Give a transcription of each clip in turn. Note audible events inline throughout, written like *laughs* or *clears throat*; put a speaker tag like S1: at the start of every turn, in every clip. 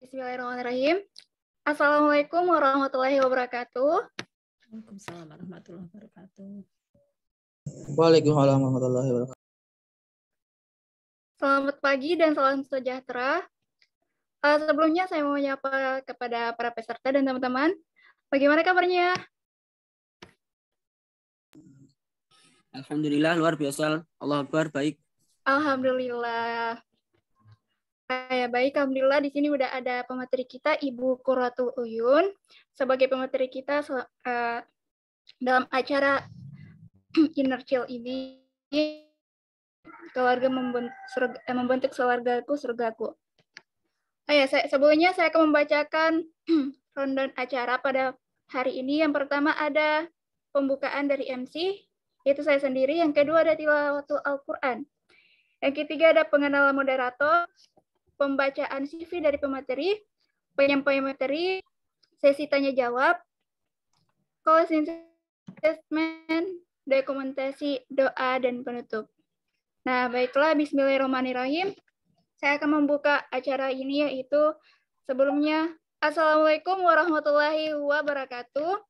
S1: Bismillahirrahmanirrahim. Assalamualaikum warahmatullahi wabarakatuh.
S2: Waalaikumsalam warahmatullahi wabarakatuh.
S3: Waalaikumsalam warahmatullahi wabarakatuh.
S1: Selamat pagi dan salam sejahtera. Uh, sebelumnya saya mau menyapa kepada para peserta dan teman-teman. Bagaimana kabarnya?
S4: Alhamdulillah luar biasa. Allah Akbar baik.
S1: Alhamdulillah. Ya, baik, Alhamdulillah di sini udah ada pemateri kita, Ibu Kuratu Uyun, sebagai pemateri kita uh, dalam acara *clears throat* Inner Chill ini, keluarga membentuk, surga, eh, membentuk keluargaku, surgaku. Oh ya, saya, sebelumnya saya akan membacakan *clears throat* rundown acara pada hari ini. Yang pertama ada pembukaan dari MC, yaitu saya sendiri. Yang kedua ada tilawatul Al-Quran. Yang ketiga ada pengenalan moderator pembacaan CV dari pemateri, penyampaian materi, sesi tanya jawab, closing statement, dokumentasi, doa, dan penutup. Nah, baiklah, bismillahirrahmanirrahim. Saya akan membuka acara ini yaitu sebelumnya Assalamualaikum warahmatullahi wabarakatuh.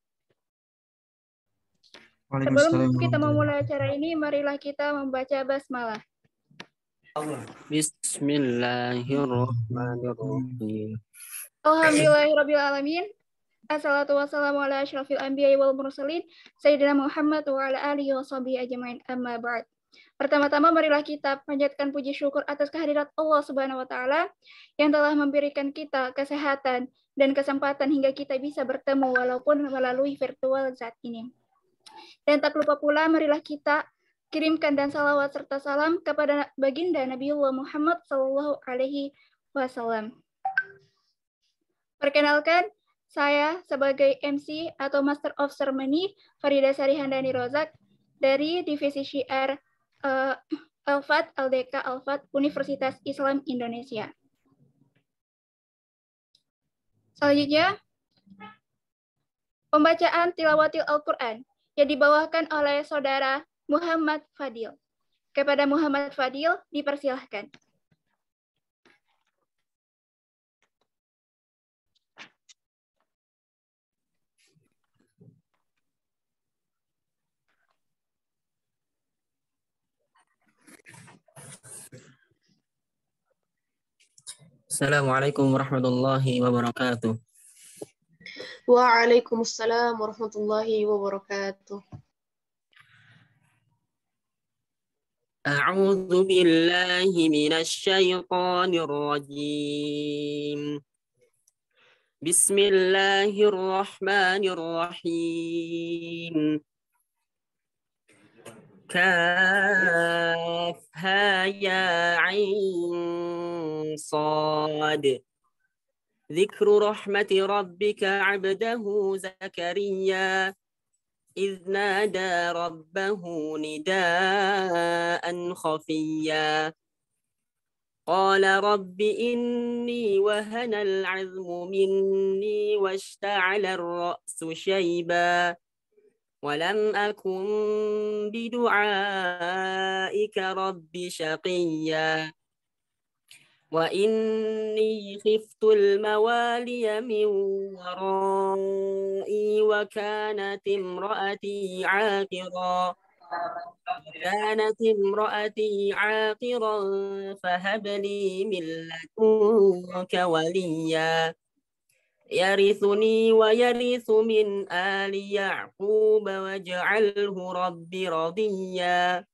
S4: Sebelum kita memulai
S1: acara ini, marilah kita membaca basmalah.
S4: Bismillahirrahmanirrahim.
S1: Assalatu wassalamu ala asyrafil anbiya wal mursalin Sayyidina Muhammad wa ala alihi wa sahbihi amma ba'd. Pertama-tama marilah kita panjatkan puji syukur atas kehadirat Allah Subhanahu wa taala yang telah memberikan kita kesehatan dan kesempatan hingga kita bisa bertemu walaupun melalui virtual saat ini. Dan tak lupa pula marilah kita kirimkan dan salawat serta salam kepada baginda Allah Muhammad Sallallahu Alaihi Wasallam. Perkenalkan, saya sebagai MC atau Master of Ceremony Farida Sari Handani Rozak dari Divisi Syiar uh, Alfat LDK Alfat Universitas Islam Indonesia. Selanjutnya, pembacaan tilawatil Al-Quran yang dibawakan oleh saudara Muhammad Fadil. Kepada Muhammad Fadil, dipersilahkan.
S4: Assalamualaikum warahmatullahi wabarakatuh.
S5: Waalaikumsalam warahmatullahi wabarakatuh.
S4: أعوذ بالله من الشيطان الرجيم بسم الله الرحمن الرحيم كافها يا عين صاد ذكر رحمة ربك عبده زكريا إذ نادى ربه نداء خفيا قال رب إني وهن العظم مني واشتعل الرأس شيبا ولم أكن بدعائك رب شقيا وإني خفت الموالي من ورائي وكانت امرأتي عاقرا كانت امرأتي عاقرا فهب لي من لدنك وليا يرثني ويرث من آل يعقوب واجعله رب رضيا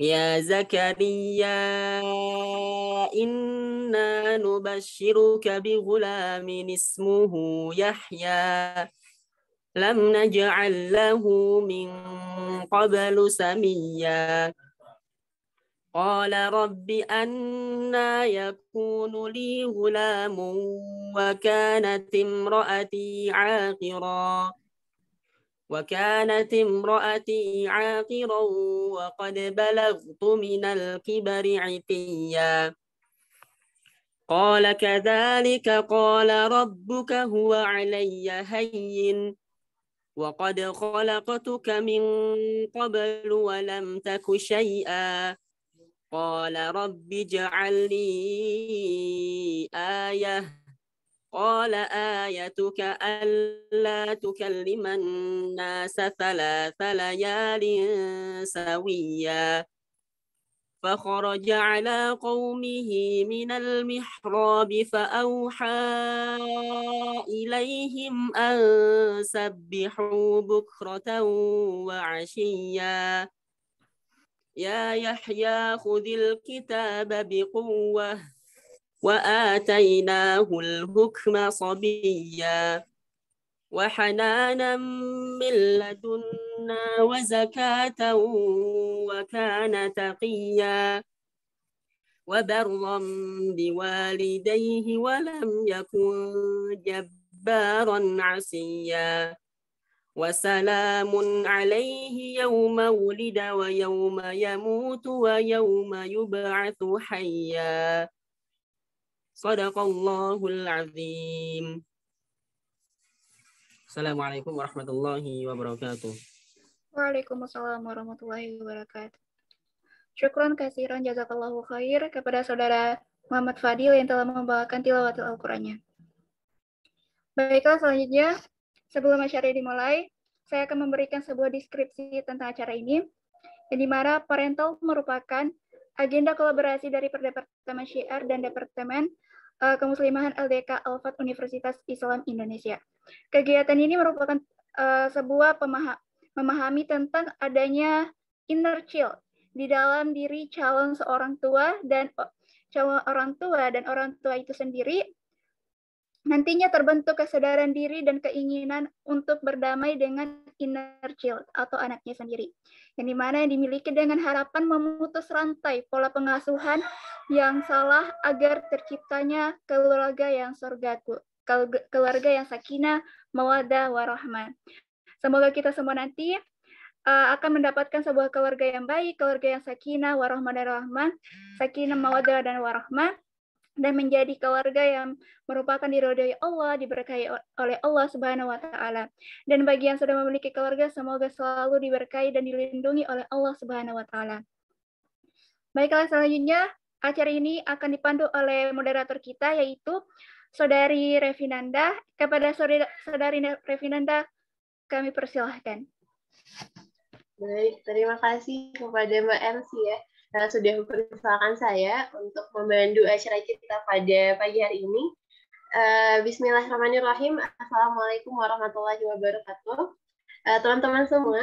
S4: يا زكريا إنا نبشرك بغلام اسمه يحيى لم نجعل له من قبل سميا قال رب أنا يكون لي غلام وكانت امرأتي عاقراً وكانت امرأتي عاقرا وقد بلغت من الكبر عتيا قال كذلك قال ربك هو علي هين وقد خلقتك من قبل ولم تك شيئا قال رب اجعل لي آية قال آيتك ألا تكلم الناس ثلاث ليال سويا فخرج على قومه من المحراب فأوحى إليهم أن سبحوا بكرة وعشيا يا يحيى خذ الكتاب بقوة وآتيناه الحكم صبيا وحنانا من لدنا وزكاة وكان تقيا وبرا بوالديه ولم يكن جبارا عسيا وسلام عليه يوم ولد ويوم يموت ويوم يبعث حيا Sadaqallahul azim. Assalamualaikum warahmatullahi wabarakatuh.
S1: Waalaikumsalam warahmatullahi wabarakatuh. Syukran kasiran jazakallahu khair kepada saudara Muhammad Fadil yang telah membawakan tilawatil Al-Qurannya. Baiklah selanjutnya, sebelum acara dimulai, saya akan memberikan sebuah deskripsi tentang acara ini, yang dimana parental merupakan agenda kolaborasi dari Departemen Syiar dan Departemen uh, Kemuslimahan LDK Alfat Universitas Islam Indonesia. Kegiatan ini merupakan uh, sebuah pemaha memahami tentang adanya inner child di dalam diri calon seorang tua dan calon orang tua dan orang tua itu sendiri Nantinya terbentuk kesadaran diri dan keinginan untuk berdamai dengan inner child atau anaknya sendiri. Yang dimana yang dimiliki dengan harapan memutus rantai pola pengasuhan yang salah agar terciptanya keluarga yang surgaku, keluarga yang sakinah, mawadah, warahmah. Semoga kita semua nanti uh, akan mendapatkan sebuah keluarga yang baik, keluarga yang sakinah, warahmah dan sakinah, mawadah dan warahmah, dan menjadi keluarga yang merupakan dirodai Allah, diberkahi oleh Allah Subhanahu wa taala. Dan bagi yang sudah memiliki keluarga semoga selalu diberkahi dan dilindungi oleh Allah Subhanahu wa taala. Baiklah selanjutnya acara ini akan dipandu oleh moderator kita yaitu Saudari Revinanda. Kepada Saudari, Revinanda kami persilahkan. Baik, terima kasih
S5: kepada Mbak MC ya uh, sudah memperkenalkan saya untuk membantu acara kita pada pagi hari ini. Uh, Bismillahirrahmanirrahim. Assalamualaikum warahmatullahi wabarakatuh. teman eh, teman-teman semua,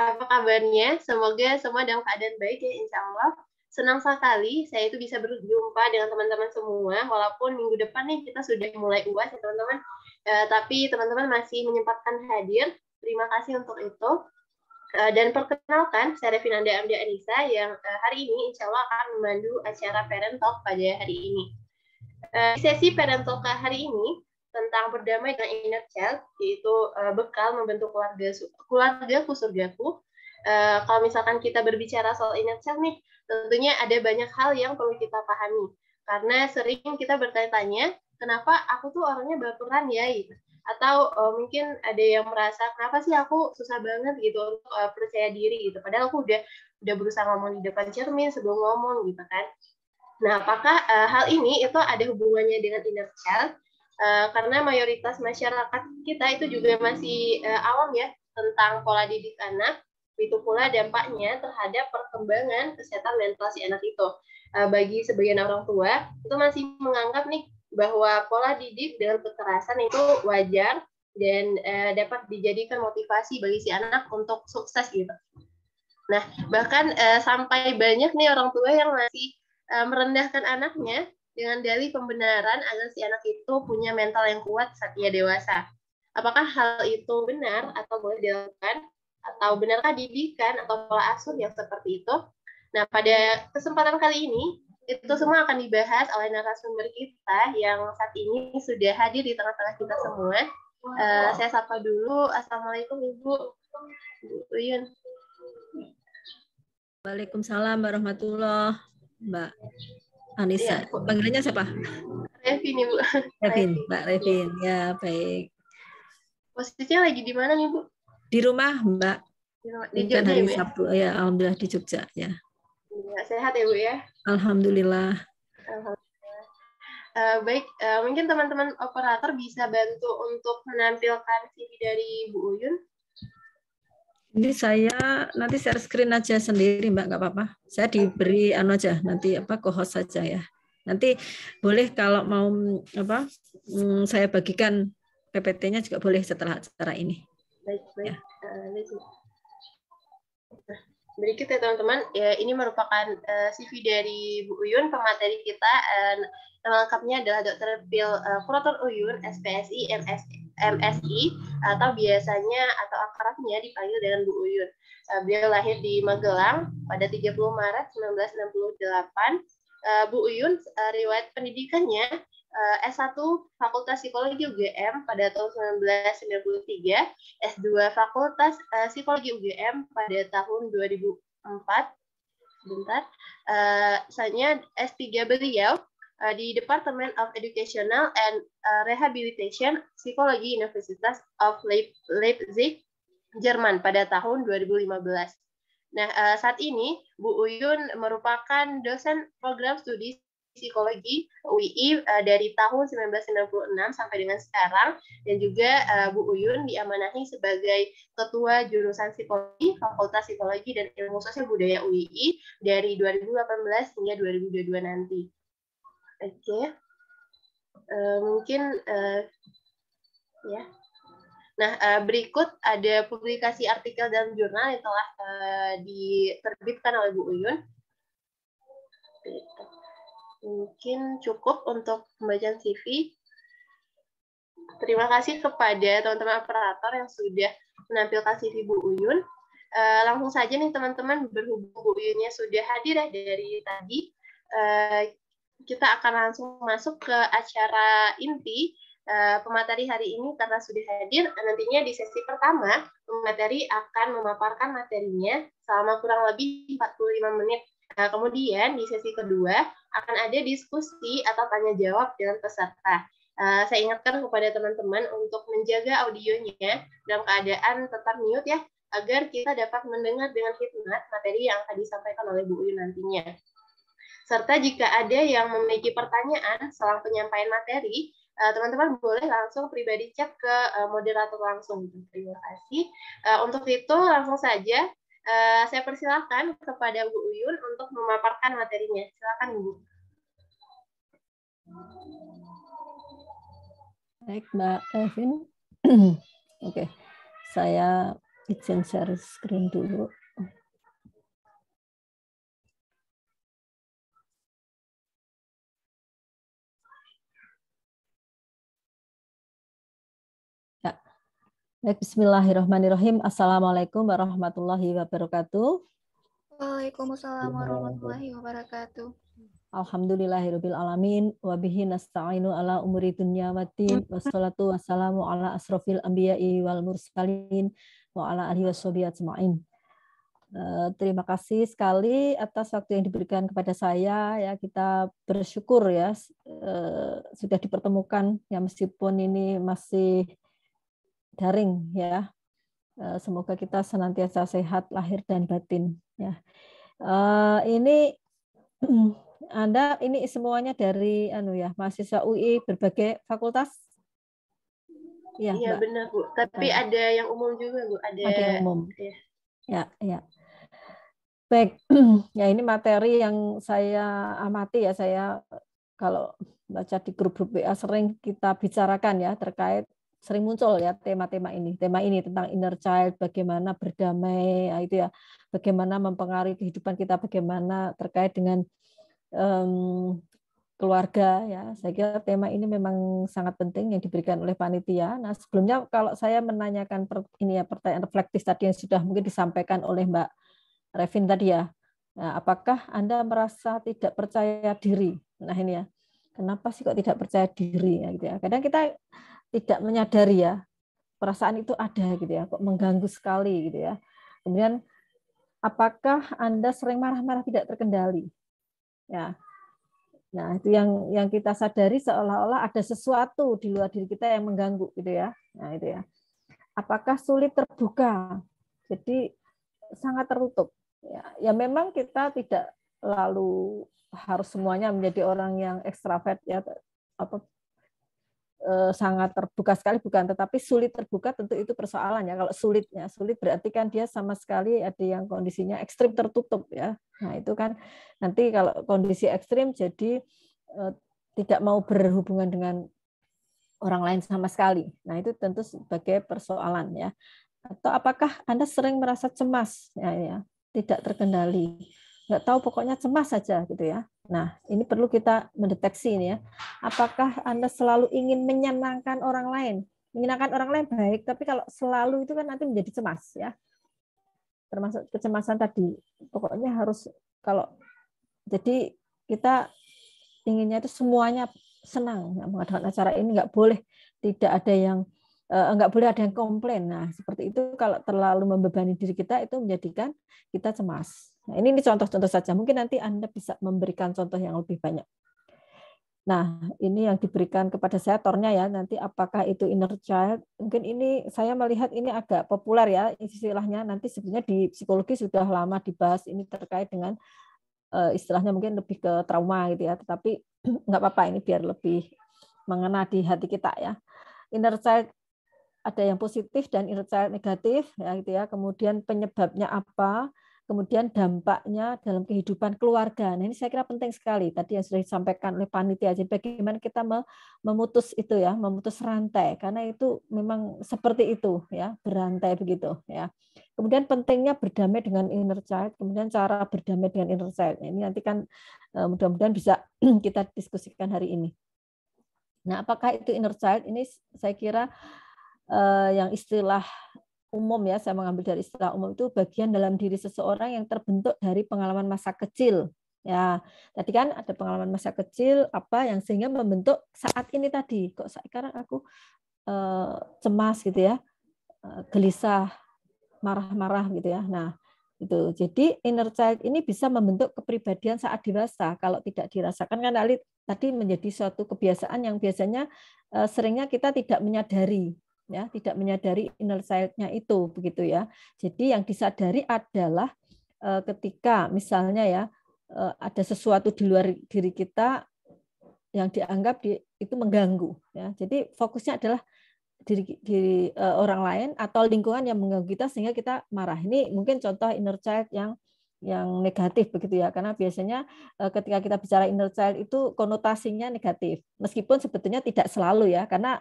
S5: apa kabarnya? Semoga semua dalam keadaan baik ya, insya Allah. Senang sekali saya itu bisa berjumpa dengan teman-teman semua, walaupun minggu depan nih kita sudah mulai uas ya teman-teman. Uh, tapi teman-teman masih menyempatkan hadir. Terima kasih untuk itu. Eh, dan perkenalkan, saya Revinanda Amda Anissa yang uh, hari ini insya Allah akan memandu acara Parent Talk pada hari ini. Uh, sesi Parent Talk hari ini tentang berdamai dengan inner child, yaitu uh, bekal membentuk keluarga keluargaku surgaku. Uh, kalau misalkan kita berbicara soal inner child nih, tentunya ada banyak hal yang perlu kita pahami. Karena sering kita bertanya-tanya, kenapa aku tuh orangnya baperan ya? Gitu atau uh, mungkin ada yang merasa kenapa sih aku susah banget gitu untuk uh, percaya diri gitu padahal aku udah udah berusaha ngomong di depan cermin sebelum ngomong gitu kan nah apakah uh, hal ini itu ada hubungannya dengan inner child uh, karena mayoritas masyarakat kita itu juga masih uh, awam ya tentang pola didik anak itu pula dampaknya terhadap perkembangan kesehatan mental si anak itu. bagi sebagian orang tua, itu masih menganggap nih bahwa pola didik dengan kekerasan itu wajar dan uh, dapat dijadikan motivasi bagi si anak untuk sukses gitu. Nah, bahkan uh, sampai banyak nih orang tua yang masih uh, merendahkan anaknya dengan dalih pembenaran agar si anak itu punya mental yang kuat saat ia dewasa. Apakah hal itu benar atau boleh dilakukan? Atau benarkah didikan atau pola asuh yang seperti itu? Nah, pada kesempatan kali ini, itu semua akan dibahas oleh narasumber kita yang saat ini sudah hadir di tengah-tengah kita semua. Uh, saya sapa dulu.
S2: Assalamualaikum Ibu. Bu Yun. Waalaikumsalam warahmatullah Mbak Anissa. Ya, Panggilannya siapa? Revin Ibu. Revin, Mbak Revin. Ya, baik. Posisinya lagi di mana nih Di rumah Mbak.
S5: Di, rumah, di Jogja, hari ya, Sabtu. Ya,
S2: Alhamdulillah di Jogja ya.
S5: ya sehat ya Bu ya.
S2: Alhamdulillah.
S5: Alhamdulillah. Uh, baik, uh, mungkin teman-teman operator bisa bantu untuk menampilkan CV dari Bu Uyun.
S2: Ini saya nanti share screen aja sendiri Mbak, nggak apa-apa. Saya diberi anu aja nanti apa co-host saja ya. Nanti boleh kalau mau mm, apa mm, saya bagikan PPT-nya juga boleh setelah acara ini.
S5: Baik, baik. Ya. Uh, Berikut ya teman-teman, ya, ini merupakan uh, eh, CV dari Bu Uyun, pemateri kita. Uh, lengkapnya adalah Dr. Phil uh, Kurator Uyun, SPSI, MS, MSI, atau biasanya atau akrabnya dipanggil dengan Bu Uyun. Uh, beliau lahir di Magelang pada 30 Maret 1968. Uh, Bu Uyun, uh, riwayat pendidikannya Eh, S1 Fakultas Psikologi UGM pada tahun 1993, S2 Fakultas eh, Psikologi UGM pada tahun 2004. Bentar. Uh, eh, saya S3 beliau di Department of Educational and Rehabilitation Psikologi Universitas of Leipzig, Jerman pada tahun 2015. Nah, saat ini Bu Uyun merupakan dosen program studi Psikologi UI uh, eh, dari tahun 1996 sampai dengan sekarang dan juga uh, Bu Uyun diamanahi sebagai Ketua Jurusan Psikologi Fakultas Psikologi dan Ilmu Sosial Budaya UI dari 2018 hingga 2022 nanti. Oke. Okay. Uh, eh, mungkin uh, ya. Yeah. Nah, berikut ada publikasi artikel dan jurnal yang telah diterbitkan oleh Bu Uyun. Oke. Mungkin cukup untuk pembacaan CV. Terima kasih kepada teman-teman operator yang sudah menampilkan CV Bu Uyun. Uh, langsung saja nih teman-teman berhubung Bu Uyunnya sudah hadir ya dari tadi, uh, kita akan langsung masuk ke acara inti uh, pemateri hari ini karena sudah hadir. Nantinya di sesi pertama, pemateri akan memaparkan materinya selama kurang lebih 45 menit Nah, kemudian di sesi kedua akan ada diskusi atau tanya jawab dengan peserta. Eh, saya ingatkan kepada teman-teman untuk menjaga audionya dalam keadaan tetap mute ya, agar kita dapat mendengar dengan hikmat materi yang akan disampaikan oleh Bu Uyu nantinya. Serta jika ada yang memiliki pertanyaan selang penyampaian materi, eh, teman-teman boleh langsung pribadi chat ke eh, moderator langsung. Terima kasih. untuk itu langsung saja Eh, saya persilahkan kepada Bu Uyun untuk memaparkan materinya. Silakan Bu.
S2: Baik, Mbak Evin. *clears throat* Oke, okay. saya izin share screen dulu. Baik, bismillahirrahmanirrahim. Assalamualaikum warahmatullahi wabarakatuh.
S1: Waalaikumsalam warahmatullahi wabarakatuh.
S2: Alhamdulillahirabbil alamin wa bihi nasta'inu ala umuri dunya waddin wassalatu wassalamu ala asrofil anbiya'i wal mursalin wa ala alihi washabihi ajmain. Eh, terima kasih sekali atas waktu yang diberikan kepada saya ya kita bersyukur ya eh, sudah dipertemukan ya meskipun ini masih daring ya. Eh, semoga kita senantiasa sehat lahir dan batin ya. Eh, ini *clears throat* Anda ini semuanya dari anu ya mahasiswa UI berbagai fakultas. Ya, iya, iya benar bu. Tapi ya. ada
S5: yang umum juga bu. Ada, ada yang umum. Ya
S2: ya. ya. Baik, *clears throat* ya ini materi yang saya amati ya saya kalau baca di grup-grup WA sering kita bicarakan ya terkait sering muncul ya tema-tema ini, tema ini tentang inner child, bagaimana berdamai, ya, itu ya, bagaimana mempengaruhi kehidupan kita, bagaimana terkait dengan um, keluarga ya. Saya kira tema ini memang sangat penting yang diberikan oleh panitia. Nah, sebelumnya kalau saya menanyakan per, ini ya pertanyaan reflektif tadi yang sudah mungkin disampaikan oleh Mbak Revin tadi ya. Nah, apakah Anda merasa tidak percaya diri? Nah, ini ya. Kenapa sih kok tidak percaya diri ya gitu ya. Kadang kita tidak menyadari ya perasaan itu ada gitu ya kok mengganggu sekali gitu ya kemudian apakah anda sering marah-marah tidak terkendali ya nah itu yang yang kita sadari seolah-olah ada sesuatu di luar diri kita yang mengganggu gitu ya nah itu ya apakah sulit terbuka jadi sangat tertutup ya, ya memang kita tidak lalu harus semuanya menjadi orang yang ekstravert ya atau Eh, sangat terbuka sekali bukan tetapi sulit terbuka tentu itu persoalannya kalau sulitnya sulit berarti kan dia sama sekali ada yang kondisinya ekstrim tertutup ya nah itu kan nanti kalau kondisi ekstrim jadi eh, tidak mau berhubungan dengan orang lain sama sekali nah itu tentu sebagai persoalan ya atau apakah anda sering merasa cemas ya, ya tidak terkendali nggak tahu pokoknya cemas saja gitu ya. Nah, ini perlu kita mendeteksi ini ya. Apakah Anda selalu ingin menyenangkan orang lain? Menyenangkan orang lain baik, tapi kalau selalu itu kan nanti menjadi cemas ya. Termasuk kecemasan tadi. Pokoknya harus kalau jadi kita inginnya itu semuanya senang mengadakan acara ini nggak boleh tidak ada yang eh, nggak boleh ada yang komplain. Nah, seperti itu kalau terlalu membebani diri kita itu menjadikan kita cemas Nah, ini, ini contoh-contoh saja. Mungkin nanti Anda bisa memberikan contoh yang lebih banyak. Nah, ini yang diberikan kepada saya tornya ya. Nanti apakah itu inner child? Mungkin ini saya melihat ini agak populer ya istilahnya. Nanti sebenarnya di psikologi sudah lama dibahas ini terkait dengan eh, istilahnya mungkin lebih ke trauma gitu ya. Tetapi *clears throat* nggak apa-apa ini biar lebih mengena di hati kita ya. Inner child ada yang positif dan inner child negatif ya gitu ya. Kemudian penyebabnya apa? kemudian dampaknya dalam kehidupan keluarga. Nah ini saya kira penting sekali tadi yang sudah disampaikan oleh panitia. Jadi bagaimana kita memutus itu ya, memutus rantai karena itu memang seperti itu ya, berantai begitu ya. Kemudian pentingnya berdamai dengan inner child, kemudian cara berdamai dengan inner child. Nah, ini nanti kan eh, mudah-mudahan bisa *clears throat* kita diskusikan hari ini. Nah, apakah itu inner child? Ini saya kira eh, yang istilah umum ya, saya mengambil dari istilah umum itu bagian dalam diri seseorang yang terbentuk dari pengalaman masa kecil. Ya, tadi kan ada pengalaman masa kecil apa yang sehingga membentuk saat ini tadi. Kok sekarang aku eh, cemas gitu ya, eh, gelisah, marah-marah gitu ya. Nah, itu. Jadi inner child ini bisa membentuk kepribadian saat dewasa. Kalau tidak dirasakan kan tadi menjadi suatu kebiasaan yang biasanya eh, seringnya kita tidak menyadari ya tidak menyadari inner child-nya itu begitu ya jadi yang disadari adalah eh, ketika misalnya ya eh, ada sesuatu di luar diri kita yang dianggap itu mengganggu ya jadi fokusnya adalah diri, diri eh, orang lain atau lingkungan yang mengganggu kita sehingga kita marah ini mungkin contoh inner child yang yang negatif begitu ya karena biasanya ketika kita bicara inner child itu konotasinya negatif meskipun sebetulnya tidak selalu ya karena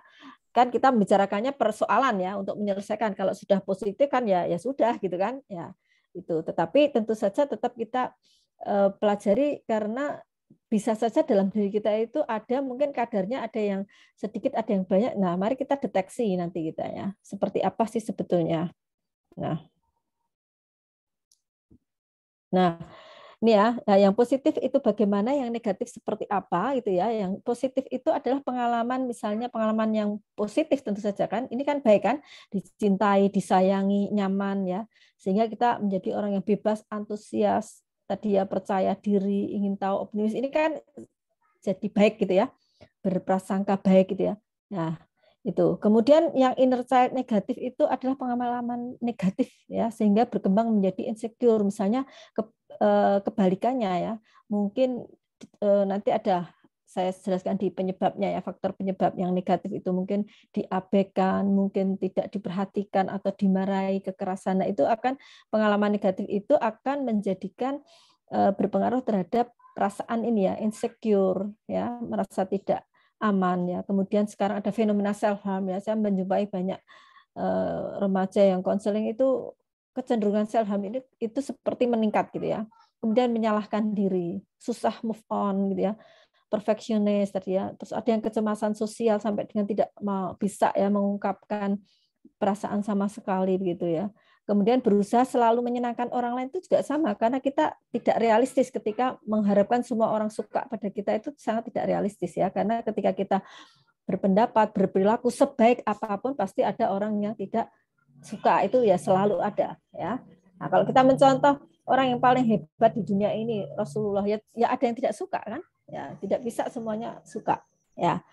S2: kan kita membicarakannya persoalan ya untuk menyelesaikan kalau sudah positif kan ya ya sudah gitu kan ya itu tetapi tentu saja tetap kita uh, pelajari karena bisa saja dalam diri kita itu ada mungkin kadarnya ada yang sedikit ada yang banyak nah mari kita deteksi nanti kita ya seperti apa sih sebetulnya nah nah ini ya, nah, yang positif itu bagaimana, yang negatif seperti apa gitu ya. Yang positif itu adalah pengalaman misalnya pengalaman yang positif tentu saja kan. Ini kan baik kan, dicintai, disayangi, nyaman ya. Sehingga kita menjadi orang yang bebas, antusias, tadi ya percaya diri, ingin tahu, optimis. Ini kan jadi baik gitu ya. Berprasangka baik gitu ya. Nah, itu. Kemudian yang inner child negatif itu adalah pengalaman negatif ya sehingga berkembang menjadi insecure misalnya ke, Eh, kebalikannya ya mungkin eh, nanti ada saya jelaskan di penyebabnya ya faktor penyebab yang negatif itu mungkin diabaikan, mungkin tidak diperhatikan atau dimarahi kekerasan. Nah, itu akan pengalaman negatif itu akan menjadikan eh, berpengaruh terhadap perasaan ini ya, insecure ya, merasa tidak aman ya. Kemudian sekarang ada fenomena self harm ya. Saya menjumpai banyak remaja yang konseling itu kecenderungan self harm ini itu seperti meningkat gitu ya. Kemudian menyalahkan diri, susah move on gitu ya. Perfeksionis tadi ya. Terus ada yang kecemasan sosial sampai dengan tidak mau bisa ya mengungkapkan perasaan sama sekali begitu ya. Kemudian berusaha selalu menyenangkan orang lain itu juga sama karena kita tidak realistis ketika mengharapkan semua orang suka pada kita itu sangat tidak realistis ya karena ketika kita berpendapat, berperilaku sebaik apapun pasti ada orang yang tidak suka itu ya selalu ada ya. Nah, kalau kita mencontoh orang yang paling hebat di dunia ini Rasulullah ya, ya ada yang tidak suka kan? Ya, tidak bisa semuanya suka ya.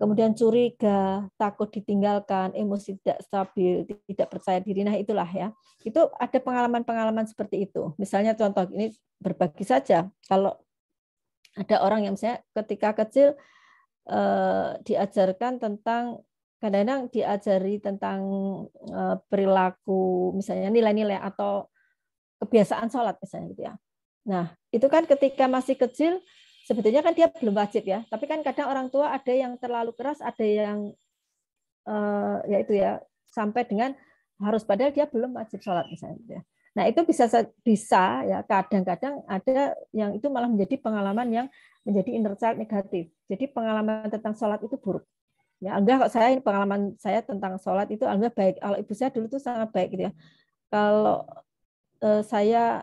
S2: Kemudian curiga, takut ditinggalkan, emosi tidak stabil, tidak percaya diri. Nah, itulah ya. Itu ada pengalaman-pengalaman seperti itu. Misalnya contoh ini berbagi saja. Kalau ada orang yang misalnya ketika kecil eh, diajarkan tentang kadang-kadang diajari tentang eh, perilaku misalnya nilai-nilai atau kebiasaan sholat misalnya gitu ya. Nah itu kan ketika masih kecil sebetulnya kan dia belum wajib ya. Tapi kan kadang orang tua ada yang terlalu keras, ada yang uh, ya itu ya sampai dengan harus padahal dia belum wajib sholat misalnya. Gitu ya. Nah itu bisa bisa ya kadang-kadang ada yang itu malah menjadi pengalaman yang menjadi inner child negatif. Jadi pengalaman tentang sholat itu buruk Ya, alhamdulillah kalau saya pengalaman saya tentang sholat itu alhamdulillah baik. Kalau ibu saya dulu tuh sangat baik gitu ya. Kalau eh, saya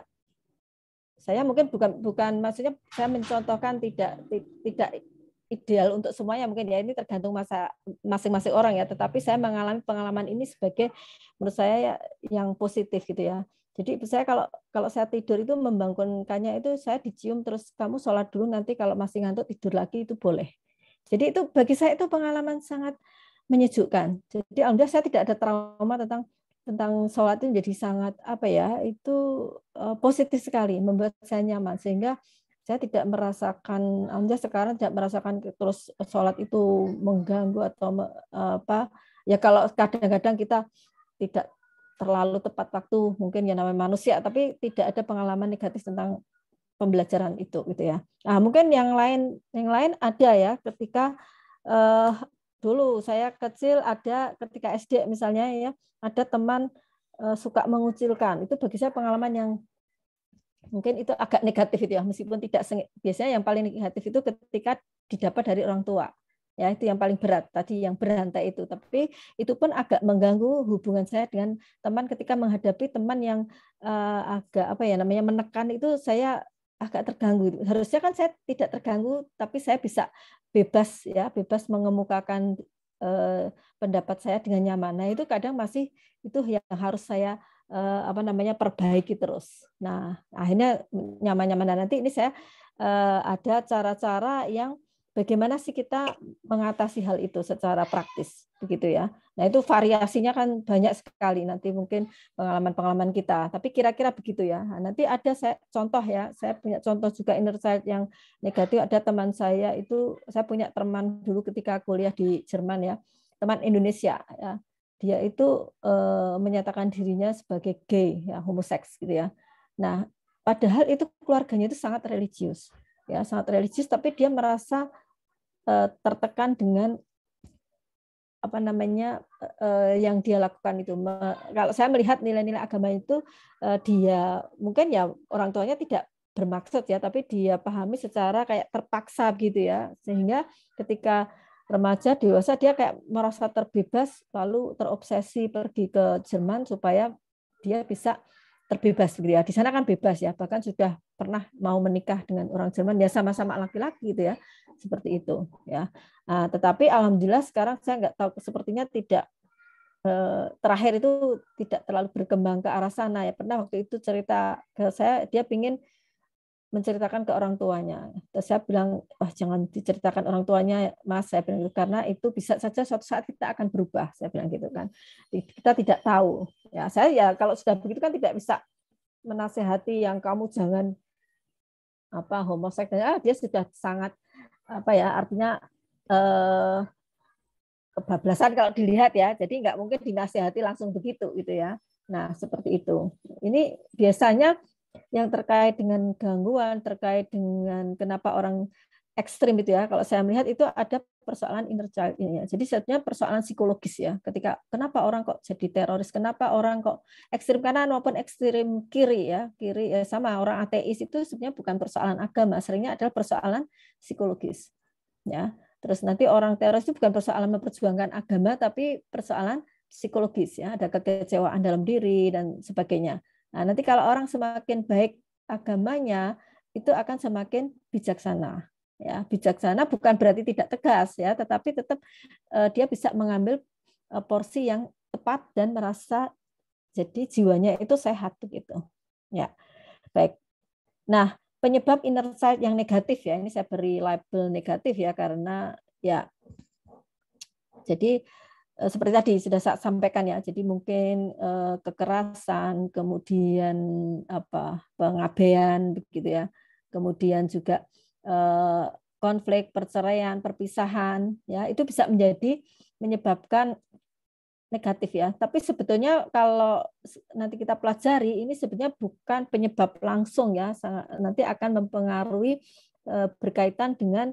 S2: saya mungkin bukan bukan maksudnya saya mencontohkan tidak tidak ideal untuk semuanya mungkin ya ini tergantung masa masing-masing orang ya tetapi saya mengalami pengalaman ini sebagai menurut saya ya, yang positif gitu ya jadi ibu saya kalau kalau saya tidur itu membangunkannya itu saya dicium terus kamu sholat dulu nanti kalau masih ngantuk tidur lagi itu boleh jadi itu bagi saya itu pengalaman sangat menyejukkan. Jadi alhamdulillah saya tidak ada trauma tentang tentang sholat itu jadi sangat apa ya itu eh, positif sekali membuat saya nyaman sehingga saya tidak merasakan alhamdulillah sekarang tidak merasakan terus sholat itu mengganggu atau eh, apa ya kalau kadang-kadang kita tidak terlalu tepat waktu mungkin ya namanya manusia tapi tidak ada pengalaman negatif tentang pembelajaran itu gitu ya. Nah, mungkin yang lain yang lain ada ya ketika eh, dulu saya kecil ada ketika SD misalnya ya ada teman eh, suka mengucilkan. Itu bagi saya pengalaman yang mungkin itu agak negatif itu ya meskipun tidak biasanya yang paling negatif itu ketika didapat dari orang tua ya itu yang paling berat tadi yang berantai itu tapi itu pun agak mengganggu hubungan saya dengan teman ketika menghadapi teman yang uh, agak apa ya namanya menekan itu saya agak terganggu. Harusnya kan saya tidak terganggu, tapi saya bisa bebas ya, bebas mengemukakan eh, pendapat saya dengan nyaman. Nah itu kadang masih itu yang harus saya eh, apa namanya perbaiki terus. Nah akhirnya nyaman-nyaman. Nah, nanti ini saya eh, ada cara-cara yang bagaimana sih kita mengatasi hal itu secara praktis begitu ya nah itu variasinya kan banyak sekali nanti mungkin pengalaman-pengalaman kita tapi kira-kira begitu ya nah, nanti ada saya contoh ya saya punya contoh juga inner child yang negatif ada teman saya itu saya punya teman dulu ketika kuliah di Jerman ya teman Indonesia ya dia itu e, menyatakan dirinya sebagai gay ya homoseks gitu ya nah padahal itu keluarganya itu sangat religius ya sangat religius tapi dia merasa uh, tertekan dengan apa namanya uh, yang dia lakukan itu Me, kalau saya melihat nilai-nilai agama itu uh, dia mungkin ya orang tuanya tidak bermaksud ya tapi dia pahami secara kayak terpaksa gitu ya sehingga ketika remaja dewasa dia kayak merasa terbebas lalu terobsesi pergi ke Jerman supaya dia bisa terbebas gitu ya. Di sana kan bebas ya, bahkan sudah pernah mau menikah dengan orang Jerman ya sama-sama laki-laki gitu ya. Seperti itu ya. Nah, tetapi alhamdulillah sekarang saya nggak tahu sepertinya tidak eh, terakhir itu tidak terlalu berkembang ke arah sana ya. Pernah waktu itu cerita ke saya dia pingin menceritakan ke orang tuanya. Terus saya bilang, wah jangan diceritakan orang tuanya, mas. Saya bilang gitu karena itu bisa saja suatu saat kita akan berubah. Saya bilang gitu kan. Kita tidak tahu. Ya saya ya kalau sudah begitu kan tidak bisa menasehati yang kamu jangan apa homoseksual. Ah, dia sudah sangat apa ya artinya eh, kebablasan kalau dilihat ya. Jadi nggak mungkin dinasehati langsung begitu gitu ya. Nah seperti itu. Ini biasanya yang terkait dengan gangguan, terkait dengan kenapa orang ekstrim itu ya. Kalau saya melihat itu ada persoalan inner child ini ya. Jadi sebenarnya persoalan psikologis ya. Ketika kenapa orang kok jadi teroris, kenapa orang kok ekstrim kanan maupun ekstrim kiri ya, kiri ya sama orang ateis itu sebenarnya bukan persoalan agama, seringnya adalah persoalan psikologis. Ya. Terus nanti orang teroris itu bukan persoalan memperjuangkan agama tapi persoalan psikologis ya, ada kekecewaan dalam diri dan sebagainya. Nah, nanti kalau orang semakin baik agamanya, itu akan semakin bijaksana. Ya, bijaksana bukan berarti tidak tegas ya, tetapi tetap uh, dia bisa mengambil uh, porsi yang tepat dan merasa jadi jiwanya itu sehat begitu. Ya. Baik. Nah, penyebab inner child yang negatif ya, ini saya beri label negatif ya karena ya jadi Eh, seperti tadi sudah saya sampaikan ya jadi mungkin eh, kekerasan kemudian apa pengabaian begitu ya kemudian juga eh, konflik perceraian perpisahan ya itu bisa menjadi menyebabkan negatif ya tapi sebetulnya kalau nanti kita pelajari ini sebetulnya bukan penyebab langsung ya nanti akan mempengaruhi berkaitan dengan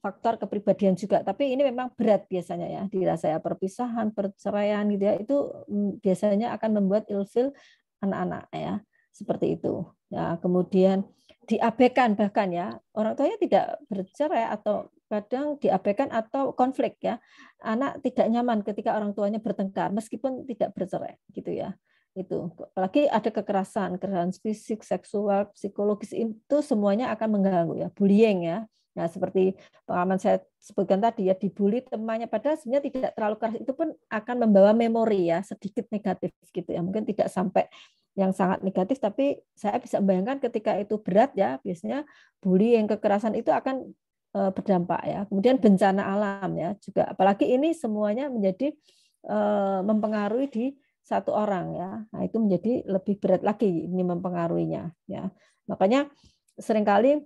S2: faktor kepribadian juga tapi ini memang berat biasanya ya dirasa ya perpisahan perceraian gitu ya itu mm, biasanya akan membuat ilfil anak-anak ya seperti itu ya kemudian diabaikan bahkan ya orang tuanya tidak bercerai atau kadang diabaikan atau konflik ya anak tidak nyaman ketika orang tuanya bertengkar meskipun tidak bercerai gitu ya itu apalagi ada kekerasan kekerasan fisik seksual psikologis itu semuanya akan mengganggu ya bullying ya Nah, seperti pengalaman saya sebutkan tadi ya dibully temannya padahal sebenarnya tidak terlalu keras itu pun akan membawa memori ya sedikit negatif gitu ya. Mungkin tidak sampai yang sangat negatif tapi saya bisa bayangkan ketika itu berat ya biasanya bully yang kekerasan itu akan eh, berdampak ya. Kemudian bencana alam ya juga apalagi ini semuanya menjadi eh, mempengaruhi di satu orang ya. Nah, itu menjadi lebih berat lagi ini mempengaruhinya ya. Makanya seringkali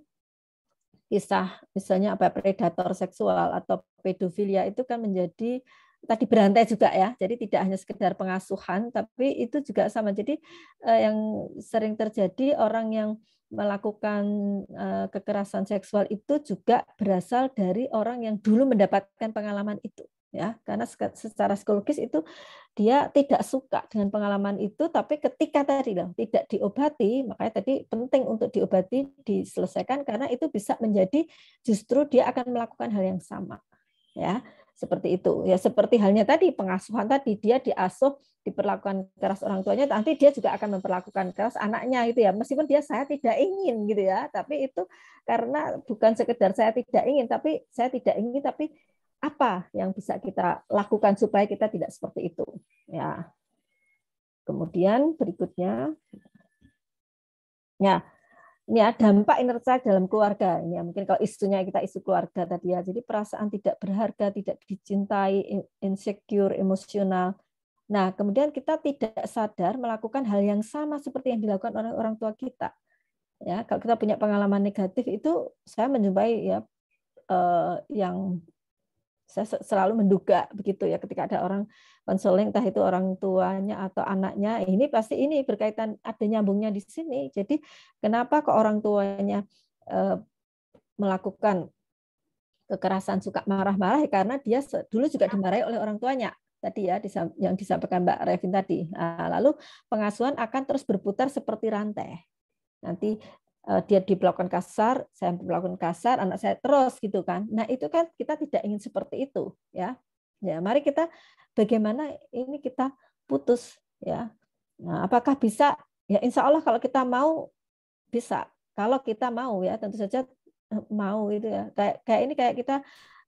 S2: kisah misalnya apa predator seksual atau pedofilia itu kan menjadi tadi berantai juga ya. Jadi tidak hanya sekedar pengasuhan, tapi itu juga sama. Jadi eh, yang sering terjadi orang yang melakukan eh, kekerasan seksual itu juga berasal dari orang yang dulu mendapatkan pengalaman itu ya karena secara psikologis itu dia tidak suka dengan pengalaman itu tapi ketika tadi loh tidak diobati makanya tadi penting untuk diobati diselesaikan karena itu bisa menjadi justru dia akan melakukan hal yang sama ya seperti itu ya seperti halnya tadi pengasuhan tadi dia diasuh diperlakukan keras orang tuanya nanti dia juga akan memperlakukan keras anaknya itu ya meskipun dia saya tidak ingin gitu ya tapi itu karena bukan sekedar saya tidak ingin tapi saya tidak ingin tapi apa yang bisa kita lakukan supaya kita tidak seperti itu ya kemudian berikutnya ya ini ya dampak inner child dalam keluarga ini ya mungkin kalau isunya kita isu keluarga tadi ya jadi perasaan tidak berharga tidak dicintai insecure emosional nah kemudian kita tidak sadar melakukan hal yang sama seperti yang dilakukan oleh orang tua kita ya kalau kita punya pengalaman negatif itu saya menjumpai ya eh, yang saya selalu menduga begitu ya ketika ada orang konseling entah itu orang tuanya atau anaknya ini pasti ini berkaitan ada nyambungnya di sini jadi kenapa ke orang tuanya eh, melakukan kekerasan suka marah-marah ya, karena dia dulu juga dimarahi oleh orang tuanya tadi ya yang disampaikan Mbak Revin tadi. Nah, lalu pengasuhan akan terus berputar seperti rantai. Nanti Eh, dia diperlakukan kasar, saya diperlakukan kasar, anak saya terus gitu kan. Nah, itu kan kita tidak ingin seperti itu, ya. Ya, mari kita bagaimana ini kita putus, ya. Nah, apakah bisa? Ya, insya Allah kalau kita mau bisa. Kalau kita mau ya, tentu saja eh, mau itu ya. Kayak kayak ini kayak kita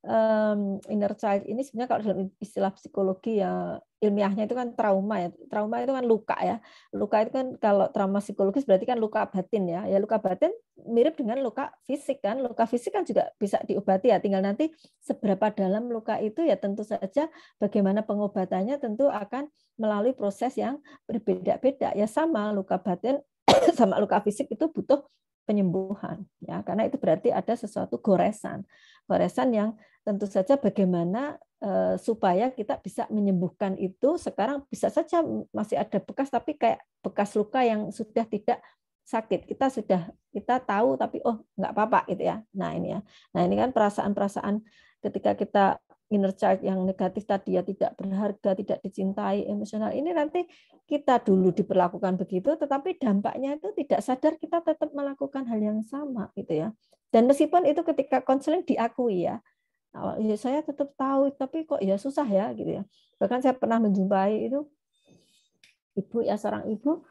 S2: um, inner child ini sebenarnya kalau dalam istilah psikologi ya ilmiahnya itu kan trauma ya. Trauma itu kan luka ya. Luka itu kan kalau trauma psikologis berarti kan luka batin ya. Ya luka batin mirip dengan luka fisik kan. Luka fisik kan juga bisa diobati ya. Tinggal nanti seberapa dalam luka itu ya tentu saja bagaimana pengobatannya tentu akan melalui proses yang berbeda-beda. Ya sama luka batin *clears throat* sama luka fisik itu butuh penyembuhan ya karena itu berarti ada sesuatu goresan goresan yang tentu saja bagaimana eh, supaya kita bisa menyembuhkan itu sekarang bisa saja masih ada bekas tapi kayak bekas luka yang sudah tidak sakit kita sudah kita tahu tapi oh nggak apa-apa gitu ya nah ini ya nah ini kan perasaan-perasaan ketika kita inner child yang negatif tadi ya tidak berharga, tidak dicintai, emosional ini nanti kita dulu diperlakukan begitu, tetapi dampaknya itu tidak sadar kita tetap melakukan hal yang sama gitu ya. Dan meskipun itu ketika konseling diakui ya, ya saya tetap tahu, tapi kok ya susah ya gitu ya. Bahkan saya pernah menjumpai itu ibu ya seorang ibu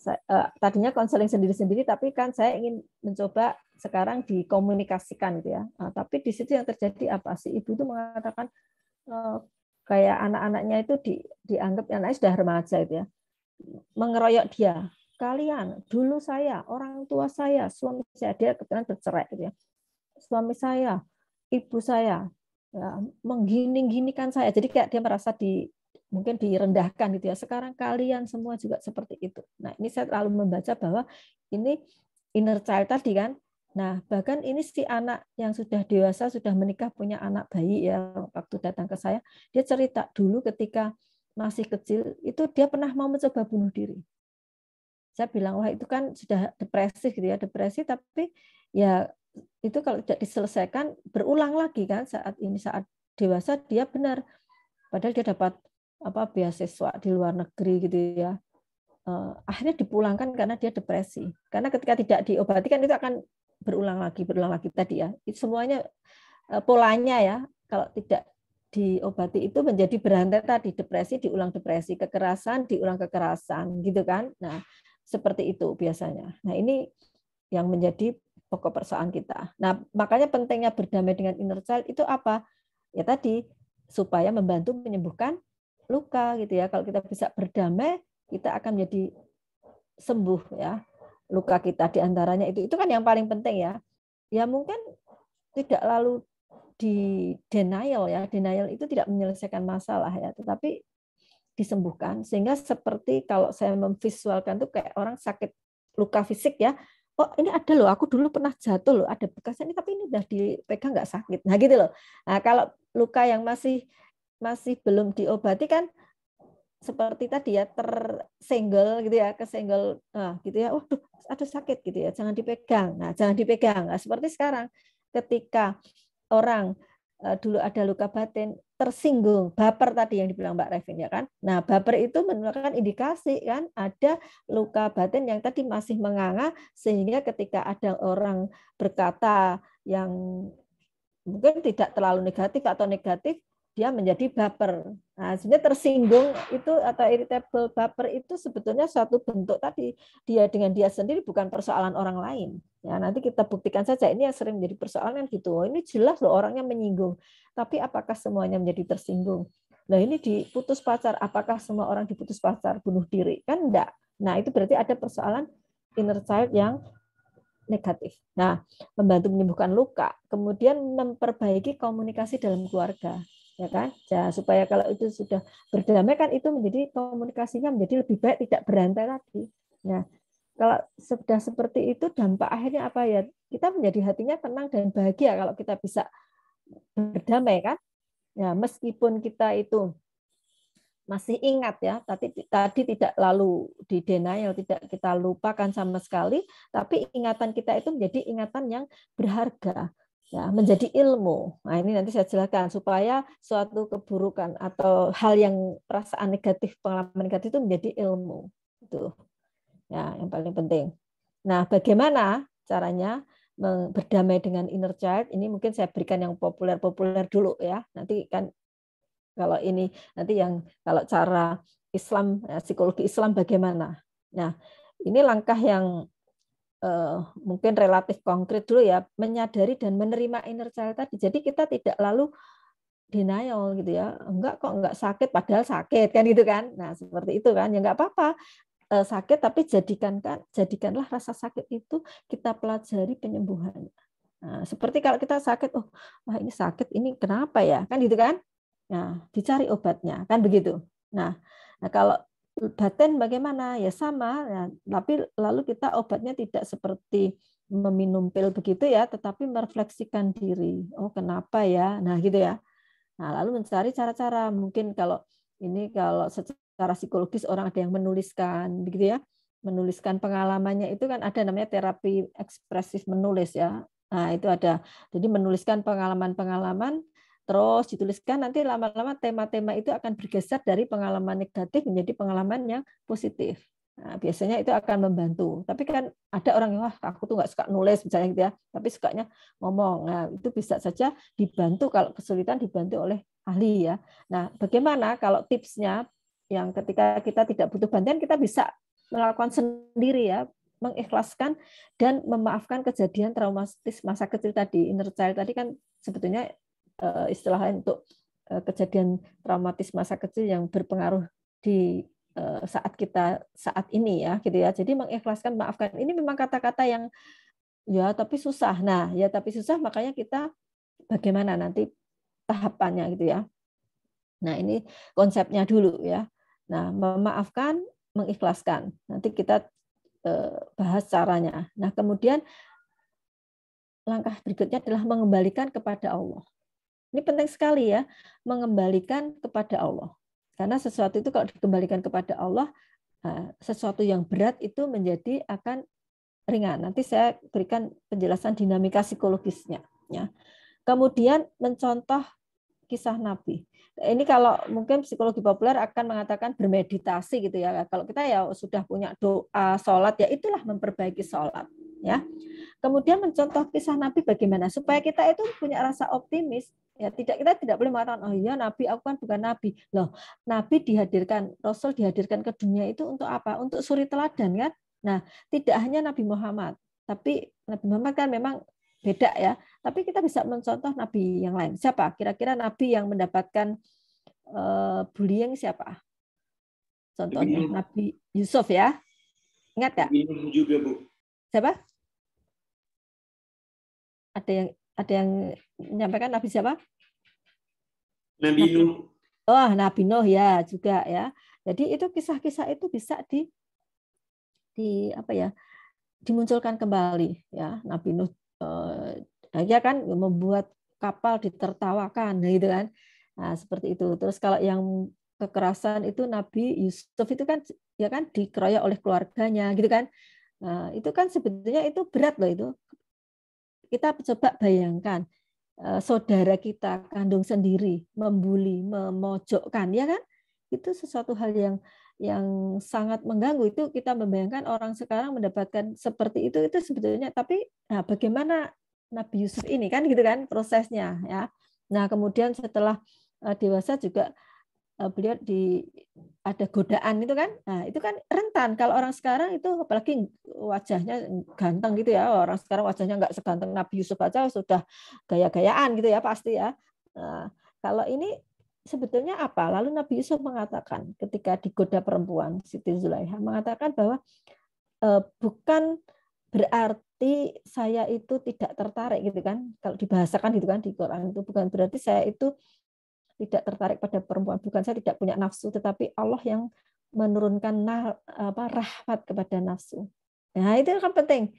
S2: saya, eh, tadinya konseling sendiri-sendiri, tapi kan saya ingin mencoba sekarang dikomunikasikan gitu ya. Nah, tapi di situ yang terjadi apa sih? Ibu itu mengatakan eh, kayak anak-anaknya itu di, dianggap ya, anak sudah remaja itu ya. Mengeroyok dia. Kalian, dulu saya, orang tua saya, suami saya, dia kebetulan bercerai gitu ya. Suami saya, ibu saya, ya, menggining-ginikan saya. Jadi kayak dia merasa di mungkin direndahkan gitu ya. Sekarang kalian semua juga seperti itu. Nah, ini saya terlalu membaca bahwa ini inner child tadi kan Nah, bahkan ini si anak yang sudah dewasa, sudah menikah, punya anak bayi ya, waktu datang ke saya, dia cerita dulu ketika masih kecil, itu dia pernah mau mencoba bunuh diri. Saya bilang, wah itu kan sudah depresi gitu ya, depresi tapi ya itu kalau tidak diselesaikan berulang lagi kan saat ini saat dewasa dia benar padahal dia dapat apa beasiswa di luar negeri gitu ya eh, akhirnya dipulangkan karena dia depresi. Karena ketika tidak diobati kan itu akan berulang lagi berulang lagi tadi ya itu semuanya eh, polanya ya kalau tidak diobati itu menjadi berantai tadi depresi diulang depresi kekerasan diulang kekerasan gitu kan nah seperti itu biasanya nah ini yang menjadi pokok persoalan kita nah makanya pentingnya berdamai dengan inner child itu apa ya tadi supaya membantu menyembuhkan luka gitu ya kalau kita bisa berdamai kita akan menjadi sembuh ya luka kita di antaranya itu itu kan yang paling penting ya. Ya mungkin tidak lalu di denial ya. Denial itu tidak menyelesaikan masalah ya, tetapi disembuhkan sehingga seperti kalau saya memvisualkan tuh kayak orang sakit luka fisik ya oh ini ada loh aku dulu pernah jatuh loh ada bekasnya ini tapi ini udah dipegang nggak sakit nah gitu loh nah kalau luka yang masih masih belum diobati kan seperti tadi ya tersenggol gitu ya kesenggol nah, gitu ya waduh ada sakit gitu ya jangan dipegang nah jangan dipegang nah, seperti sekarang ketika orang uh, dulu ada luka batin tersinggung baper tadi yang dibilang Mbak Revin ya kan nah baper itu menunjukkan indikasi kan ada luka batin yang tadi masih menganga sehingga ketika ada orang berkata yang mungkin tidak terlalu negatif atau negatif dia menjadi baper. Nah, sebenarnya tersinggung itu atau irritable baper itu sebetulnya suatu bentuk tadi dia dengan dia sendiri bukan persoalan orang lain. Ya, nanti kita buktikan saja ini yang sering menjadi persoalan yang gitu. Oh, ini jelas loh orangnya menyinggung. Tapi apakah semuanya menjadi tersinggung? Nah, ini diputus pacar, apakah semua orang diputus pacar bunuh diri? Kan enggak. Nah, itu berarti ada persoalan inner child yang negatif. Nah, membantu menyembuhkan luka, kemudian memperbaiki komunikasi dalam keluarga ya kan ya, supaya kalau itu sudah berdamai kan itu menjadi komunikasinya menjadi lebih baik tidak berantai lagi nah kalau sudah seperti itu dampak akhirnya apa ya kita menjadi hatinya tenang dan bahagia kalau kita bisa berdamai kan ya meskipun kita itu masih ingat ya tapi tadi tidak lalu di denial tidak kita lupakan sama sekali tapi ingatan kita itu menjadi ingatan yang berharga ya menjadi ilmu. Nah, ini nanti saya jelaskan supaya suatu keburukan atau hal yang perasaan negatif, pengalaman negatif itu menjadi ilmu. Itu. Ya, yang paling penting. Nah, bagaimana caranya berdamai dengan inner child? Ini mungkin saya berikan yang populer-populer dulu ya. Nanti kan kalau ini nanti yang kalau cara Islam ya, psikologi Islam bagaimana. Nah, ini langkah yang uh, mungkin relatif konkret dulu ya menyadari dan menerima inner child tadi jadi kita tidak lalu denial gitu ya enggak kok enggak sakit padahal sakit kan gitu kan nah seperti itu kan ya enggak apa-apa eh, sakit tapi jadikan kan jadikanlah rasa sakit itu kita pelajari penyembuhannya nah, seperti kalau kita sakit oh wah ini sakit ini kenapa ya kan gitu kan nah dicari obatnya kan begitu nah, nah kalau batin bagaimana ya sama ya, tapi lalu kita obatnya tidak seperti meminum pil begitu ya tetapi merefleksikan diri oh kenapa ya nah gitu ya nah lalu mencari cara-cara mungkin kalau ini kalau secara psikologis orang ada yang menuliskan begitu ya menuliskan pengalamannya itu kan ada namanya terapi ekspresif menulis ya nah itu ada jadi menuliskan pengalaman-pengalaman Terus dituliskan nanti lama-lama tema-tema itu akan bergeser dari pengalaman negatif menjadi pengalaman yang positif. Nah, biasanya itu akan membantu. Tapi kan ada orang yang wah aku tuh nggak suka nulis misalnya gitu ya, tapi sukanya ngomong. Nah itu bisa saja dibantu kalau kesulitan dibantu oleh ahli ya. Nah bagaimana kalau tipsnya yang ketika kita tidak butuh bantuan kita bisa melakukan sendiri ya mengikhlaskan dan memaafkan kejadian traumatis masa kecil tadi inner child tadi kan sebetulnya Eh, istilahnya untuk eh, kejadian traumatis masa kecil yang berpengaruh di eh, saat kita saat ini ya gitu ya. Jadi mengikhlaskan maafkan ini memang kata-kata yang ya tapi susah. Nah, ya tapi susah makanya kita bagaimana nanti tahapannya gitu ya. Nah, ini konsepnya dulu ya. Nah, memaafkan, mengikhlaskan. Nanti kita bahas caranya. Nah, kemudian langkah berikutnya adalah mengembalikan kepada Allah. Ini penting sekali ya, mengembalikan kepada Allah. Karena sesuatu itu kalau dikembalikan kepada Allah, sesuatu yang berat itu menjadi akan ringan. Nanti saya berikan penjelasan dinamika psikologisnya. Ya. Kemudian mencontoh kisah Nabi. Ini kalau mungkin psikologi populer akan mengatakan bermeditasi gitu ya. Kalau kita ya sudah punya doa, sholat, ya itulah memperbaiki sholat. Ya. Kemudian mencontoh kisah Nabi bagaimana supaya kita itu punya rasa optimis ya tidak kita tidak boleh mengatakan oh iya nabi aku kan bukan nabi loh nabi dihadirkan rasul dihadirkan ke dunia itu untuk apa untuk suri teladan kan nah tidak hanya nabi Muhammad tapi nabi Muhammad kan memang beda ya tapi kita bisa mencontoh nabi yang lain siapa kira-kira nabi yang mendapatkan uh, bullying siapa contohnya nabi Yusuf ya
S3: ingat ya juga bu
S2: siapa ada yang ada yang menyampaikan Nabi siapa?
S3: Nabi Nuh.
S2: Oh, Nabi Nuh ya juga ya. Jadi itu kisah-kisah itu bisa di di apa ya? dimunculkan kembali ya. Nabi Nuh eh, ya kan membuat kapal ditertawakan *laughs* gitu kan. Nah, seperti itu. Terus kalau yang kekerasan itu Nabi Yusuf itu kan ya kan dikeroyok oleh keluarganya gitu kan. Nah, itu kan sebetulnya itu berat loh itu. Kita coba bayangkan Eh, saudara kita kandung sendiri membuli, memojokkan, ya kan? Itu sesuatu hal yang yang sangat mengganggu itu kita membayangkan orang sekarang mendapatkan seperti itu itu sebetulnya tapi nah, bagaimana Nabi Yusuf ini kan gitu kan prosesnya ya. Nah kemudian setelah eh, dewasa juga Eh, beliau di ada godaan itu kan nah itu kan rentan kalau orang sekarang itu apalagi wajahnya ganteng gitu ya orang sekarang wajahnya nggak seganteng Nabi Yusuf aja sudah gaya-gayaan gitu ya pasti ya nah, kalau ini sebetulnya apa lalu Nabi Yusuf mengatakan ketika digoda perempuan Siti Zulaiha mengatakan bahwa e, bukan berarti saya itu tidak tertarik gitu kan kalau dibahasakan gitu kan di Quran itu bukan berarti saya itu tidak tertarik pada perempuan, bukan saya tidak punya nafsu, tetapi Allah yang menurunkan nah, apa, rahmat kepada nafsu. Nah itu kan penting.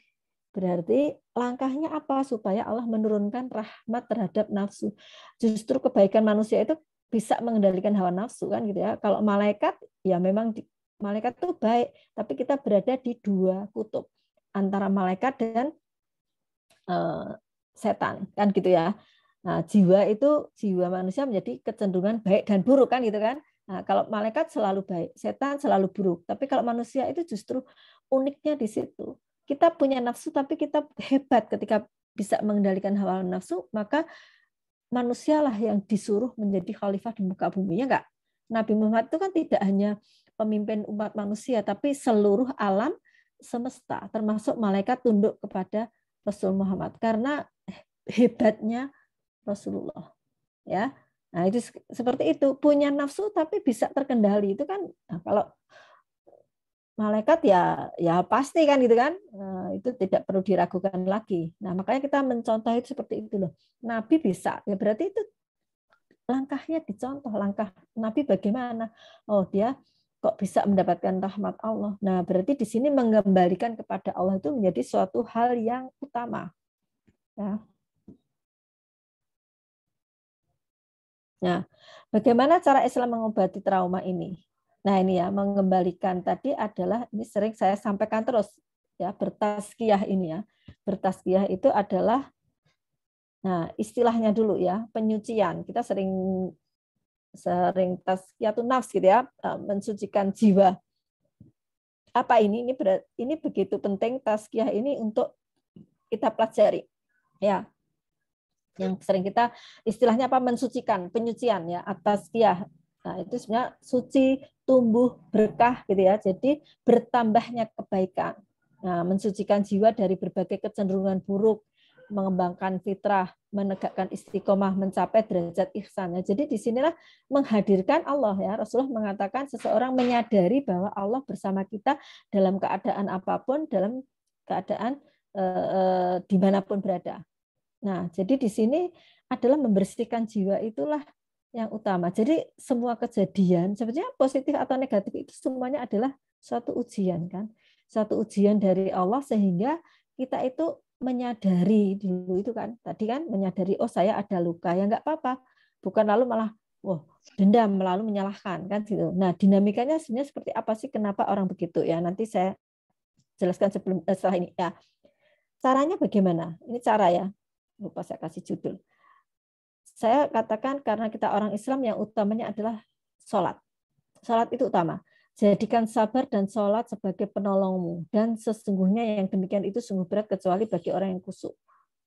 S2: Berarti langkahnya apa supaya Allah menurunkan rahmat terhadap nafsu? Justru kebaikan manusia itu bisa mengendalikan hawa nafsu kan gitu ya. Kalau malaikat ya memang di, malaikat tuh baik, tapi kita berada di dua kutub antara malaikat dan uh, setan kan gitu ya. Nah, jiwa itu jiwa manusia menjadi kecenderungan baik dan buruk kan gitu kan. Nah, kalau malaikat selalu baik, setan selalu buruk. Tapi kalau manusia itu justru uniknya di situ. Kita punya nafsu tapi kita hebat ketika bisa mengendalikan hawa nafsu, maka manusialah yang disuruh menjadi khalifah di muka bumi ya enggak? Nabi Muhammad itu kan tidak hanya pemimpin umat manusia tapi seluruh alam semesta termasuk malaikat tunduk kepada Rasul Muhammad karena hebatnya Rasulullah. Ya. Nah, itu seperti itu, punya nafsu tapi bisa terkendali. Itu kan nah, kalau malaikat ya ya pasti kan gitu kan nah, itu tidak perlu diragukan lagi nah makanya kita mencontoh itu seperti itu loh nabi bisa ya berarti itu langkahnya dicontoh langkah nabi bagaimana oh dia kok bisa mendapatkan rahmat Allah nah berarti di sini mengembalikan kepada Allah itu menjadi suatu hal yang utama ya Nah, bagaimana cara Islam mengobati trauma ini? Nah, ini ya mengembalikan tadi adalah ini sering saya sampaikan terus ya bertaskiah ini ya. bertaskiah itu adalah nah, istilahnya dulu ya, penyucian. Kita sering sering taskiah itu nafs gitu ya, e, mensucikan jiwa. Apa ini? Ini ini begitu penting taskiah ini untuk kita pelajari. Ya, yang sering kita istilahnya apa mensucikan penyucian ya atas kia nah itu sebenarnya suci tumbuh berkah gitu ya jadi bertambahnya kebaikan nah mensucikan jiwa dari berbagai kecenderungan buruk mengembangkan fitrah menegakkan istiqomah mencapai derajat ihsan ya jadi disinilah menghadirkan Allah ya Rasulullah mengatakan seseorang menyadari bahwa Allah bersama kita dalam keadaan apapun dalam keadaan eh, eh, dimanapun berada Nah, jadi di sini adalah membersihkan jiwa itulah yang utama. Jadi semua kejadian sebetulnya positif atau negatif itu semuanya adalah suatu ujian kan. Suatu ujian dari Allah sehingga kita itu menyadari dulu itu kan. Tadi kan menyadari oh saya ada luka ya nggak apa-apa. Bukan lalu malah wah dendam lalu menyalahkan kan gitu. Nah, dinamikanya sebenarnya seperti apa sih kenapa orang begitu ya. Nanti saya jelaskan sebelum eh, setelah ini ya. Caranya bagaimana? Ini cara ya lupa oh, saya kasih judul. Saya katakan karena kita orang Islam yang utamanya adalah sholat. Sholat itu utama. Jadikan sabar dan sholat sebagai penolongmu. Dan sesungguhnya yang demikian itu sungguh berat kecuali bagi orang yang kusuk.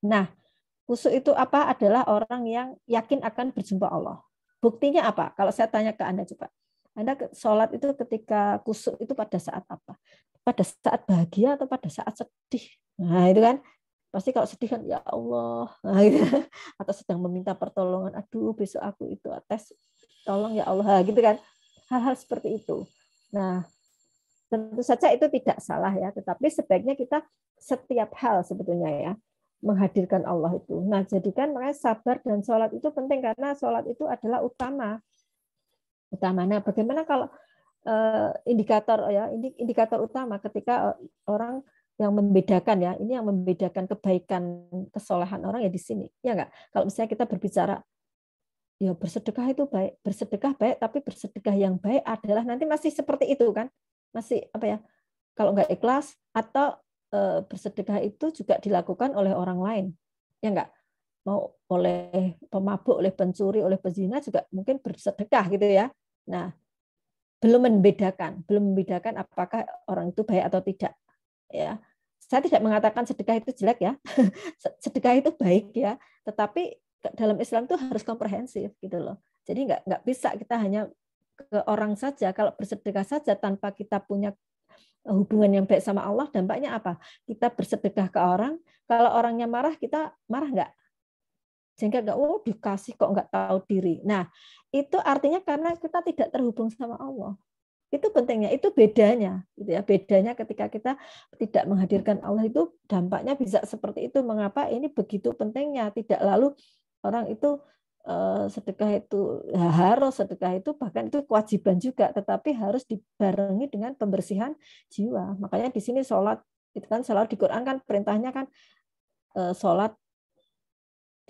S2: Nah, kusuk itu apa? Adalah orang yang yakin akan berjumpa Allah. Buktinya apa? Kalau saya tanya ke Anda coba. Anda sholat itu ketika kusuk itu pada saat apa? Pada saat bahagia atau pada saat sedih? Nah itu kan pasti kalau sedih kan ya Allah nah, gitu. *laughs* atau sedang meminta pertolongan aduh besok aku itu tes tolong ya Allah nah, gitu kan hal-hal seperti itu nah tentu saja itu tidak salah ya tetapi sebaiknya kita setiap hal sebetulnya ya menghadirkan Allah itu nah jadikan makanya sabar dan sholat itu penting karena sholat itu adalah utama utama nah bagaimana kalau eh, indikator ya ini indikator utama ketika eh, orang yang membedakan ya ini yang membedakan kebaikan kesolehan orang ya di sini ya enggak kalau misalnya kita berbicara ya bersedekah itu baik bersedekah baik tapi bersedekah yang baik adalah nanti masih seperti itu kan masih apa ya kalau enggak ikhlas atau e, bersedekah itu juga dilakukan oleh orang lain ya enggak mau oleh pemabuk oleh pencuri oleh pezina juga mungkin bersedekah gitu ya nah belum membedakan belum membedakan apakah orang itu baik atau tidak ya saya tidak mengatakan sedekah itu jelek ya *laughs* sedekah itu baik ya tetapi dalam Islam itu harus komprehensif gitu loh jadi nggak nggak bisa kita hanya ke orang saja kalau bersedekah saja tanpa kita punya hubungan yang baik sama Allah dampaknya apa kita bersedekah ke orang kalau orangnya marah kita marah nggak sehingga nggak oh dikasih kok nggak tahu diri nah itu artinya karena kita tidak terhubung sama Allah itu pentingnya itu bedanya gitu ya bedanya ketika kita tidak menghadirkan Allah itu dampaknya bisa seperti itu mengapa ini begitu pentingnya tidak lalu orang itu eh, sedekah itu harus sedekah itu bahkan itu kewajiban juga tetapi harus dibarengi dengan pembersihan jiwa makanya di sini sholat itu kan selalu di Quran kan perintahnya kan eh, sholat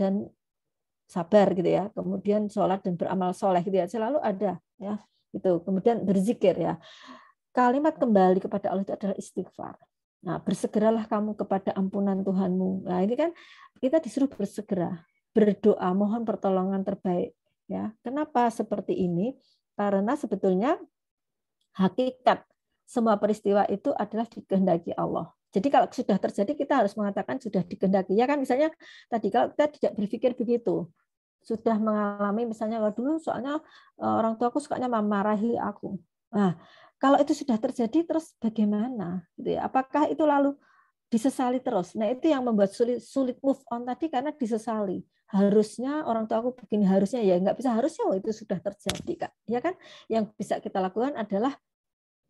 S2: dan sabar gitu ya kemudian sholat dan beramal soleh gitu ya selalu ada ya itu kemudian berzikir ya. Kalimat kembali kepada Allah itu adalah istighfar. Nah, bersegeralah kamu kepada ampunan Tuhanmu. Nah, ini kan kita disuruh bersegera, berdoa, mohon pertolongan terbaik. Ya, kenapa seperti ini? Karena sebetulnya hakikat semua peristiwa itu adalah dikehendaki Allah. Jadi kalau sudah terjadi kita harus mengatakan sudah dikehendaki. Ya kan misalnya tadi kalau kita tidak berpikir begitu, sudah mengalami misalnya kalau dulu soalnya eh, orang tuaku sukanya memarahi aku. Nah, kalau itu sudah terjadi terus bagaimana? Gitu ya, apakah itu lalu disesali terus? Nah, itu yang membuat sulit sulit move on tadi karena disesali. Harusnya orang tuaku begini, harusnya ya nggak bisa harusnya oh, itu sudah terjadi, Kak. Ya kan? Yang bisa kita lakukan adalah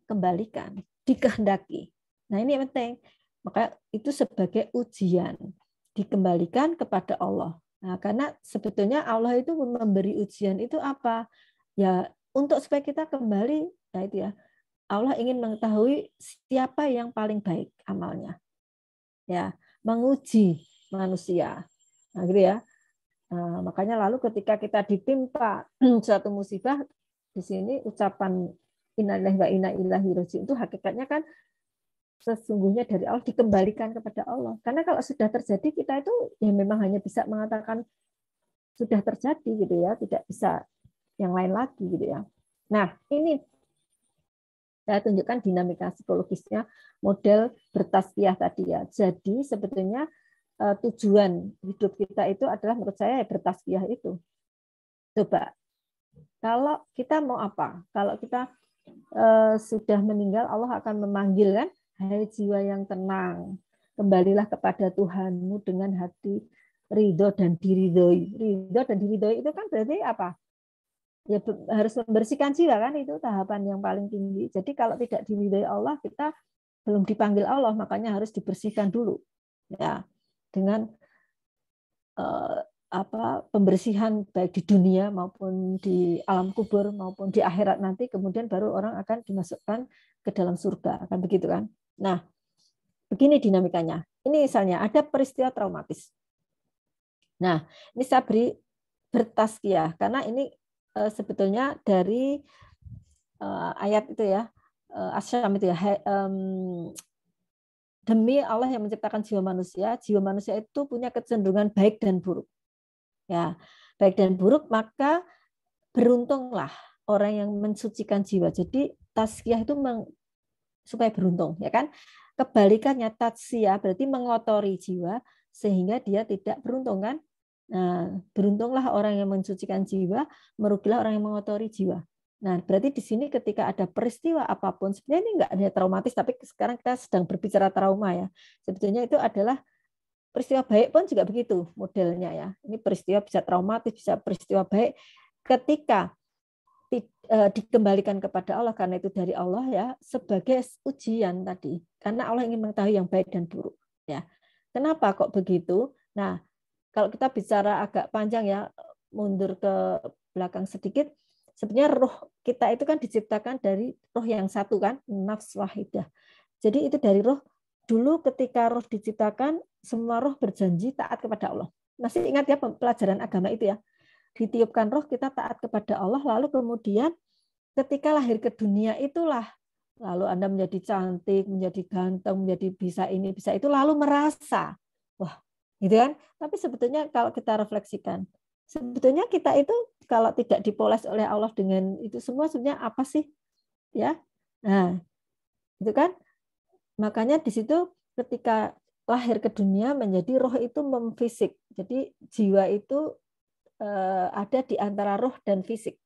S2: kembalikan, dikehendaki. Nah, ini yang penting. Maka itu sebagai ujian dikembalikan kepada Allah Nah, karena sebetulnya Allah itu memberi ujian itu apa? Ya untuk supaya kita kembali ya itu ya. Allah ingin mengetahui siapa yang paling baik amalnya. Ya, menguji manusia. Nah, gitu ya. Nah, makanya lalu ketika kita ditimpa *clears throat* suatu musibah di sini ucapan innalillahi wa inna ilaihi itu hakikatnya kan sesungguhnya dari Allah dikembalikan kepada Allah. Karena kalau sudah terjadi kita itu ya memang hanya bisa mengatakan sudah terjadi gitu ya, tidak bisa yang lain lagi gitu ya. Nah, ini saya tunjukkan dinamika psikologisnya model bertaskiah tadi ya. Jadi sebetulnya eh, tujuan hidup kita itu adalah menurut saya ya bertaskiah itu. Coba kalau kita mau apa? Kalau kita eh, sudah meninggal Allah akan memanggil kan? Hai jiwa yang tenang, kembalilah kepada Tuhanmu dengan hati ridho dan diridhoi. Ridho dan diridhoi itu kan berarti apa? Ya harus membersihkan jiwa kan itu tahapan yang paling tinggi. Jadi kalau tidak diridhoi Allah, kita belum dipanggil Allah, makanya harus dibersihkan dulu. Ya, dengan eh, apa pembersihan baik di dunia maupun di alam kubur maupun di akhirat nanti kemudian baru orang akan dimasukkan ke dalam surga kan begitu kan Nah, begini dinamikanya. Ini misalnya ada peristiwa traumatis. Nah, ini saya beri bertaskia ya, karena ini eh, sebetulnya dari eh, ayat itu ya, eh, asyam itu ya, demi Allah yang menciptakan jiwa manusia, jiwa manusia itu punya kecenderungan baik dan buruk. Ya, baik dan buruk maka beruntunglah orang yang mensucikan jiwa. Jadi tazkiyah itu supaya beruntung ya kan kebalikannya tatsia berarti mengotori jiwa sehingga dia tidak beruntung kan nah beruntunglah orang yang mencucikan jiwa merugilah orang yang mengotori jiwa nah berarti di sini ketika ada peristiwa apapun sebenarnya ini enggak hanya traumatis tapi sekarang kita sedang berbicara trauma ya sebetulnya itu adalah peristiwa baik pun juga begitu modelnya ya ini peristiwa bisa traumatis bisa peristiwa baik ketika Eh, dikembalikan kepada Allah karena itu dari Allah ya sebagai ujian tadi karena Allah ingin mengetahui yang baik dan buruk ya kenapa kok begitu nah kalau kita bicara agak panjang ya mundur ke belakang sedikit sebenarnya roh kita itu kan diciptakan dari roh yang satu kan nafs wahidah jadi itu dari roh dulu ketika roh diciptakan semua roh berjanji taat kepada Allah masih ingat ya pelajaran agama itu ya ditiupkan roh kita taat kepada Allah lalu kemudian ketika lahir ke dunia itulah lalu Anda menjadi cantik, menjadi ganteng, menjadi bisa ini, bisa itu lalu merasa wah, gitu kan? Tapi sebetulnya kalau kita refleksikan, sebetulnya kita itu kalau tidak dipoles oleh Allah dengan itu semua sebenarnya apa sih? Ya. Nah, itu kan? Makanya di situ ketika lahir ke dunia menjadi roh itu memfisik. Jadi jiwa itu Eh, ada di antara roh dan fisik.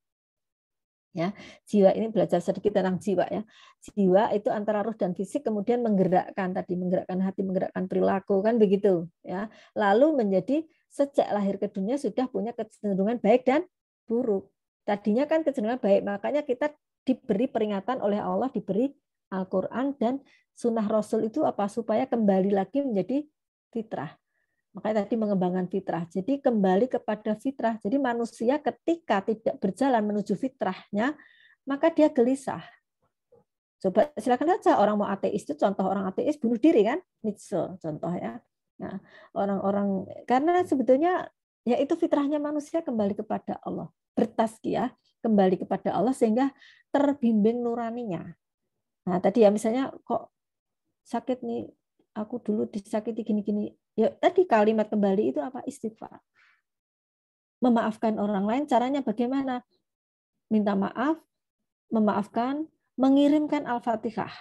S2: Ya, jiwa ini belajar sedikit tentang jiwa ya. Jiwa itu antara roh dan fisik kemudian menggerakkan tadi menggerakkan hati, menggerakkan perilaku kan begitu ya. Lalu menjadi sejak lahir ke dunia sudah punya kecenderungan baik dan buruk. Tadinya kan kecenderungan baik, makanya kita diberi peringatan oleh Allah, diberi Al-Qur'an dan sunnah Rasul itu apa supaya kembali lagi menjadi fitrah. Makanya tadi mengembangkan fitrah. Jadi kembali kepada fitrah. Jadi manusia ketika tidak berjalan menuju fitrahnya, maka dia gelisah. Coba silakan saja orang mau ateis itu contoh orang ateis bunuh diri kan Nietzsche contoh ya. Nah, orang-orang karena sebetulnya yaitu fitrahnya manusia kembali kepada Allah. Bertazkiyah kembali kepada Allah sehingga terbimbing nuraninya. Nah, tadi ya misalnya kok sakit nih aku dulu disakiti gini-gini ya tadi kalimat kembali itu apa istighfar memaafkan orang lain caranya bagaimana minta maaf memaafkan mengirimkan al-fatihah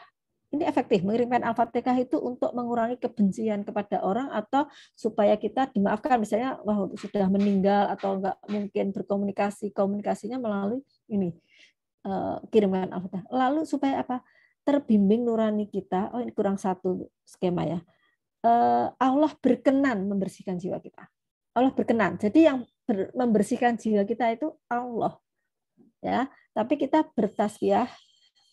S2: ini efektif mengirimkan al-fatihah itu untuk mengurangi kebencian kepada orang atau supaya kita dimaafkan misalnya wah sudah meninggal atau enggak mungkin berkomunikasi komunikasinya melalui ini eh, kirimkan al-fatihah lalu supaya apa terbimbing nurani kita oh ini kurang satu skema ya Eh, Allah berkenan membersihkan jiwa kita. Allah berkenan. Jadi yang ber, membersihkan jiwa kita itu Allah. Ya, tapi kita bertasbih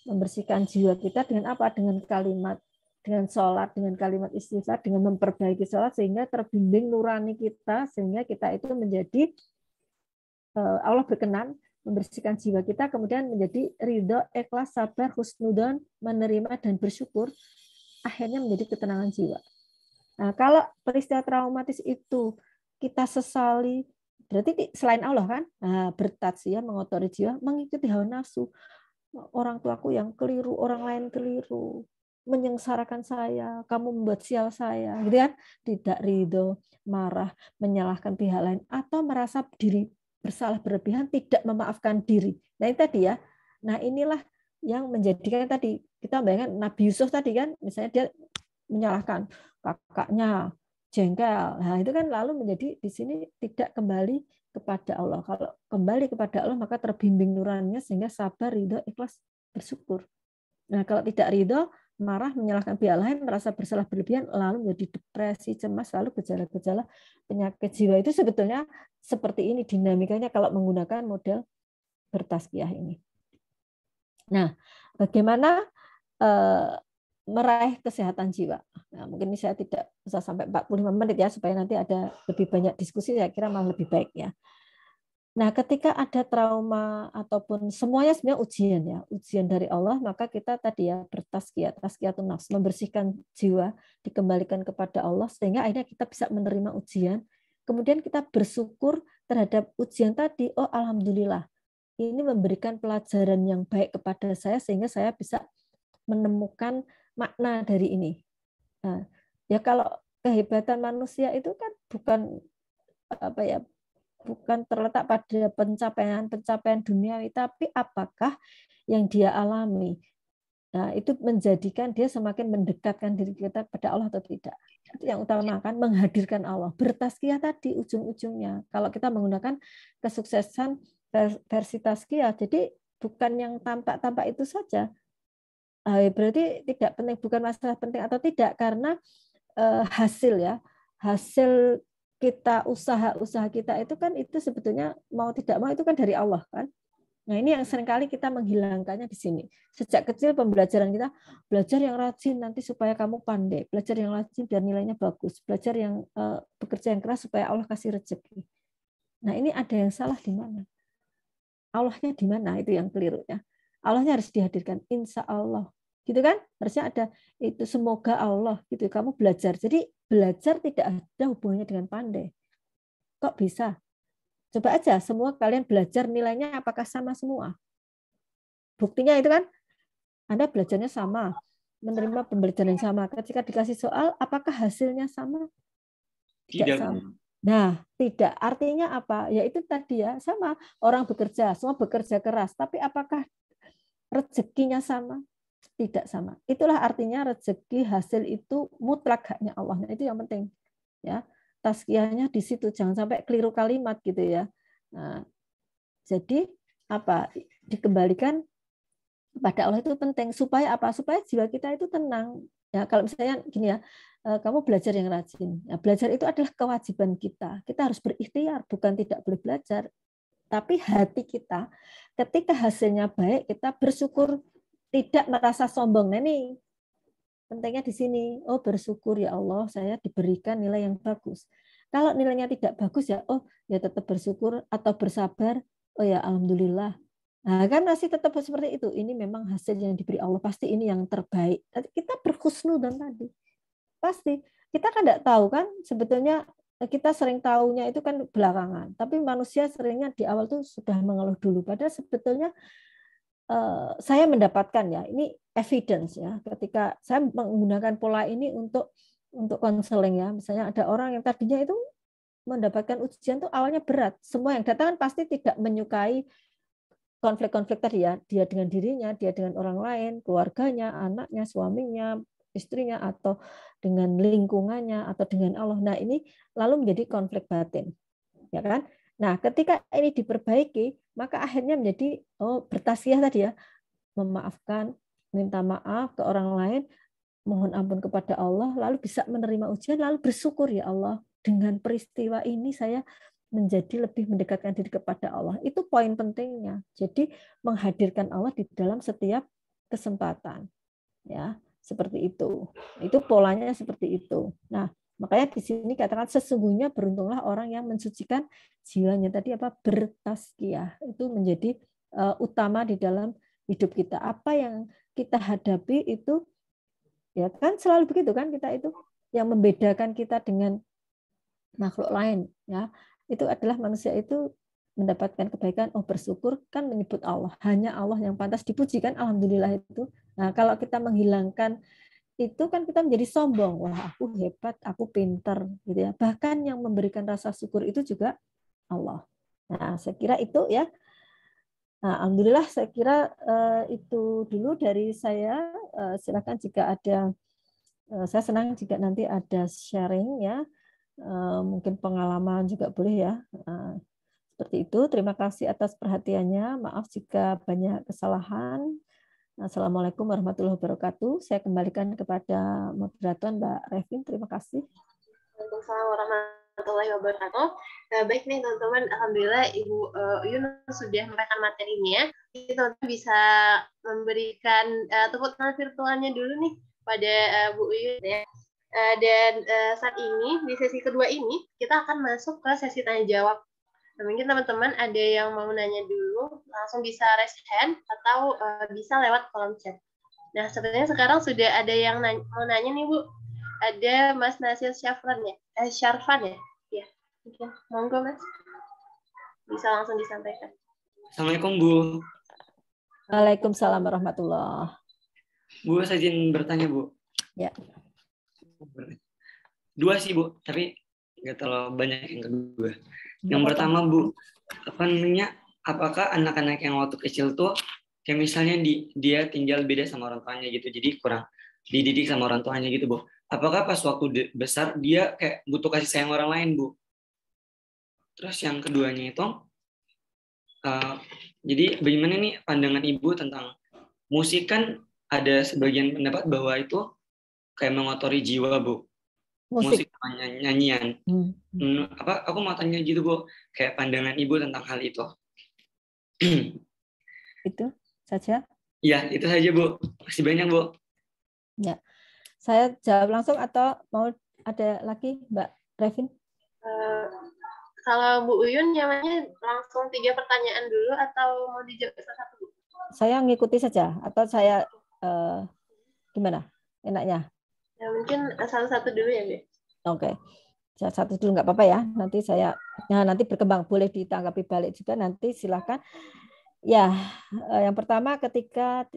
S2: membersihkan jiwa kita dengan apa? Dengan kalimat dengan sholat, dengan kalimat istighfar, dengan memperbaiki sholat sehingga terbimbing nurani kita sehingga kita itu menjadi eh, Allah berkenan membersihkan jiwa kita kemudian menjadi ridho, ikhlas, sabar, husnudon, menerima dan bersyukur akhirnya menjadi ketenangan jiwa. Nah, kalau peristiwa traumatis itu kita sesali, berarti selain Allah kan, nah, bertatsia, ya, mengotori jiwa, mengikuti hawa nafsu. Orang tuaku yang keliru, orang lain keliru, menyengsarakan saya, kamu membuat sial saya, gitu kan? Tidak ridho, marah, menyalahkan pihak lain, atau merasa diri bersalah berlebihan, tidak memaafkan diri. Nah ini tadi ya. Nah inilah yang menjadikan tadi kita bayangkan Nabi Yusuf tadi kan, misalnya dia menyalahkan kakaknya jengkel. Nah, itu kan lalu menjadi di sini tidak kembali kepada Allah. Kalau kembali kepada Allah maka terbimbing nurannya sehingga sabar, ridho, ikhlas, bersyukur. Nah, kalau tidak ridho, marah, menyalahkan pihak lain, merasa bersalah berlebihan, lalu menjadi depresi, cemas, lalu gejala-gejala penyakit jiwa itu sebetulnya seperti ini dinamikanya kalau menggunakan model bertaskiah ini. Nah, bagaimana eh, meraih kesehatan jiwa. Nah, mungkin saya tidak bisa sampai 45 menit ya supaya nanti ada lebih banyak diskusi saya kira malah lebih baik ya. Nah, ketika ada trauma ataupun semuanya sebenarnya ujian ya, ujian dari Allah, maka kita tadi ya bertaskiat, taskia itu nafs, membersihkan jiwa, dikembalikan kepada Allah sehingga akhirnya kita bisa menerima ujian. Kemudian kita bersyukur terhadap ujian tadi, oh alhamdulillah. Ini memberikan pelajaran yang baik kepada saya sehingga saya bisa menemukan makna dari ini. Nah, ya kalau kehebatan manusia itu kan bukan apa ya bukan terletak pada pencapaian-pencapaian duniawi, tapi apakah yang dia alami. Nah, itu menjadikan dia semakin mendekatkan diri kita pada Allah atau tidak. Itu yang utama kan menghadirkan Allah. bertaskiah tadi ujung-ujungnya. Kalau kita menggunakan kesuksesan versi taskiah jadi bukan yang tampak-tampak itu saja, Eh, berarti tidak penting bukan masalah penting atau tidak karena eh, hasil ya hasil kita usaha-usaha kita itu kan itu sebetulnya mau tidak mau itu kan dari Allah kan Nah, ini yang seringkali kita menghilangkannya di sini. Sejak kecil pembelajaran kita, belajar yang rajin nanti supaya kamu pandai, belajar yang rajin biar nilainya bagus, belajar yang eh, bekerja yang keras supaya Allah kasih rezeki. Nah, ini ada yang salah di mana? Allahnya di mana? Itu yang keliru ya. Allahnya harus dihadirkan. Insya Allah gitu kan harusnya ada itu semoga Allah gitu kamu belajar jadi belajar tidak ada hubungannya dengan pandai kok bisa coba aja semua kalian belajar nilainya apakah sama semua buktinya itu kan anda belajarnya sama menerima pembelajaran yang sama ketika dikasih soal apakah hasilnya sama tidak, tidak. sama Nah, tidak. Artinya apa? Ya itu tadi ya, sama orang bekerja, semua bekerja keras, tapi apakah rezekinya sama? tidak sama. Itulah artinya rezeki hasil itu mutlak haknya Allah. Nah, itu yang penting. Ya, taskiahnya di situ jangan sampai keliru kalimat gitu ya. Nah, jadi apa dikembalikan pada Allah itu penting supaya apa? Supaya jiwa kita itu tenang. Ya, kalau misalnya gini ya, e, kamu belajar yang rajin. Ya, belajar itu adalah kewajiban kita. Kita harus berikhtiar, bukan tidak boleh belajar. Tapi hati kita ketika hasilnya baik, kita bersyukur tidak merasa sombong. Nah ini pentingnya di sini. Oh bersyukur ya Allah saya diberikan nilai yang bagus. Kalau nilainya tidak bagus ya oh ya tetap bersyukur atau bersabar. Oh ya alhamdulillah. Nah, kan masih tetap seperti itu. Ini memang hasil yang diberi Allah pasti ini yang terbaik. Kita dan tadi. Pasti kita kan tidak tahu kan sebetulnya kita sering tahunya itu kan belakangan. Tapi manusia seringnya di awal tuh sudah mengeluh dulu. Padahal sebetulnya Eh, saya mendapatkan ya ini evidence ya ketika saya menggunakan pola ini untuk untuk konseling ya misalnya ada orang yang tadinya itu mendapatkan ujian tuh awalnya berat semua yang datang kan pasti tidak menyukai konflik-konflik tadi ya dia dengan dirinya dia dengan orang lain keluarganya anaknya suaminya istrinya atau dengan lingkungannya atau dengan Allah nah ini lalu menjadi konflik batin ya kan nah ketika ini diperbaiki maka akhirnya menjadi oh bertasiah tadi ya memaafkan minta maaf ke orang lain mohon ampun kepada Allah lalu bisa menerima ujian lalu bersyukur ya Allah dengan peristiwa ini saya menjadi lebih mendekatkan diri kepada Allah itu poin pentingnya jadi menghadirkan Allah di dalam setiap kesempatan ya seperti itu itu polanya seperti itu nah Makanya di sini katakan sesungguhnya beruntunglah orang yang mensucikan jiwanya tadi apa bertaskiah itu menjadi uh, utama di dalam hidup kita. Apa yang kita hadapi itu ya kan selalu begitu kan kita itu yang membedakan kita dengan makhluk lain ya itu adalah manusia itu mendapatkan kebaikan oh bersyukur kan menyebut Allah hanya Allah yang pantas dipujikan alhamdulillah itu nah kalau kita menghilangkan itu kan kita menjadi sombong wah aku hebat aku pinter gitu ya bahkan yang memberikan rasa syukur itu juga Allah nah saya kira itu ya nah, alhamdulillah saya kira uh, itu dulu dari saya uh, silakan jika ada uh, saya senang jika nanti ada sharing ya uh, mungkin pengalaman juga boleh ya uh, seperti itu terima kasih atas perhatiannya maaf jika banyak kesalahan Assalamualaikum warahmatullahi wabarakatuh. Saya kembalikan kepada moderator Mbak Revin. Terima kasih.
S5: Assalamualaikum warahmatullahi wabarakatuh. Nah, baik nih teman-teman, Alhamdulillah Ibu uh, eh, Yun sudah merekam materinya. Jadi teman-teman bisa memberikan uh, tepuk tangan virtualnya dulu nih pada uh, Bu Yun ya. Uh, dan uh, saat ini di sesi kedua ini kita akan masuk ke sesi tanya jawab Nah, mungkin teman-teman ada yang mau nanya dulu, langsung bisa raise hand atau uh, bisa lewat kolom chat. Nah, sepertinya sekarang sudah ada yang nanya, mau nanya nih, Bu. Ada Mas Nasir Syafran ya? Eh, Syarfan ya? iya mungkin. Monggo, Mas. Bisa langsung disampaikan.
S3: Assalamualaikum, Bu.
S2: Waalaikumsalam warahmatullah.
S4: Bu, saya izin bertanya, Bu. Ya. Dua sih, Bu. Tapi nggak terlalu banyak yang kedua. Yang pertama Bu, apa namanya? Apakah anak-anak yang waktu kecil tuh kayak misalnya di, dia tinggal beda sama orang tuanya gitu, jadi kurang dididik sama orang tuanya gitu Bu. Apakah pas waktu besar dia kayak butuh kasih sayang orang lain Bu? Terus yang keduanya itu, uh, jadi bagaimana nih pandangan Ibu tentang musik kan ada sebagian pendapat bahwa itu kayak mengotori jiwa Bu musik, musik nyanyian. Hmm. Hmm, apa aku mau tanya gitu Bu, kayak pandangan Ibu tentang hal itu. *clears throat*
S2: itu saja?
S4: Iya, itu saja Bu. Masih banyak Bu.
S2: Ya. Saya jawab langsung atau mau ada lagi Mbak Revin?
S5: Uh, kalau Bu Uyun nyamanya langsung tiga pertanyaan dulu atau mau dijawab satu-satu?
S2: Saya ngikuti saja atau saya uh, gimana enaknya?
S5: Ya, mungkin eh, satu-satu dulu ya, Bu. Oke.
S2: Okay. Satu dulu nggak apa-apa ya. Nanti saya nah, nanti berkembang boleh ditanggapi balik juga nanti silahkan. Ya, eh, yang pertama ketika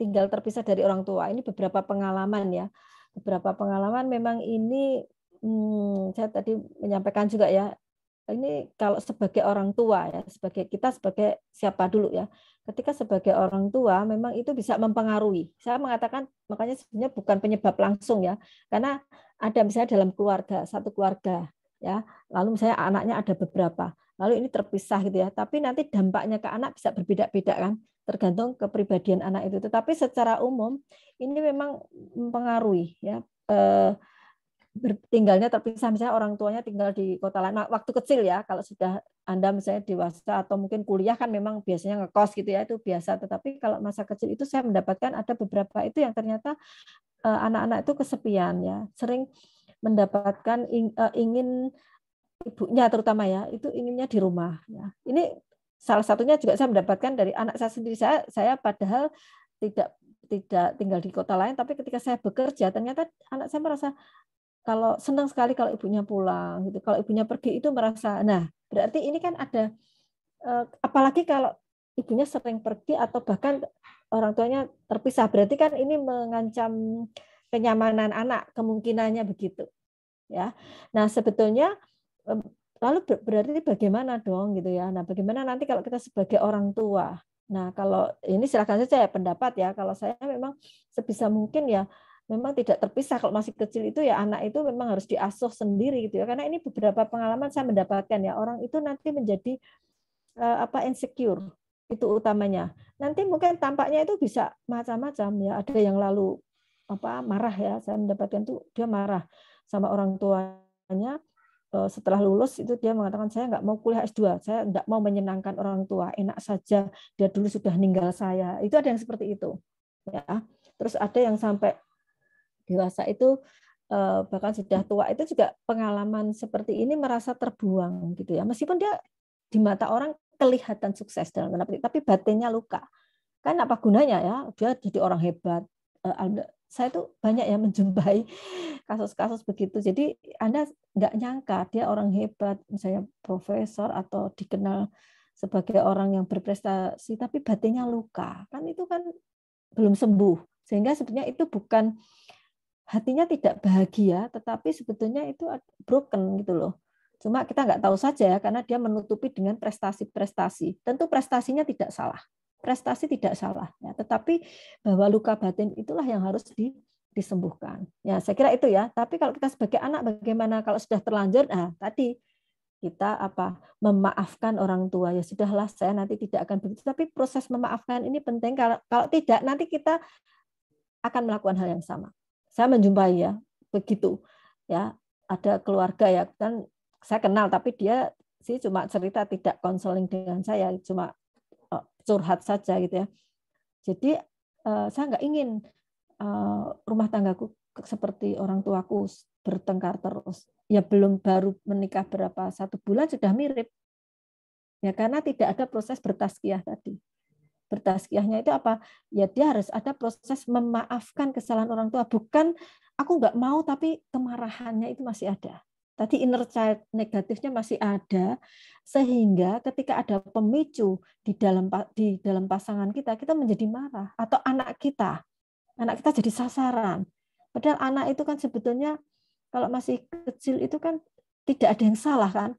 S2: tinggal terpisah dari orang tua ini beberapa pengalaman ya. Beberapa pengalaman memang ini hmm, saya tadi menyampaikan juga ya ini kalau sebagai orang tua ya sebagai kita sebagai siapa dulu ya ketika sebagai orang tua memang itu bisa mempengaruhi saya mengatakan makanya sebenarnya bukan penyebab langsung ya karena ada misalnya dalam keluarga satu keluarga ya lalu misalnya anaknya ada beberapa lalu ini terpisah gitu ya tapi nanti dampaknya ke anak bisa berbeda-beda kan tergantung kepribadian anak itu tetapi secara umum ini memang mempengaruhi ya eh, tinggalnya terpisah misalnya orang tuanya tinggal di kota lain nah, waktu kecil ya kalau sudah anda misalnya dewasa atau mungkin kuliah kan memang biasanya ngekos gitu ya itu biasa tetapi kalau masa kecil itu saya mendapatkan ada beberapa itu yang ternyata eh, anak-anak itu kesepian ya sering mendapatkan eh, ingin ibunya terutama ya itu inginnya di rumah ya ini salah satunya juga saya mendapatkan dari anak saya sendiri saya saya padahal tidak tidak tinggal di kota lain tapi ketika saya bekerja ternyata anak saya merasa kalau senang sekali kalau ibunya pulang gitu kalau ibunya pergi itu merasa nah berarti ini kan ada eh, apalagi kalau ibunya sering pergi atau bahkan orang tuanya terpisah berarti kan ini mengancam kenyamanan anak kemungkinannya begitu ya nah sebetulnya lalu berarti bagaimana dong gitu ya nah bagaimana nanti kalau kita sebagai orang tua nah kalau ini silahkan saja ya pendapat ya kalau saya memang sebisa mungkin ya memang tidak terpisah kalau masih kecil itu ya anak itu memang harus diasuh sendiri gitu ya karena ini beberapa pengalaman saya mendapatkan ya orang itu nanti menjadi eh, apa insecure itu utamanya nanti mungkin tampaknya itu bisa macam-macam ya ada yang lalu apa marah ya saya mendapatkan tuh dia marah sama orang tuanya eh, setelah lulus itu dia mengatakan saya nggak mau kuliah S2, saya nggak mau menyenangkan orang tua, enak saja dia dulu sudah ninggal saya. Itu ada yang seperti itu. Ya. Terus ada yang sampai dewasa itu eh, bahkan sudah tua itu juga pengalaman seperti ini merasa terbuang gitu ya meskipun dia di mata orang kelihatan sukses dalam tanda petik tapi batinnya luka kan apa gunanya ya dia jadi orang hebat eh, saya tuh banyak yang menjumpai *laughs* kasus-kasus begitu jadi anda nggak nyangka dia orang hebat misalnya profesor atau dikenal sebagai orang yang berprestasi tapi batinnya luka kan itu kan belum sembuh sehingga sebenarnya itu bukan hatinya tidak bahagia, tetapi sebetulnya itu broken gitu loh. Cuma kita nggak tahu saja ya, karena dia menutupi dengan prestasi-prestasi. Tentu prestasinya tidak salah, prestasi tidak salah. Ya, tetapi bahwa luka batin itulah yang harus di, disembuhkan. Ya, saya kira itu ya. Tapi kalau kita sebagai anak bagaimana kalau sudah terlanjur? Nah, tadi kita apa memaafkan orang tua ya sudahlah saya nanti tidak akan begitu tapi proses memaafkan ini penting kalau kalau tidak nanti kita akan melakukan hal yang sama saya menjumpai ya begitu ya ada keluarga ya kan saya kenal tapi dia sih cuma cerita tidak konseling dengan saya cuma eh, curhat saja gitu ya jadi eh, saya nggak ingin eh, rumah tanggaku seperti orang tuaku bertengkar terus ya belum baru menikah berapa satu bulan sudah mirip ya karena tidak ada proses bertaskiah tadi bertaskiahnya itu apa? Ya dia harus ada proses memaafkan kesalahan orang tua, bukan aku nggak mau tapi kemarahannya itu masih ada. Tadi inner child negatifnya masih ada, sehingga ketika ada pemicu di dalam di dalam pasangan kita, kita menjadi marah atau anak kita, anak kita jadi sasaran. Padahal anak itu kan sebetulnya kalau masih kecil itu kan tidak ada yang salah kan,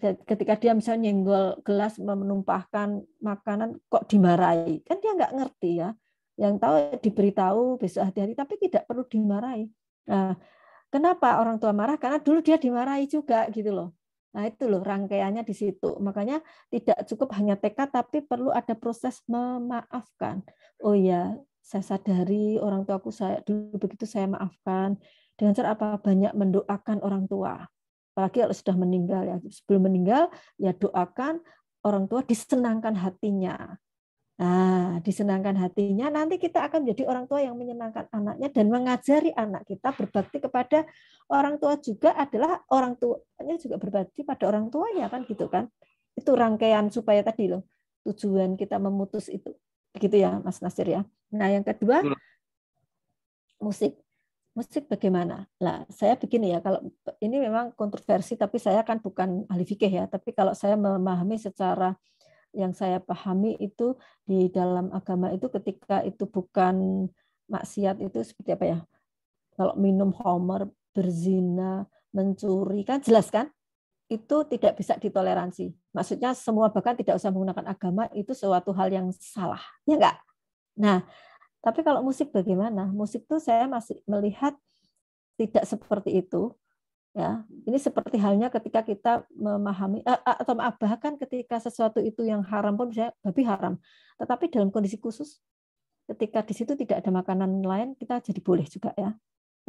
S2: ketika dia misalnya nyenggol gelas menumpahkan makanan kok dimarahi kan dia nggak ngerti ya yang tahu diberitahu besok hati-hati tapi tidak perlu dimarahi nah, kenapa orang tua marah karena dulu dia dimarahi juga gitu loh nah itu loh rangkaiannya di situ makanya tidak cukup hanya tekad tapi perlu ada proses memaafkan oh ya saya sadari orang tuaku saya dulu begitu saya maafkan dengan cara apa banyak mendoakan orang tua apalagi kalau sudah meninggal ya sebelum meninggal ya doakan orang tua disenangkan hatinya Nah, disenangkan hatinya, nanti kita akan menjadi orang tua yang menyenangkan anaknya dan mengajari anak kita berbakti kepada orang tua juga adalah orang tuanya juga berbakti pada orang tua ya kan gitu kan. Itu rangkaian supaya tadi loh tujuan kita memutus itu. Begitu ya Mas Nasir ya. Nah, yang kedua musik musik bagaimana? Nah, saya begini ya, kalau ini memang kontroversi, tapi saya kan bukan ahli fikih ya, tapi kalau saya memahami secara yang saya pahami itu di dalam agama itu ketika itu bukan maksiat itu seperti apa ya? Kalau minum homer, berzina, mencuri kan jelas kan? Itu tidak bisa ditoleransi. Maksudnya semua bahkan tidak usah menggunakan agama itu suatu hal yang salah, ya enggak? Nah, tapi kalau musik bagaimana? Musik tuh saya masih melihat tidak seperti itu. Ya, ini seperti halnya ketika kita memahami eh, eh, atau maaf, bahkan ketika sesuatu itu yang haram pun bisa babi haram, tetapi dalam kondisi khusus ketika di situ tidak ada makanan lain kita jadi boleh juga ya.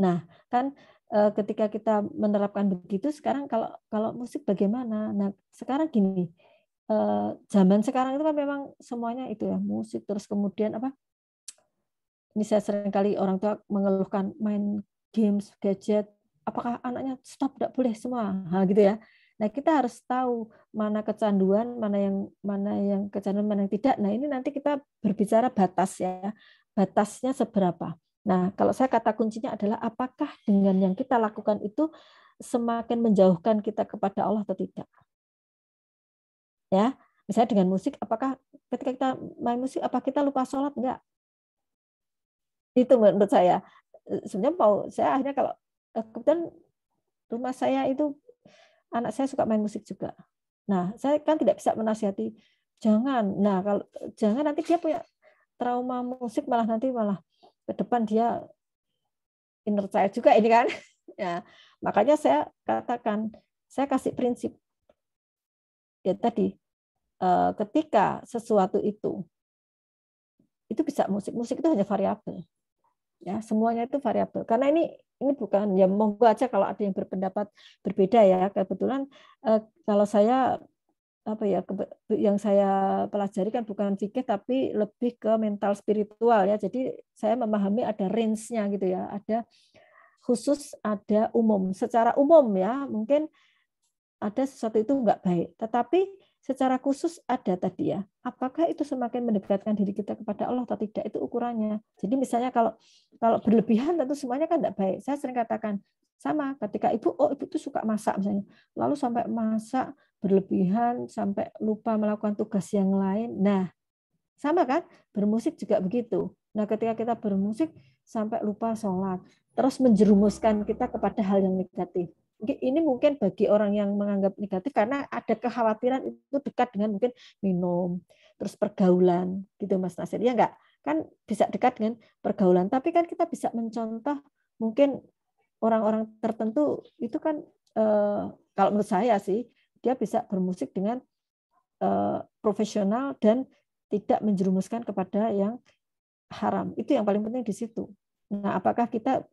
S2: Nah, kan eh, ketika kita menerapkan begitu sekarang kalau kalau musik bagaimana? Nah, sekarang gini, zaman sekarang itu kan memang semuanya itu ya musik terus kemudian apa ini saya sering kali orang tua mengeluhkan main games, gadget, apakah anaknya stop tidak boleh semua hal gitu ya nah kita harus tahu mana kecanduan mana yang mana yang kecanduan mana yang tidak nah ini nanti kita berbicara batas ya batasnya seberapa nah kalau saya kata kuncinya adalah apakah dengan yang kita lakukan itu semakin menjauhkan kita kepada Allah atau tidak ya misalnya dengan musik apakah ketika kita main musik apa kita lupa sholat enggak itu menurut saya sebenarnya mau saya akhirnya kalau eh, kemudian rumah saya itu anak saya suka main musik juga nah saya kan tidak bisa menasihati jangan nah kalau jangan nanti dia punya trauma musik malah nanti malah ke depan dia inner child juga ini kan *laughs* ya makanya saya katakan saya kasih prinsip ya tadi eh, ketika sesuatu itu itu bisa musik musik itu hanya variabel ya semuanya itu variabel karena ini ini bukan ya monggo aja kalau ada yang berpendapat berbeda ya kebetulan eh, kalau saya apa ya yang saya pelajari kan bukan fikih tapi lebih ke mental spiritual ya jadi saya memahami ada range-nya gitu ya ada khusus ada umum secara umum ya mungkin ada sesuatu itu enggak baik tetapi secara khusus ada tadi ya. Apakah itu semakin mendekatkan diri kita kepada Allah atau tidak itu ukurannya. Jadi misalnya kalau kalau berlebihan tentu semuanya kan tidak baik. Saya sering katakan sama ketika ibu oh ibu tuh suka masak misalnya. Lalu sampai masak berlebihan sampai lupa melakukan tugas yang lain. Nah, sama kan? Bermusik juga begitu. Nah, ketika kita bermusik sampai lupa sholat, terus menjerumuskan kita kepada hal yang negatif ini mungkin bagi orang yang menganggap negatif karena ada kekhawatiran itu dekat dengan mungkin minum, terus pergaulan gitu Mas Nasir. Ya enggak? Kan bisa dekat dengan pergaulan, tapi kan kita bisa mencontoh mungkin orang-orang tertentu itu kan eh, kalau menurut saya sih dia bisa bermusik dengan eh, profesional dan tidak menjerumuskan kepada yang haram. Itu yang paling penting di situ. Nah, apakah kita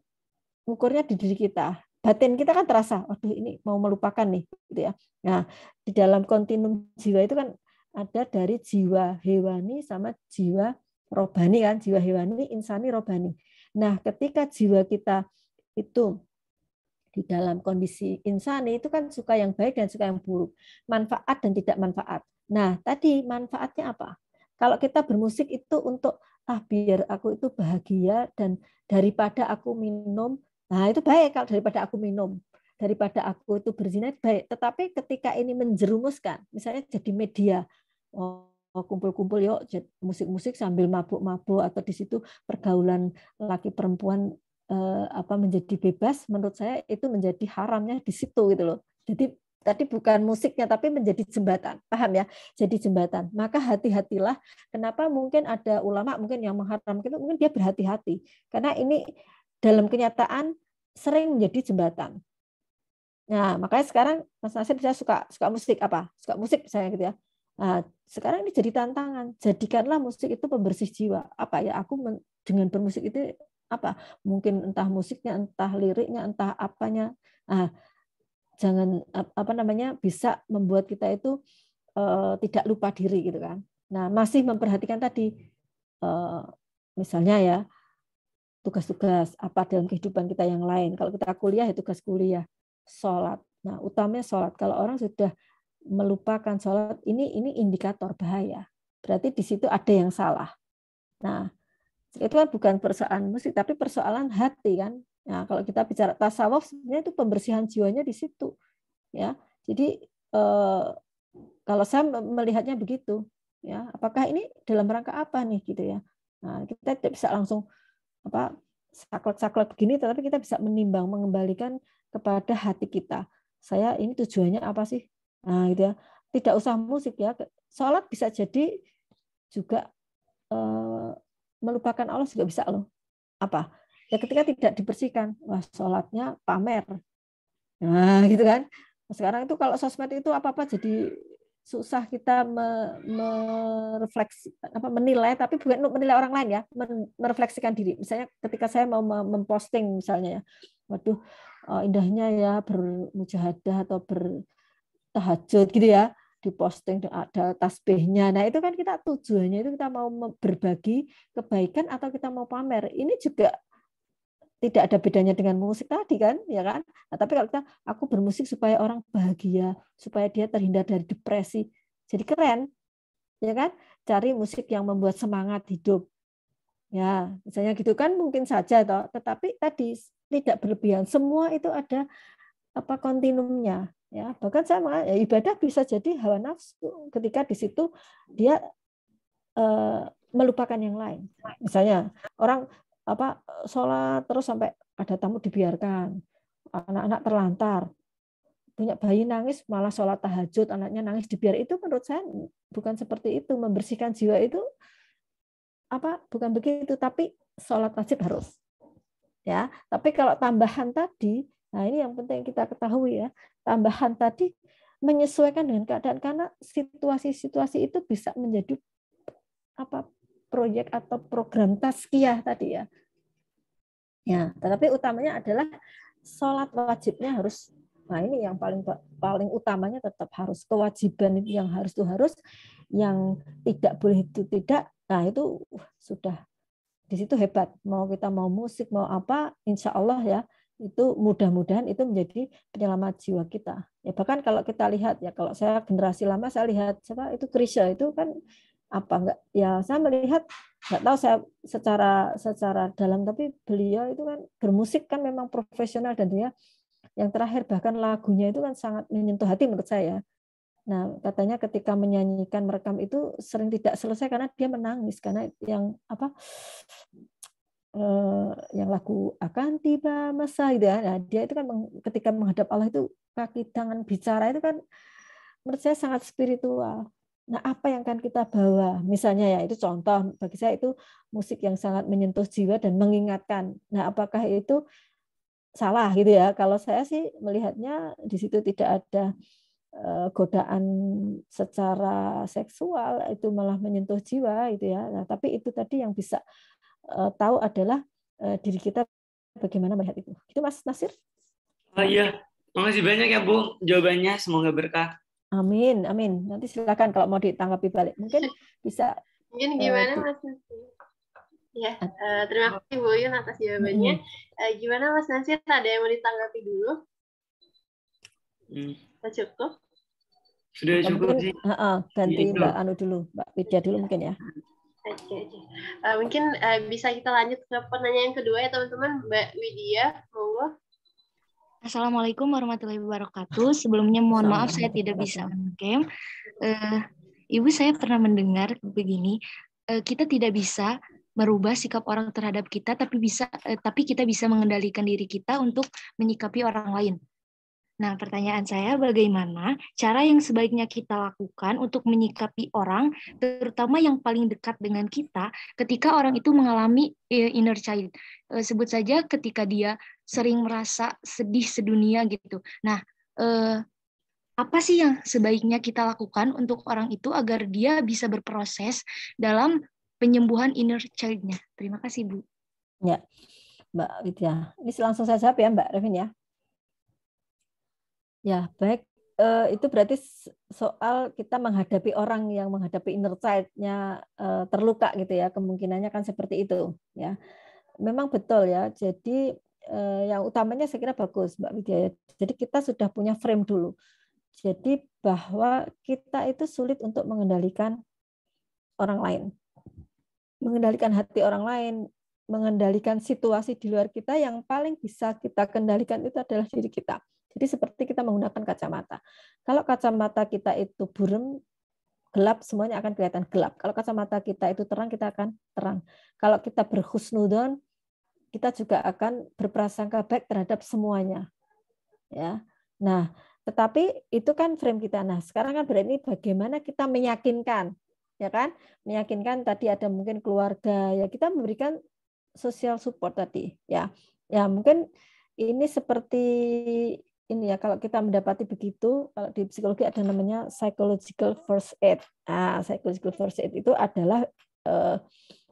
S2: ukurnya di diri kita batin kita kan terasa, waduh ini mau melupakan nih, gitu ya. Nah, di dalam kontinum jiwa itu kan ada dari jiwa hewani sama jiwa robani kan, jiwa hewani, insani, robani. Nah, ketika jiwa kita itu di dalam kondisi insani itu kan suka yang baik dan suka yang buruk, manfaat dan tidak manfaat. Nah, tadi manfaatnya apa? Kalau kita bermusik itu untuk ah biar aku itu bahagia dan daripada aku minum Nah, itu baik kalau daripada aku minum, daripada aku itu berzina baik. Tetapi ketika ini menjerumuskan, misalnya jadi media, oh, kumpul-kumpul yuk musik-musik sambil mabuk-mabuk atau di situ pergaulan laki perempuan eh, apa menjadi bebas menurut saya itu menjadi haramnya di situ gitu loh jadi tadi bukan musiknya tapi menjadi jembatan paham ya jadi jembatan maka hati-hatilah kenapa mungkin ada ulama mungkin yang mengharamkan itu mungkin dia berhati-hati karena ini dalam kenyataan sering menjadi jembatan. Nah, makanya sekarang Mas Nasir saya suka suka musik apa? Suka musik saya gitu ya. Nah, sekarang ini jadi tantangan. Jadikanlah musik itu pembersih jiwa. Apa ya? Aku men, dengan bermusik itu apa? Mungkin entah musiknya, entah liriknya, entah apanya. Nah, jangan apa namanya bisa membuat kita itu e, tidak lupa diri gitu kan. Nah, masih memperhatikan tadi e, misalnya ya tugas-tugas apa dalam kehidupan kita yang lain. Kalau kita kuliah ya tugas kuliah, sholat. Nah, utamanya sholat. Kalau orang sudah melupakan sholat, ini ini indikator bahaya. Berarti di situ ada yang salah. Nah, itu kan bukan persoalan musik, tapi persoalan hati kan. Nah, kalau kita bicara tasawuf sebenarnya itu pembersihan jiwanya di situ. Ya, jadi eh, kalau saya melihatnya begitu, ya apakah ini dalam rangka apa nih gitu ya? Nah, kita tidak bisa langsung apa saklek-saklek begini tetapi kita bisa menimbang mengembalikan kepada hati kita saya ini tujuannya apa sih nah gitu ya tidak usah musik ya sholat bisa jadi juga eh, melupakan Allah juga bisa loh apa ya ketika tidak dibersihkan wah sholatnya pamer
S3: nah gitu
S2: kan sekarang itu kalau sosmed itu apa apa jadi susah kita me, merefleksi apa menilai tapi bukan menilai orang lain ya merefleksikan diri misalnya ketika saya mau memposting misalnya ya waduh eh, indahnya ya bermujahadah atau bertahajud gitu ya diposting ada tasbihnya nah itu kan kita tujuannya itu kita mau berbagi kebaikan atau kita mau pamer ini juga tidak ada bedanya dengan musik tadi kan ya kan nah, tapi kalau kita aku bermusik supaya orang bahagia supaya dia terhindar dari depresi jadi keren ya kan cari musik yang membuat semangat hidup ya misalnya gitu kan mungkin saja toh tetapi tadi tidak berlebihan semua itu ada apa kontinumnya ya bahkan sama ya, ibadah bisa jadi hawa nafsu ketika di situ dia eh, melupakan yang lain misalnya orang apa eh, sholat terus sampai ada tamu dibiarkan anak-anak terlantar punya bayi nangis malah sholat tahajud anaknya nangis dibiar itu menurut saya bukan seperti itu membersihkan jiwa itu apa bukan begitu tapi sholat wajib harus ya tapi kalau tambahan tadi nah ini yang penting kita ketahui ya tambahan tadi menyesuaikan dengan keadaan karena situasi-situasi itu bisa menjadi apa proyek atau program tazkiyah tadi ya. Ya, tetapi utamanya adalah sholat wajibnya harus nah ini yang paling paling utamanya tetap harus kewajiban itu yang harus itu harus yang tidak boleh itu tidak nah itu uh, sudah di situ hebat mau kita mau musik mau apa insya Allah ya itu mudah-mudahan itu menjadi penyelamat jiwa kita. Ya bahkan kalau kita lihat ya kalau saya generasi lama saya lihat siapa itu Krisya itu kan apa enggak ya saya melihat nggak tahu saya secara secara dalam tapi beliau itu kan bermusik kan memang profesional dan dia yang terakhir bahkan lagunya itu kan sangat menyentuh hati menurut saya. Nah, katanya ketika menyanyikan merekam itu sering tidak selesai karena dia menangis karena yang apa eh, yang lagu akan tiba masa gitu ya. Nah, dia itu kan ketika menghadap Allah itu kaki tangan bicara itu kan menurut saya sangat spiritual. Nah, apa yang akan kita bawa? Misalnya ya, itu contoh bagi saya itu musik yang sangat menyentuh jiwa dan mengingatkan. Nah, apakah itu salah gitu ya? Kalau saya sih melihatnya di situ tidak ada eh, godaan secara seksual itu malah menyentuh jiwa gitu ya. Nah, tapi itu tadi yang bisa eh, tahu adalah eh, diri kita bagaimana melihat itu. Itu Mas Nasir? Oh iya,
S4: kasih banyak ya Bu jawabannya. Semoga berkah.
S2: Amin, amin. Nanti silakan kalau mau ditanggapi balik. Mungkin bisa.
S5: Mungkin eh, gimana Mas Nasir? Ya, eh, terima kasih Bu Yun atas jawabannya. Hmm. gimana Mas Nasir? Ada yang mau ditanggapi dulu? Hmm. Cukup?
S3: Sudah cukup sih. Uh,
S2: uh, ganti ya, Mbak Anu dulu, Mbak Widya dulu mungkin ya.
S5: Oke, okay, uh, mungkin uh, bisa kita lanjut ke pertanyaan kedua ya teman-teman. Mbak Widya,
S1: monggo. Assalamualaikum warahmatullahi wabarakatuh. Sebelumnya mohon maaf saya tidak bisa mengkem. Uh, eh, Ibu saya pernah mendengar begini, uh, kita tidak bisa merubah sikap orang terhadap kita, tapi bisa uh, tapi kita bisa mengendalikan diri kita untuk menyikapi orang lain. Nah, pertanyaan saya bagaimana cara yang sebaiknya kita lakukan untuk menyikapi orang, terutama yang paling dekat dengan kita, ketika orang itu mengalami eh, inner child. Eh, sebut saja ketika dia sering merasa sedih sedunia gitu. Nah, eh, apa sih yang sebaiknya kita lakukan untuk orang itu agar dia bisa berproses dalam
S2: penyembuhan inner child-nya? Terima kasih, Bu. Ya, Mbak Widya. Ini langsung saya jawab ya, Mbak Revin ya. Ya, baik. Uh, itu berarti soal kita menghadapi orang yang menghadapi inner child-nya uh, terluka gitu ya. Kemungkinannya kan seperti itu ya. Memang betul ya. Jadi uh, yang utamanya saya kira bagus Mbak Widya. Ya. Jadi kita sudah punya frame dulu. Jadi bahwa kita itu sulit untuk mengendalikan orang lain. Mengendalikan hati orang lain, mengendalikan situasi di luar kita yang paling bisa kita kendalikan itu adalah diri kita jadi seperti kita menggunakan kacamata. Kalau kacamata kita itu burem, gelap semuanya akan kelihatan gelap. Kalau kacamata kita itu terang, kita akan terang. Kalau kita berhusnudon, kita juga akan berprasangka baik terhadap semuanya. Ya. Nah, tetapi itu kan frame kita. Nah, sekarang kan berarti bagaimana kita meyakinkan ya kan? Meyakinkan tadi ada mungkin keluarga ya kita memberikan sosial support tadi ya. Ya, mungkin ini seperti ini ya kalau kita mendapati begitu kalau di psikologi ada namanya psychological first aid. Ah, psychological first aid itu adalah eh,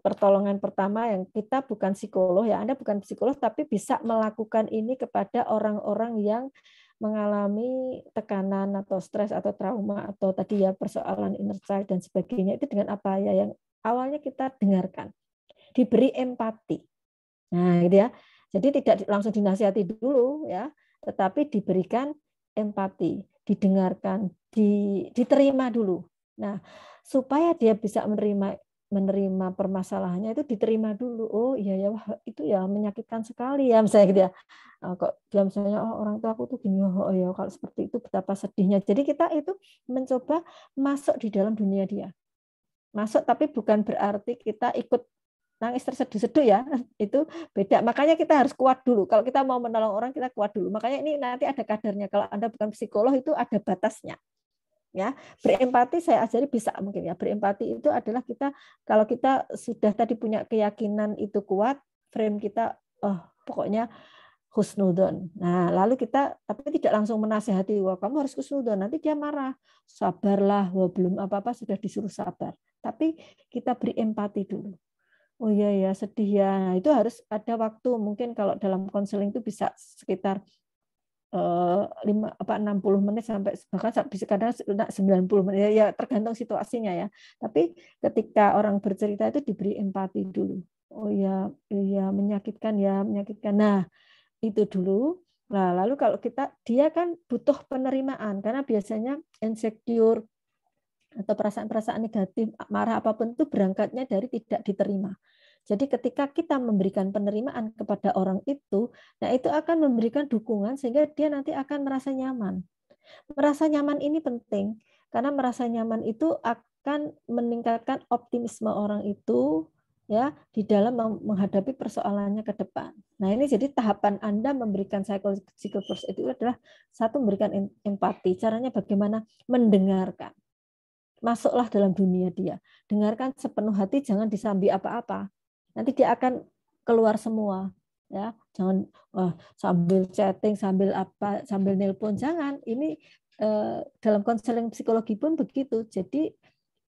S2: pertolongan pertama yang kita bukan psikolog ya Anda bukan psikolog tapi bisa melakukan ini kepada orang-orang yang mengalami tekanan atau stres atau trauma atau tadi ya persoalan inner child dan sebagainya itu dengan apa ya yang awalnya kita dengarkan diberi empati nah gitu ya jadi tidak langsung dinasihati dulu ya tetapi diberikan empati, didengarkan, di, diterima dulu. Nah, supaya dia bisa menerima menerima permasalahannya itu diterima dulu. Oh iya ya wah itu ya menyakitkan sekali ya misalnya gitu ya. Nah, kok dia misalnya oh, orang tua aku tuh gini oh, oh ya kalau seperti itu betapa sedihnya. Jadi kita itu mencoba masuk di dalam dunia dia. Masuk tapi bukan berarti kita ikut nangis terseduh-seduh ya *laughs* itu beda makanya kita harus kuat dulu kalau kita mau menolong orang kita kuat dulu makanya ini nanti ada kadarnya kalau anda bukan psikolog itu ada batasnya ya berempati saya ajari bisa mungkin ya berempati itu adalah kita kalau kita sudah tadi punya keyakinan itu kuat frame kita oh pokoknya husnudon. Nah, lalu kita tapi tidak langsung menasehati, wah kamu harus husnudon, nanti dia marah. Sabarlah, wah belum apa-apa sudah disuruh sabar. Tapi kita beri empati dulu. Oh iya ya, sedih ya. Nah, itu harus ada waktu. Mungkin kalau dalam konseling itu bisa sekitar eh, lima apa 60 menit sampai bahkan bisa kadang 90 menit ya, ya tergantung situasinya ya. Tapi ketika orang bercerita itu diberi empati dulu. Oh iya, iya menyakitkan ya, menyakitkan. Nah, itu dulu. Nah, lalu kalau kita dia kan butuh penerimaan karena biasanya insecure, atau perasaan-perasaan negatif, marah apapun itu berangkatnya dari tidak diterima. Jadi ketika kita memberikan penerimaan kepada orang itu, nah itu akan memberikan dukungan sehingga dia nanti akan merasa nyaman. Merasa nyaman ini penting karena merasa nyaman itu akan meningkatkan optimisme orang itu ya di dalam menghadapi persoalannya ke depan. Nah, ini jadi tahapan Anda memberikan psychological first itu adalah satu memberikan empati, caranya bagaimana mendengarkan masuklah dalam dunia dia. Dengarkan sepenuh hati, jangan disambi apa-apa. Nanti dia akan keluar semua. Ya, jangan wah, sambil chatting, sambil apa, sambil nelpon, jangan. Ini eh, dalam konseling psikologi pun begitu. Jadi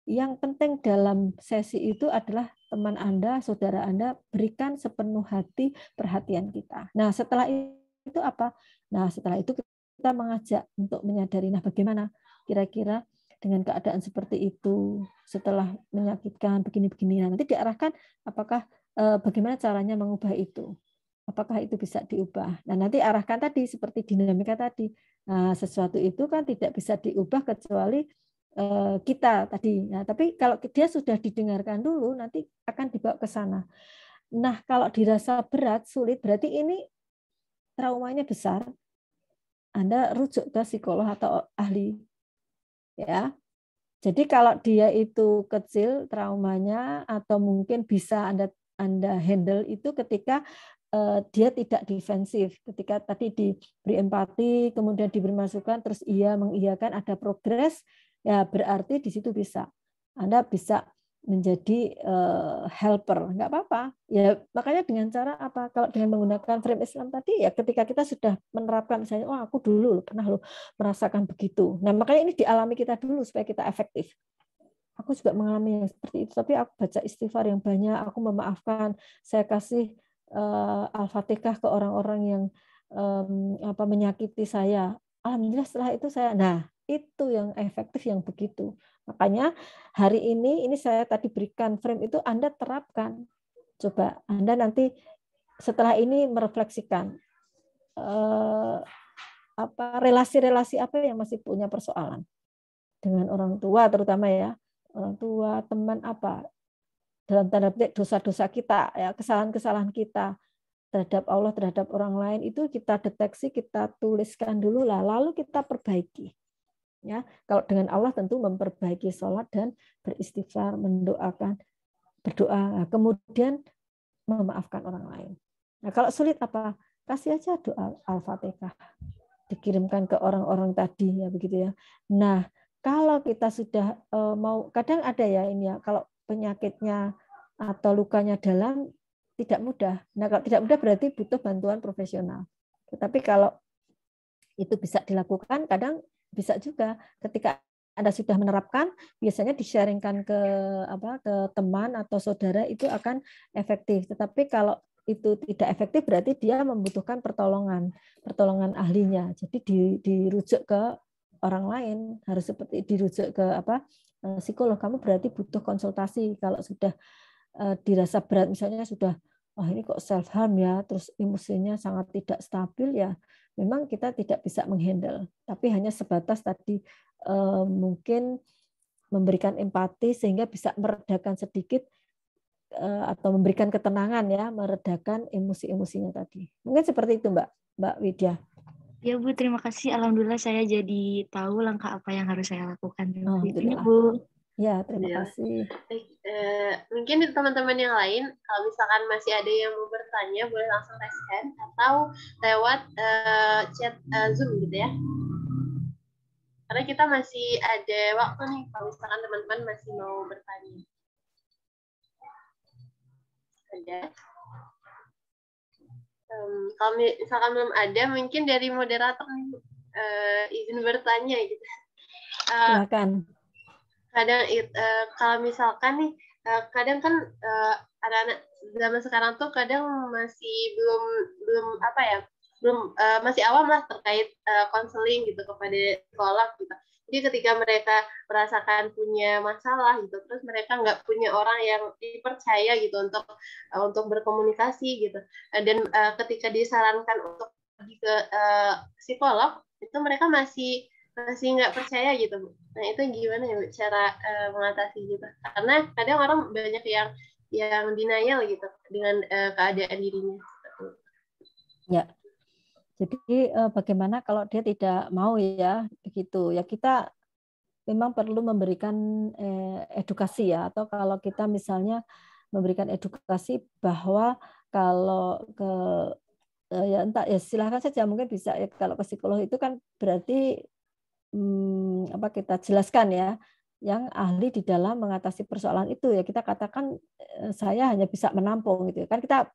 S2: yang penting dalam sesi itu adalah teman Anda, saudara Anda, berikan sepenuh hati perhatian kita. Nah, setelah itu apa? Nah, setelah itu kita mengajak untuk menyadari, nah bagaimana kira-kira dengan keadaan seperti itu setelah menyakitkan begini-begini nah, nanti diarahkan apakah eh, bagaimana caranya mengubah itu apakah itu bisa diubah nah nanti arahkan tadi seperti dinamika tadi nah, sesuatu itu kan tidak bisa diubah kecuali eh, kita tadi nah, tapi kalau dia sudah didengarkan dulu nanti akan dibawa ke sana nah kalau dirasa berat sulit berarti ini traumanya besar anda rujuk ke psikolog atau ahli ya. Jadi kalau dia itu kecil traumanya atau mungkin bisa Anda Anda handle itu ketika uh, dia tidak defensif. Ketika tadi diberi empati, kemudian diberi masukan terus ia mengiyakan ada progres, ya berarti di situ bisa. Anda bisa menjadi uh, helper nggak apa-apa ya makanya dengan cara apa kalau dengan menggunakan frame Islam tadi ya ketika kita sudah menerapkan misalnya oh aku dulu pernah lo merasakan begitu nah makanya ini dialami kita dulu supaya kita efektif aku juga mengalami yang seperti itu tapi aku baca istighfar yang banyak aku memaafkan saya kasih uh, al-fatihah ke orang-orang yang um, apa menyakiti saya alhamdulillah setelah itu saya nah itu yang efektif yang begitu Makanya hari ini ini saya tadi berikan frame itu Anda terapkan. Coba Anda nanti setelah ini merefleksikan eh, apa relasi-relasi apa yang masih punya persoalan dengan orang tua terutama ya orang tua teman apa dalam tanda petik dosa-dosa kita ya kesalahan-kesalahan kita terhadap Allah terhadap orang lain itu kita deteksi kita tuliskan dulu lah lalu kita perbaiki ya kalau dengan Allah tentu memperbaiki sholat dan beristighfar mendoakan berdoa nah, kemudian memaafkan orang lain nah kalau sulit apa kasih aja doa al-fatihah dikirimkan ke orang-orang tadi ya begitu ya nah kalau kita sudah e, mau kadang ada ya ini ya kalau penyakitnya atau lukanya dalam tidak mudah nah kalau tidak mudah berarti butuh bantuan profesional tetapi kalau itu bisa dilakukan kadang bisa juga ketika anda sudah menerapkan biasanya disharingkan ke apa ke teman atau saudara itu akan efektif tetapi kalau itu tidak efektif berarti dia membutuhkan pertolongan pertolongan ahlinya jadi di, dirujuk ke orang lain harus seperti dirujuk ke apa e, psikolog kamu berarti butuh konsultasi kalau sudah uh, dirasa berat misalnya sudah wah oh, ini kok self harm ya terus emosinya sangat tidak stabil ya memang kita tidak bisa menghandle, tapi hanya sebatas tadi eh, mungkin memberikan empati sehingga bisa meredakan sedikit eh, atau memberikan ketenangan ya, meredakan emosi-emosinya tadi. Mungkin seperti itu Mbak, Mbak Widya.
S1: Ya Bu, terima kasih. Alhamdulillah saya jadi tahu langkah apa yang harus saya
S2: lakukan. Terima Bu. Ya, terima ya. kasih. Eh,
S5: eh mungkin teman-teman yang lain, kalau misalkan masih ada yang mau bertanya, boleh langsung raise hand atau lewat eh, chat eh, Zoom gitu ya. Karena kita masih ada waktu nih, kalau misalkan teman-teman masih mau bertanya. Ada. Um, kalau misalkan belum ada, mungkin dari moderator nih, eh, izin bertanya gitu. Uh, Silakan kadang it, uh, kalau misalkan nih uh, kadang kan uh, anak-anak zaman sekarang tuh kadang masih belum belum apa ya belum uh, masih awam lah terkait konseling uh, gitu kepada psikolog gitu jadi ketika mereka merasakan punya masalah gitu terus mereka nggak punya orang yang dipercaya gitu untuk uh, untuk berkomunikasi gitu uh, dan uh, ketika disarankan untuk pergi ke uh, psikolog itu mereka masih masih nggak percaya gitu bu nah itu gimana ya bu cara uh, mengatasi gitu karena kadang orang banyak yang yang denial gitu dengan uh, keadaan dirinya
S2: ya jadi uh, bagaimana kalau dia tidak mau ya begitu ya kita memang perlu memberikan eh, edukasi ya atau kalau kita misalnya memberikan edukasi bahwa kalau ke ya entah ya silahkan saja mungkin bisa ya kalau ke psikolog itu kan berarti Hmm, apa kita jelaskan ya yang ahli di dalam mengatasi persoalan itu ya kita katakan eh, saya hanya bisa menampung gitu ya. kan kita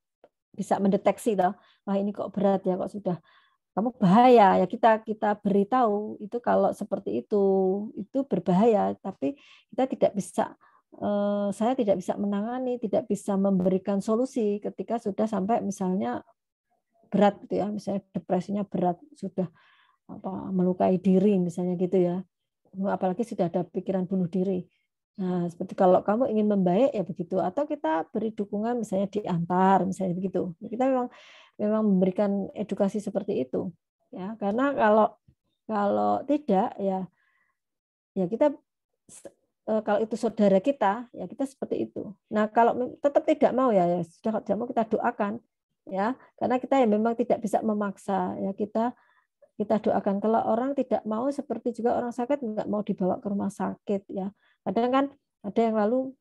S2: bisa mendeteksi toh wah ini kok berat ya kok sudah kamu bahaya ya kita kita beritahu itu kalau seperti itu itu berbahaya tapi kita tidak bisa eh, saya tidak bisa menangani tidak bisa memberikan solusi ketika sudah sampai misalnya berat gitu ya misalnya depresinya berat sudah apa melukai diri misalnya gitu ya apalagi sudah ada pikiran bunuh diri nah seperti kalau kamu ingin membaik ya begitu atau kita beri dukungan misalnya diantar misalnya begitu kita memang memang memberikan edukasi seperti itu ya karena kalau kalau tidak ya ya kita e, kalau itu saudara kita ya kita seperti itu nah kalau tetap tidak mau ya, ya sudah tidak mau kita doakan ya karena kita ya memang tidak bisa memaksa ya kita kita doakan kalau orang tidak mau seperti juga orang sakit nggak mau dibawa ke rumah sakit ya kadang kan ada yang lalu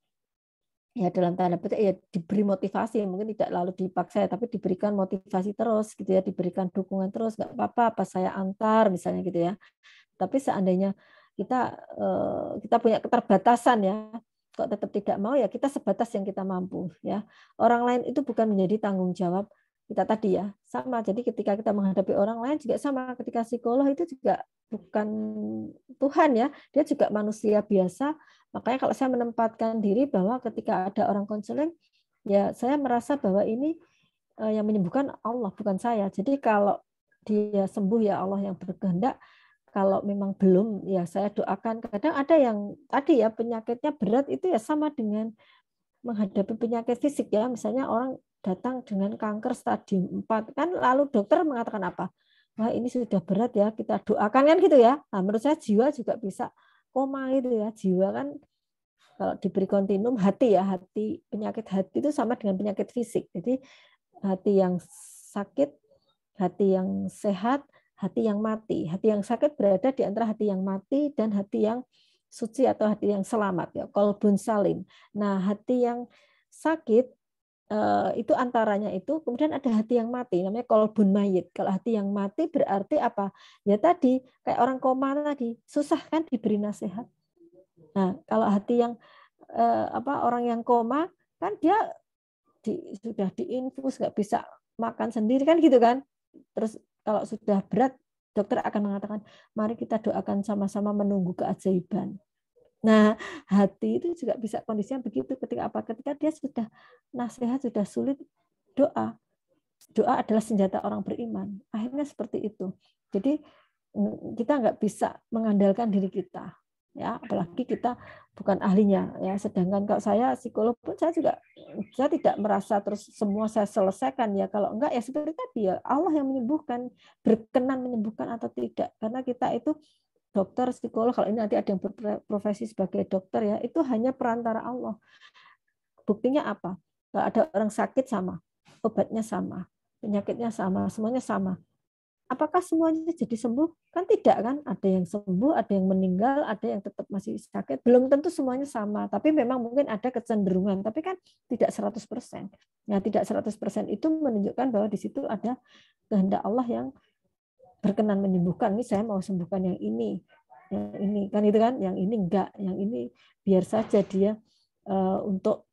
S2: ya dalam tanda petik ya diberi motivasi mungkin tidak lalu dipaksa tapi diberikan motivasi terus gitu ya diberikan dukungan terus nggak apa-apa apa saya antar misalnya gitu ya tapi seandainya kita eh, kita punya keterbatasan ya kok tetap tidak mau ya kita sebatas yang kita mampu ya orang lain itu bukan menjadi tanggung jawab kita tadi ya sama jadi ketika kita menghadapi orang lain juga sama ketika psikolog itu juga bukan Tuhan ya dia juga manusia biasa makanya kalau saya menempatkan diri bahwa ketika ada orang konseling ya saya merasa bahwa ini eh, yang menyembuhkan Allah bukan saya jadi kalau dia sembuh ya Allah yang berkehendak kalau memang belum ya saya doakan kadang ada yang tadi ya penyakitnya berat itu ya sama dengan menghadapi penyakit fisik ya misalnya orang datang dengan kanker stadium 4 kan lalu dokter mengatakan apa wah ini sudah berat ya kita doakan kan gitu ya nah, menurut saya jiwa juga bisa koma gitu ya jiwa kan kalau diberi kontinum hati ya hati penyakit hati itu sama dengan penyakit fisik jadi hati yang sakit hati yang sehat hati yang mati hati yang sakit berada di antara hati yang mati dan hati yang suci atau hati yang selamat ya kolbun salim nah hati yang sakit Eh, itu antaranya itu kemudian ada hati yang mati namanya kolbun mayit kalau hati yang mati berarti apa ya tadi kayak orang koma tadi susah kan diberi nasihat nah kalau hati yang eh, apa orang yang koma kan dia di, sudah diinfus nggak bisa makan sendiri kan gitu kan terus kalau sudah berat dokter akan mengatakan mari kita doakan sama-sama menunggu keajaiban Nah, hati itu juga bisa kondisinya begitu ketika apa? Ketika dia sudah nasihat sudah sulit doa. Doa adalah senjata orang beriman. Akhirnya seperti itu. Jadi mm, kita nggak bisa mengandalkan diri kita ya apalagi kita bukan ahlinya ya sedangkan kalau saya psikolog pun saya juga saya tidak merasa terus semua saya selesaikan ya kalau enggak ya seperti tadi ya Allah yang menyembuhkan berkenan menyembuhkan atau tidak karena kita itu dokter, psikolog, kalau ini nanti ada yang berprofesi sebagai dokter ya, itu hanya perantara Allah. Buktinya apa? Kalau ada orang sakit sama, obatnya sama, penyakitnya sama, semuanya sama. Apakah semuanya jadi sembuh? Kan tidak kan? Ada yang sembuh, ada yang meninggal, ada yang tetap masih sakit. Belum tentu semuanya sama, tapi memang mungkin ada kecenderungan, tapi kan tidak 100%. Nah, tidak 100% itu menunjukkan bahwa di situ ada kehendak Allah yang berkenan menyembuhkan ini saya mau sembuhkan yang ini yang ini kan itu kan yang ini enggak yang ini biar saja dia eh, untuk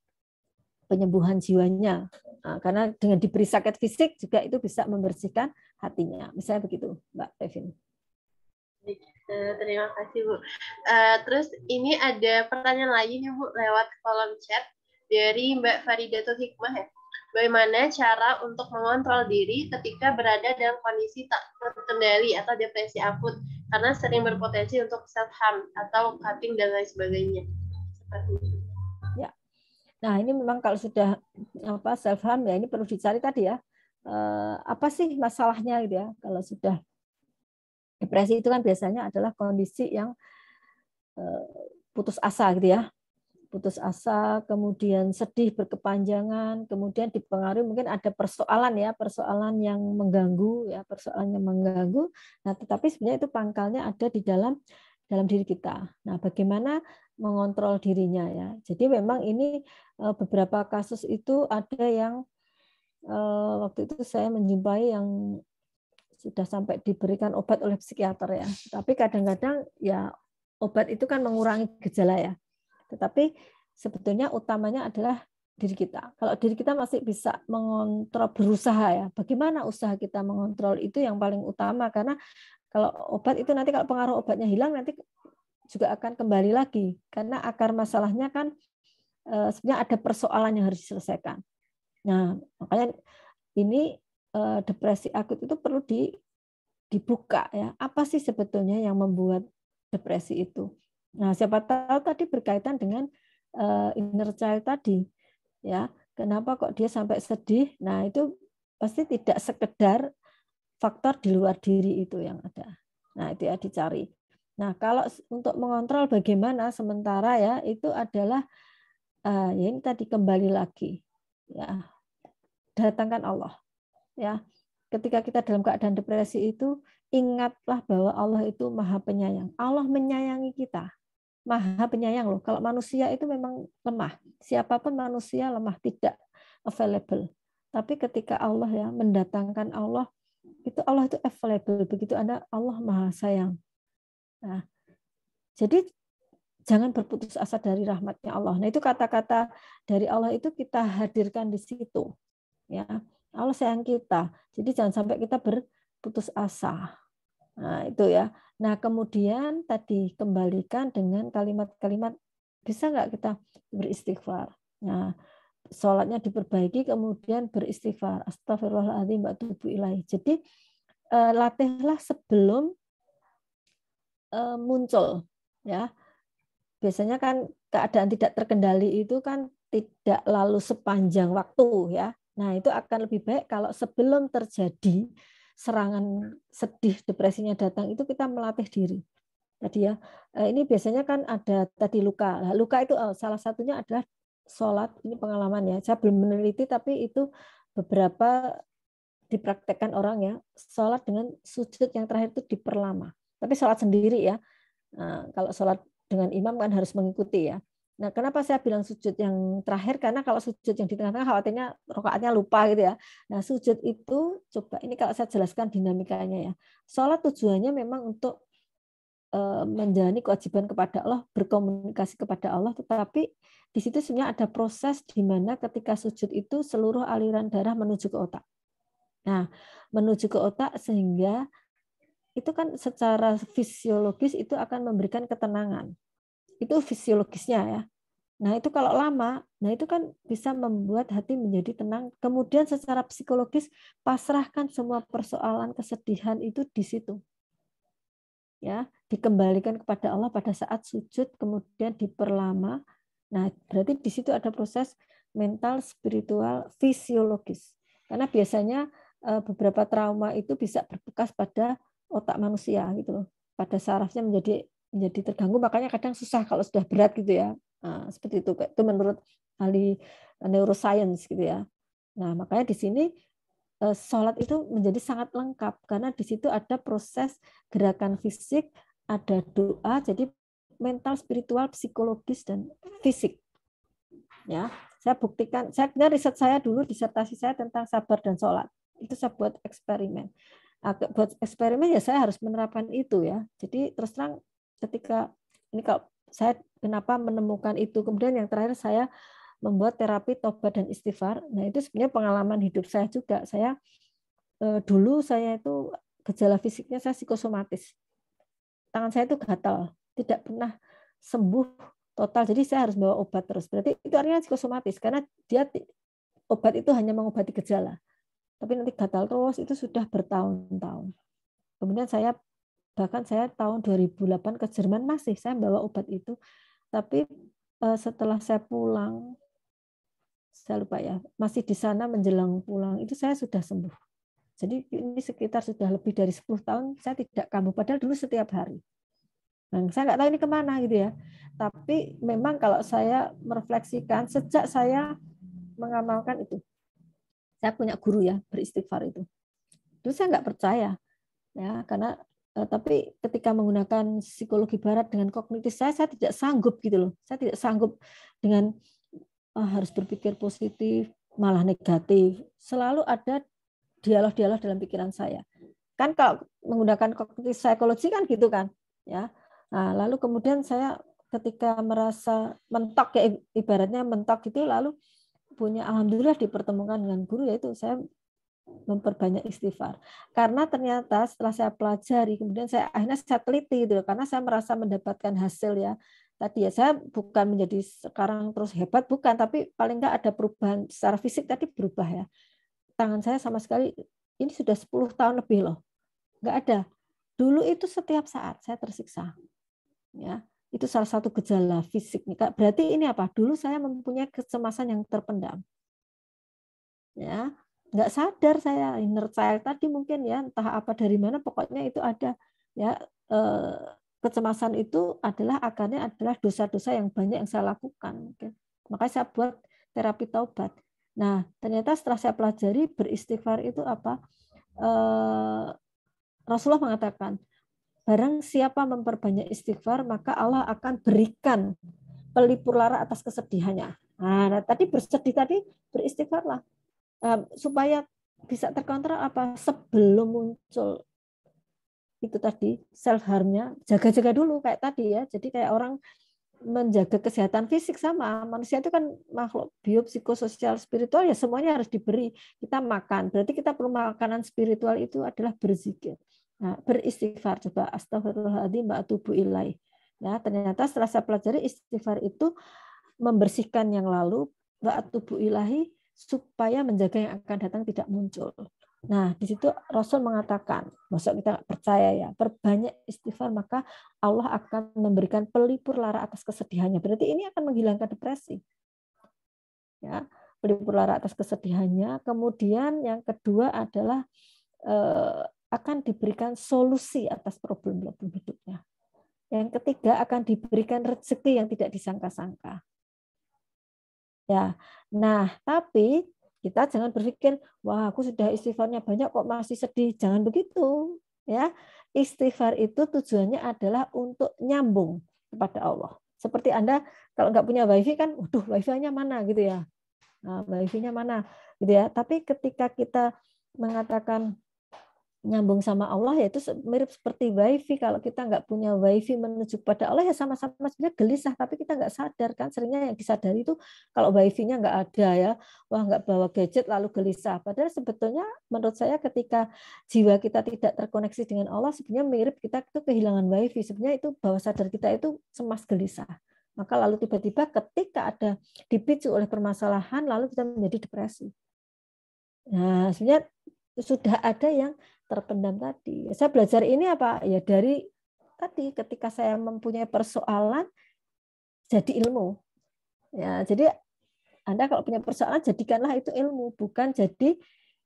S2: penyembuhan jiwanya nah, karena dengan diberi sakit fisik juga itu bisa membersihkan hatinya misalnya begitu mbak Evin
S5: eh, terima kasih bu eh, terus ini ada pertanyaan lagi nih bu lewat kolom chat dari mbak Faridatul Hikmah ya bagaimana cara untuk mengontrol diri ketika berada dalam kondisi tak terkendali atau depresi akut karena sering berpotensi untuk self harm atau cutting dan lain sebagainya
S2: Ya. Nah, ini memang kalau sudah apa self harm ya ini perlu dicari tadi ya. Eh, apa sih masalahnya gitu ya kalau sudah depresi itu kan biasanya adalah kondisi yang eh, putus asa gitu ya putus asa, kemudian sedih berkepanjangan, kemudian dipengaruhi mungkin ada persoalan ya, persoalan yang mengganggu ya, persoalan yang mengganggu. Nah, tetapi sebenarnya itu pangkalnya ada di dalam dalam diri kita. Nah, bagaimana mengontrol dirinya ya. Jadi memang ini eh, beberapa kasus itu ada yang eh, waktu itu saya menjumpai yang sudah sampai diberikan obat oleh psikiater ya. Tapi kadang-kadang ya obat itu kan mengurangi gejala ya. Tetapi sebetulnya utamanya adalah diri kita. Kalau diri kita masih bisa mengontrol berusaha ya, bagaimana usaha kita mengontrol itu yang paling utama karena kalau obat itu nanti kalau pengaruh obatnya hilang nanti juga akan kembali lagi karena akar masalahnya kan eh, sebenarnya ada persoalan yang harus diselesaikan. Nah, makanya ini eh, depresi akut itu perlu di dibuka ya. Apa sih sebetulnya yang membuat depresi itu? Nah, siapa tahu tadi berkaitan dengan uh, inner child tadi, ya. Kenapa kok dia sampai sedih? Nah, itu pasti tidak sekedar faktor di luar diri itu yang ada. Nah, itu ya dicari. Nah, kalau untuk mengontrol bagaimana sementara ya, itu adalah uh, ya ini tadi kembali lagi ya. Datangkan Allah. Ya. Ketika kita dalam keadaan depresi itu ingatlah bahwa Allah itu Maha Penyayang. Allah menyayangi kita maha penyayang loh. Kalau manusia itu memang lemah. Siapapun manusia lemah, tidak available. Tapi ketika Allah ya mendatangkan Allah, itu Allah itu available. Begitu Anda Allah maha sayang. Nah, jadi jangan berputus asa dari rahmatnya Allah. Nah, itu kata-kata dari Allah itu kita hadirkan di situ. Ya. Allah sayang kita. Jadi jangan sampai kita berputus asa. Nah, itu ya. Nah, kemudian tadi kembalikan dengan kalimat-kalimat bisa nggak kita beristighfar. Nah, sholatnya diperbaiki kemudian beristighfar. Astagfirullahaladzim wa tubuh ilahi. Jadi eh, latihlah sebelum eh, muncul ya. Biasanya kan keadaan tidak terkendali itu kan tidak lalu sepanjang waktu ya. Nah, itu akan lebih baik kalau sebelum terjadi serangan sedih depresinya datang itu kita melatih diri tadi ya eh, ini biasanya kan ada tadi luka luka itu eh, salah satunya adalah sholat ini pengalaman ya saya belum meneliti tapi itu beberapa dipraktekkan orang ya sholat dengan sujud yang terakhir itu diperlama tapi sholat sendiri ya nah, kalau sholat dengan imam kan harus mengikuti ya Nah, kenapa saya bilang sujud yang terakhir? Karena kalau sujud yang di tengah-tengah khawatirnya rokaatnya lupa gitu ya. Nah, sujud itu coba ini kalau saya jelaskan dinamikanya ya. Sholat tujuannya memang untuk eh, menjalani kewajiban kepada Allah, berkomunikasi kepada Allah, tetapi di situ sebenarnya ada proses di mana ketika sujud itu seluruh aliran darah menuju ke otak. Nah, menuju ke otak sehingga itu kan secara fisiologis itu akan memberikan ketenangan. Itu fisiologisnya ya. Nah, itu kalau lama, nah itu kan bisa membuat hati menjadi tenang. Kemudian secara psikologis pasrahkan semua persoalan kesedihan itu di situ. Ya, dikembalikan kepada Allah pada saat sujud kemudian diperlama. Nah, berarti di situ ada proses mental, spiritual, fisiologis. Karena biasanya eh, beberapa trauma itu bisa berbekas pada otak manusia gitu loh. Pada sarafnya menjadi menjadi terganggu makanya kadang susah kalau sudah berat gitu ya nah, seperti itu itu menurut ahli neuroscience gitu ya nah makanya di sini eh, sholat itu menjadi sangat lengkap karena di situ ada proses gerakan fisik ada doa jadi mental spiritual psikologis dan fisik ya saya buktikan saya riset saya dulu disertasi saya tentang sabar dan sholat itu saya buat eksperimen buat eksperimen ya saya harus menerapkan itu ya. Jadi terus terang ketika ini kalau saya kenapa menemukan itu kemudian yang terakhir saya membuat terapi tobat dan istighfar nah itu sebenarnya pengalaman hidup saya juga saya eh, dulu saya itu gejala fisiknya saya psikosomatis tangan saya itu gatal tidak pernah sembuh total jadi saya harus bawa obat terus berarti itu artinya psikosomatis karena dia obat itu hanya mengobati gejala tapi nanti gatal terus itu sudah bertahun-tahun kemudian saya bahkan saya tahun 2008 ke Jerman masih saya bawa obat itu tapi eh, setelah saya pulang saya lupa ya masih di sana menjelang pulang itu saya sudah sembuh jadi ini sekitar sudah lebih dari 10 tahun saya tidak kambuh padahal dulu setiap hari nah, saya nggak tahu ini kemana gitu ya tapi memang kalau saya merefleksikan sejak saya mengamalkan itu saya punya guru ya beristighfar itu dulu saya nggak percaya ya karena Eh, tapi ketika menggunakan psikologi barat dengan kognitif saya saya tidak sanggup gitu loh saya tidak sanggup dengan oh, harus berpikir positif malah negatif selalu ada dialog-dialog dalam pikiran saya kan kalau menggunakan kognitif psikologi kan gitu kan ya nah, lalu kemudian saya ketika merasa mentok ya ibaratnya mentok gitu lalu punya alhamdulillah dipertemukan dengan guru yaitu saya memperbanyak istighfar. Karena ternyata setelah saya pelajari, kemudian saya akhirnya saya teliti itu karena saya merasa mendapatkan hasil ya. Tadi ya saya bukan menjadi sekarang terus hebat bukan, tapi paling nggak ada perubahan secara fisik tadi berubah ya. Tangan saya sama sekali ini sudah 10 tahun lebih loh. nggak ada. Dulu itu setiap saat saya tersiksa. Ya, itu salah satu gejala fisik nih. Berarti ini apa? Dulu saya mempunyai kecemasan yang terpendam. Ya, nggak sadar saya inner child tadi mungkin ya entah apa dari mana pokoknya itu ada ya eh, kecemasan itu adalah akarnya adalah dosa-dosa yang banyak yang saya lakukan mungkin makanya saya buat terapi taubat nah ternyata setelah saya pelajari beristighfar itu apa eh, Rasulullah mengatakan barang siapa memperbanyak istighfar maka Allah akan berikan pelipur lara atas kesedihannya nah tadi bersedih tadi beristighfarlah supaya bisa terkontrol apa sebelum muncul itu tadi self harmnya jaga-jaga dulu kayak tadi ya jadi kayak orang menjaga kesehatan fisik sama manusia itu kan makhluk biopsikososial spiritual ya semuanya harus diberi kita makan berarti kita perlu makanan spiritual itu adalah berzikir nah, beristighfar coba astagfirullahaladzim mbak tubuh ilai ya ternyata setelah saya pelajari istighfar itu membersihkan yang lalu mbak tubuh ilahi supaya menjaga yang akan datang tidak muncul. Nah, di situ Rasul mengatakan, masuk kita percaya ya, perbanyak istighfar maka Allah akan memberikan pelipur lara atas kesedihannya. Berarti ini akan menghilangkan depresi. Ya, pelipur lara atas kesedihannya. Kemudian yang kedua adalah eh, akan diberikan solusi atas problem-problem hidupnya. Yang ketiga akan diberikan rezeki yang tidak disangka-sangka. Ya, nah tapi kita jangan berpikir, wah aku sudah istighfarnya banyak kok masih sedih. Jangan begitu, ya. Istighfar itu tujuannya adalah untuk nyambung kepada Allah. Seperti Anda kalau nggak punya wifi kan, waduh wifi-nya mana gitu ya. Nah, wifi-nya mana gitu ya. Tapi ketika kita mengatakan nyambung sama Allah ya itu mirip seperti wifi kalau kita nggak punya wifi menuju pada Allah ya sama-sama sebenarnya gelisah tapi kita nggak sadar kan seringnya yang disadari itu kalau wifi-nya nggak ada ya wah nggak bawa gadget lalu gelisah padahal sebetulnya menurut saya ketika jiwa kita tidak terkoneksi dengan Allah sebenarnya mirip kita itu kehilangan wifi sebenarnya itu bawah sadar kita itu cemas gelisah maka lalu tiba-tiba ketika ada dipicu oleh permasalahan lalu kita menjadi depresi nah sebenarnya sudah ada yang terpendam tadi. Saya belajar ini apa? Ya dari tadi ketika saya mempunyai persoalan jadi ilmu. Ya, jadi Anda kalau punya persoalan jadikanlah itu ilmu, bukan jadi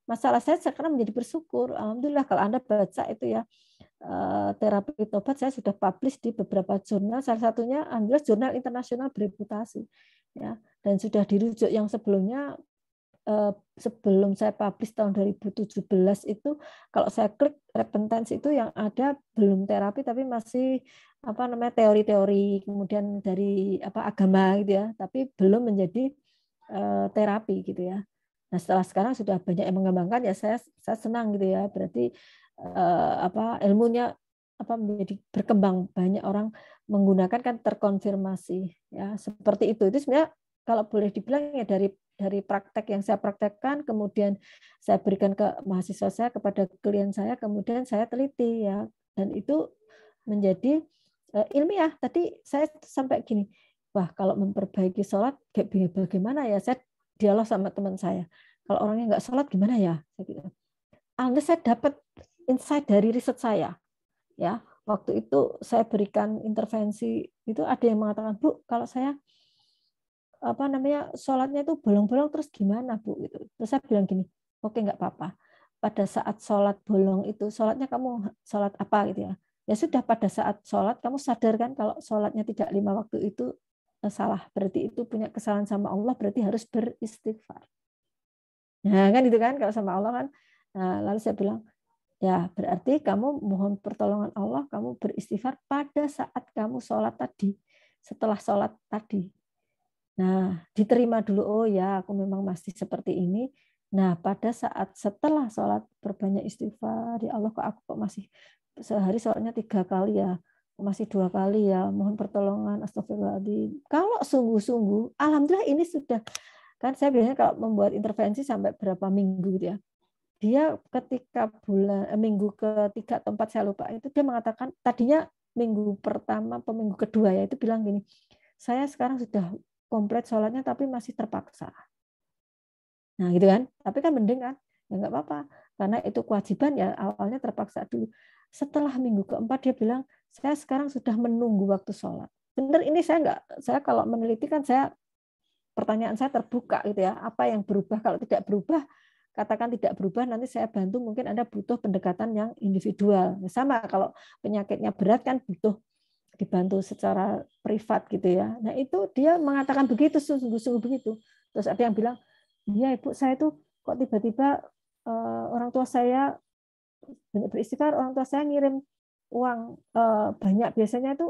S2: masalah saya sekarang menjadi bersyukur. Alhamdulillah kalau Anda baca itu ya eh, terapi tobat saya sudah publish di beberapa jurnal, salah satunya alhamdulillah jurnal internasional bereputasi. Ya, dan sudah dirujuk yang sebelumnya Eh, sebelum saya publish tahun 2017 itu kalau saya klik repentance itu yang ada belum terapi tapi masih apa namanya teori-teori kemudian dari apa agama gitu ya tapi belum menjadi uh, terapi gitu ya nah setelah sekarang sudah banyak yang mengembangkan ya saya saya senang gitu ya berarti uh, apa ilmunya apa menjadi berkembang banyak orang menggunakan kan terkonfirmasi ya seperti itu itu sebenarnya kalau boleh dibilang ya dari dari praktek yang saya praktekkan, kemudian saya berikan ke mahasiswa saya, kepada klien saya, kemudian saya teliti ya. Dan itu menjadi eh, ilmiah. Tadi saya sampai gini, wah kalau memperbaiki sholat bagaimana ya? Saya dialog sama teman saya. Kalau orangnya nggak sholat gimana ya? Alhamdulillah gitu. saya dapat insight dari riset saya. Ya, waktu itu saya berikan intervensi itu ada yang mengatakan bu kalau saya apa namanya sholatnya itu bolong-bolong terus gimana bu gitu terus saya bilang gini oke okay, nggak apa-apa pada saat sholat bolong itu sholatnya kamu sholat apa gitu ya ya sudah pada saat sholat kamu sadar kan kalau sholatnya tidak lima waktu itu e, salah berarti itu punya kesalahan sama Allah berarti harus beristighfar nah kan itu kan kalau sama Allah kan nah, lalu saya bilang ya berarti kamu mohon pertolongan Allah kamu beristighfar pada saat kamu sholat tadi setelah sholat tadi Nah, diterima dulu, oh ya aku memang masih seperti ini. Nah, pada saat setelah sholat berbanyak istighfar, ya Allah kok aku kok masih sehari sholatnya tiga kali ya, masih dua kali ya, mohon pertolongan, astagfirullahaladzim. Kalau sungguh-sungguh, Alhamdulillah ini sudah, kan saya biasanya kalau membuat intervensi sampai berapa minggu dia gitu ya, dia ketika bulan eh, minggu ke atau empat saya lupa itu dia mengatakan tadinya minggu pertama atau minggu kedua ya itu bilang gini saya sekarang sudah komplit sholatnya tapi masih terpaksa. Nah gitu kan, tapi kan mending kan, ya nggak apa-apa. Karena itu kewajiban ya awalnya terpaksa dulu. Setelah minggu keempat dia bilang, saya sekarang sudah menunggu waktu sholat. Bener ini saya nggak, saya kalau meneliti kan saya pertanyaan saya terbuka gitu ya. Apa yang berubah? Kalau tidak berubah, katakan tidak berubah, nanti saya bantu mungkin Anda butuh pendekatan yang individual. Sama kalau penyakitnya berat kan butuh dibantu secara privat gitu ya. Nah itu dia mengatakan begitu sungguh-sungguh begitu. Terus ada yang bilang, ya ibu saya itu kok tiba-tiba eh, orang tua saya beristighfar, orang tua saya ngirim uang eh, banyak biasanya itu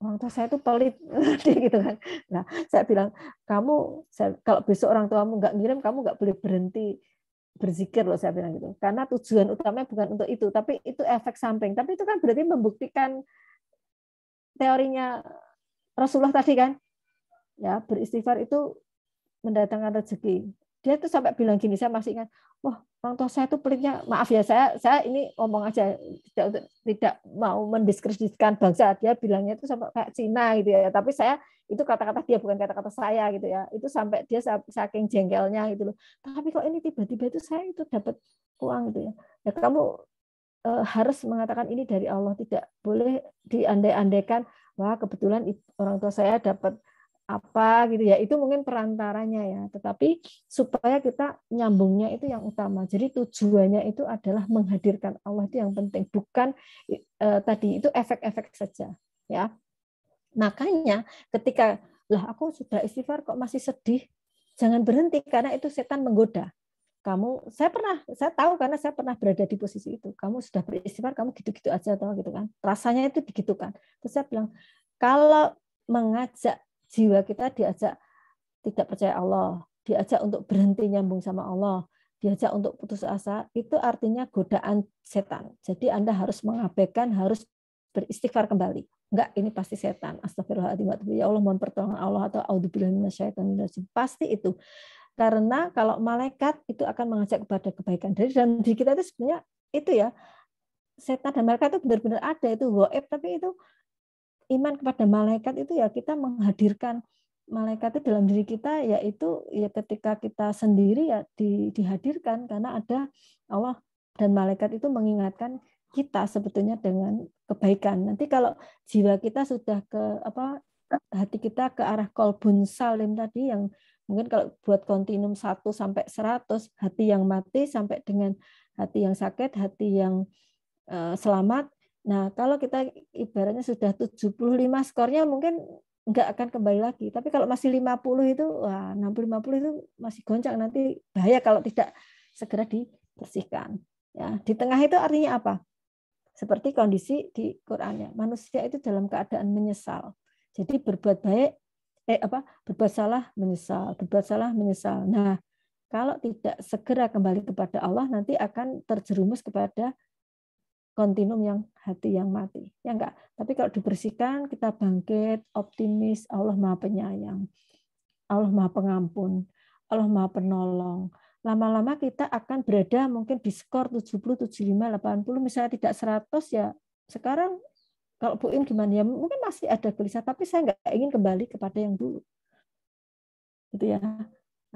S2: orang tua saya itu pelit *laughs* gitu kan. Nah saya bilang kamu saya, kalau besok orang tuamu nggak ngirim kamu nggak boleh berhenti berzikir loh saya bilang gitu karena tujuan utamanya bukan untuk itu tapi itu efek samping tapi itu kan berarti membuktikan teorinya Rasulullah tadi kan, ya beristighfar itu mendatangkan rezeki. Dia tuh sampai bilang gini, saya masih ingat, wah orang tua saya tuh pelitnya, maaf ya saya, saya ini ngomong aja tidak tidak mau mendiskreditkan bangsa. Dia bilangnya itu sampai kayak Cina gitu ya, tapi saya itu kata-kata dia bukan kata-kata saya gitu ya. Itu sampai dia saking jengkelnya gitu loh. Tapi kok ini tiba-tiba itu saya itu dapat uang gitu ya. Ya kamu Eh, harus mengatakan ini dari Allah tidak boleh diandai-andaikan wah kebetulan orang tua saya dapat apa gitu ya itu mungkin perantaranya ya tetapi supaya kita nyambungnya itu yang utama jadi tujuannya itu adalah menghadirkan Allah itu yang penting bukan eh, tadi itu efek-efek saja ya makanya ketika lah aku sudah istighfar kok masih sedih jangan berhenti karena itu setan menggoda kamu saya pernah saya tahu karena saya pernah berada di posisi itu kamu sudah beristighfar kamu gitu-gitu aja atau gitu kan rasanya itu begitu kan terus saya bilang kalau mengajak jiwa kita diajak tidak percaya Allah diajak untuk berhenti nyambung sama Allah diajak untuk putus asa itu artinya godaan setan jadi anda harus mengabaikan harus beristighfar kembali enggak ini pasti setan astagfirullahaladzim ya Allah mohon pertolongan Allah atau audzubillahi pasti itu karena kalau malaikat itu akan mengajak kepada kebaikan. Dari dalam diri kita itu sebenarnya itu ya, setan dan malaikat itu benar-benar ada, itu goib, tapi itu iman kepada malaikat itu ya kita menghadirkan malaikat itu dalam diri kita yaitu ya ketika kita sendiri ya di, dihadirkan karena ada Allah dan malaikat itu mengingatkan kita sebetulnya dengan kebaikan. Nanti kalau jiwa kita sudah ke apa hati kita ke arah kolbun salim tadi yang Mungkin kalau buat kontinum 1 sampai 100, hati yang mati sampai dengan hati yang sakit, hati yang eh, selamat. Nah, kalau kita ibaratnya sudah 75 skornya mungkin nggak akan kembali lagi. Tapi kalau masih 50 itu, wah 60-50 itu masih goncang. Nanti bahaya kalau tidak segera dibersihkan. Ya, di tengah itu artinya apa? Seperti kondisi di Qurannya. Manusia itu dalam keadaan menyesal. Jadi berbuat baik eh apa berbuat salah menyesal, berbuat salah menyesal. Nah, kalau tidak segera kembali kepada Allah nanti akan terjerumus kepada kontinum yang hati yang mati. Ya enggak? Tapi kalau dibersihkan, kita bangkit, optimis, Allah Maha Penyayang. Allah Maha Pengampun, Allah Maha Penolong. Lama-lama kita akan berada mungkin di skor 70, 75, 80, misalnya tidak 100 ya sekarang kalau Bu Im gimana ya mungkin masih ada gelisah tapi saya nggak ingin kembali kepada yang dulu gitu ya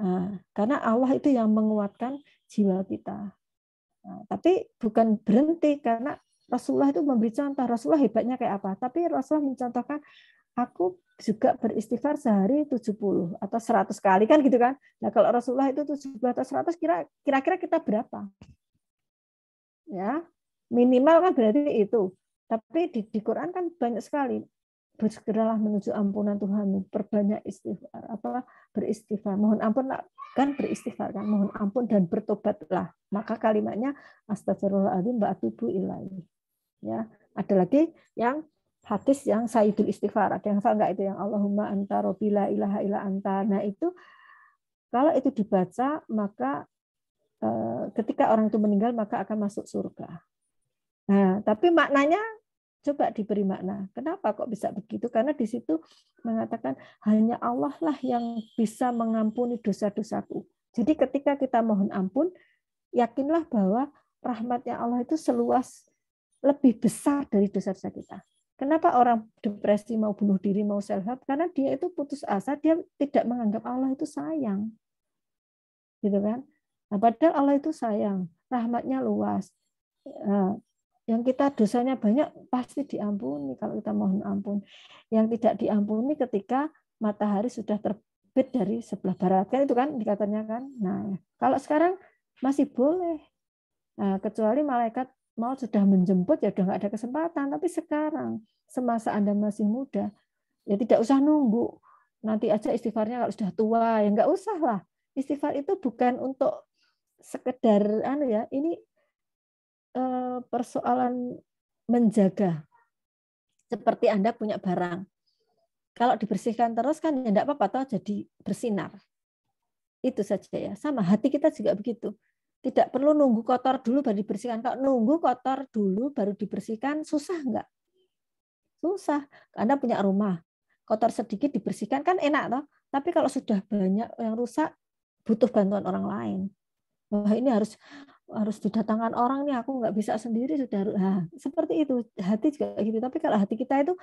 S2: nah, karena Allah itu yang menguatkan jiwa kita nah, tapi bukan berhenti karena Rasulullah itu memberi contoh Rasulullah hebatnya kayak apa tapi Rasulullah mencontohkan aku juga beristighfar sehari 70 atau 100 kali kan gitu kan nah kalau Rasulullah itu 70 atau 100 kira kira-kira kita berapa ya minimal kan berarti itu tapi di, di Quran kan banyak sekali bersegeralah menuju ampunan Tuhanmu, perbanyak istighfar, apa beristighfar, mohon ampun kan beristighfar kan, mohon ampun dan bertobatlah. Maka kalimatnya astagfirullahaladzim wa atubu ilaih. Ya, ada lagi yang hadis yang Sayyidul Istighfar, ada yang salah enggak itu yang Allahumma anta robila ilaha ila anta. Nah, itu kalau itu dibaca maka eh, ketika orang itu meninggal maka akan masuk surga. Nah, tapi maknanya Coba diberi makna. Kenapa kok bisa begitu? Karena di situ mengatakan hanya Allah lah yang bisa mengampuni dosa-dosaku. Jadi ketika kita mohon ampun, yakinlah bahwa rahmatnya Allah itu seluas lebih besar dari dosa-dosa kita. Kenapa orang depresi mau bunuh diri, mau self help? Karena dia itu putus asa, dia tidak menganggap Allah itu sayang. Gitu kan? Nah, padahal Allah itu sayang, rahmatnya luas. Eh, yang kita dosanya banyak pasti diampuni kalau kita mohon ampun. Yang tidak diampuni ketika matahari sudah terbit dari sebelah barat. Kan itu kan dikatanya kan. Nah, kalau sekarang masih boleh. Nah, kecuali malaikat mau sudah menjemput ya udah nggak ada kesempatan. Tapi sekarang semasa Anda masih muda, ya tidak usah nunggu. Nanti aja istighfarnya kalau sudah tua ya nggak usah lah. Istighfar itu bukan untuk sekedar anu ya, ini Eh, persoalan menjaga. Seperti Anda punya barang. Kalau dibersihkan terus kan ya tidak apa-apa, toh jadi bersinar. Itu saja ya. Sama hati kita juga begitu. Tidak perlu nunggu kotor dulu baru dibersihkan. Kalau nunggu kotor dulu baru dibersihkan, susah enggak? Susah. Anda punya rumah, kotor sedikit dibersihkan kan enak toh. Tapi kalau sudah banyak yang rusak, butuh bantuan orang lain. Wah ini harus harus didatangkan orang nih aku nggak bisa sendiri sudah nah, seperti itu hati juga gitu tapi kalau hati kita itu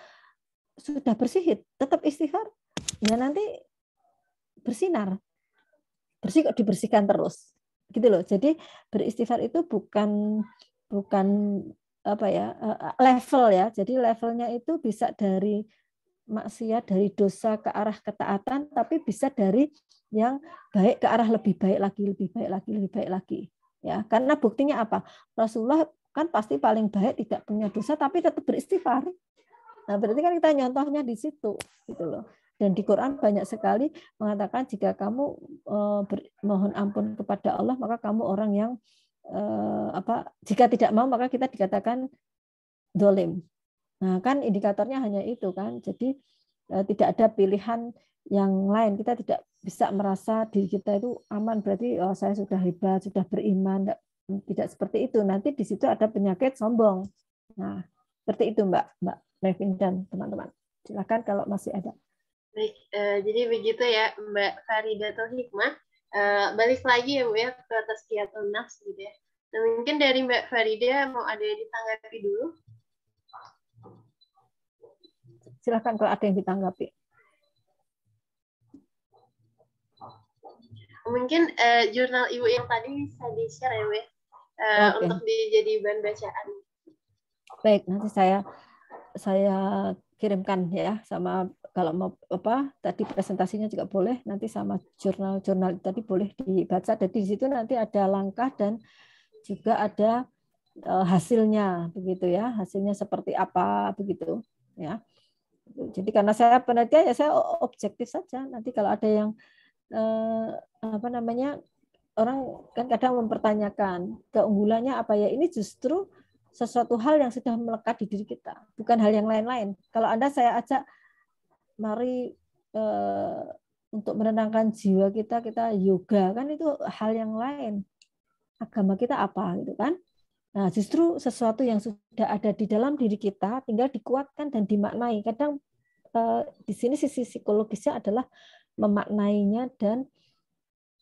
S2: sudah bersih tetap istighfar ya nanti bersinar bersih kok dibersihkan terus gitu loh jadi beristighfar itu bukan bukan apa ya eh, level ya jadi levelnya itu bisa dari maksiat dari dosa ke arah ketaatan tapi bisa dari yang baik ke arah lebih baik lagi lebih baik lagi lebih baik lagi ya karena buktinya apa Rasulullah kan pasti paling baik tidak punya dosa tapi tetap beristighfar nah berarti kan kita nyontohnya di situ gitu loh dan di Quran banyak sekali mengatakan jika kamu eh, mohon ampun kepada Allah maka kamu orang yang eh, apa jika tidak mau maka kita dikatakan dolim nah kan indikatornya hanya itu kan jadi eh, tidak ada pilihan yang lain kita tidak bisa merasa diri kita itu aman berarti oh saya sudah hebat sudah beriman hmm, tidak, seperti itu nanti di situ ada penyakit sombong nah seperti itu mbak mbak Mevin dan teman-teman silakan kalau masih ada
S5: baik eh, jadi begitu ya mbak Farida Faridatul Hikmah eh, balik lagi ya bu ya ke kiatul nafs gitu ya nah, mungkin dari mbak Farida mau ada yang ditanggapi dulu
S2: silakan kalau ada yang ditanggapi
S5: mungkin uh, jurnal ibu yang tadi bisa di share ya, uh, eh, okay. untuk dijadi bahan bacaan.
S2: Baik, nanti saya saya kirimkan ya sama kalau mau apa tadi presentasinya juga boleh nanti sama jurnal-jurnal tadi boleh dibaca jadi di situ nanti ada langkah dan juga ada eh, hasilnya begitu ya hasilnya seperti apa begitu ya jadi karena saya penelitian ya saya objektif saja nanti kalau ada yang Eh, apa namanya orang kan kadang mempertanyakan keunggulannya apa ya ini justru sesuatu hal yang sudah melekat di diri kita bukan hal yang lain-lain kalau anda saya ajak mari eh, untuk menenangkan jiwa kita kita yoga kan itu hal yang lain agama kita apa gitu kan nah justru sesuatu yang sudah ada di dalam diri kita tinggal dikuatkan dan dimaknai kadang eh, di sini sisi psikologisnya adalah memaknainya dan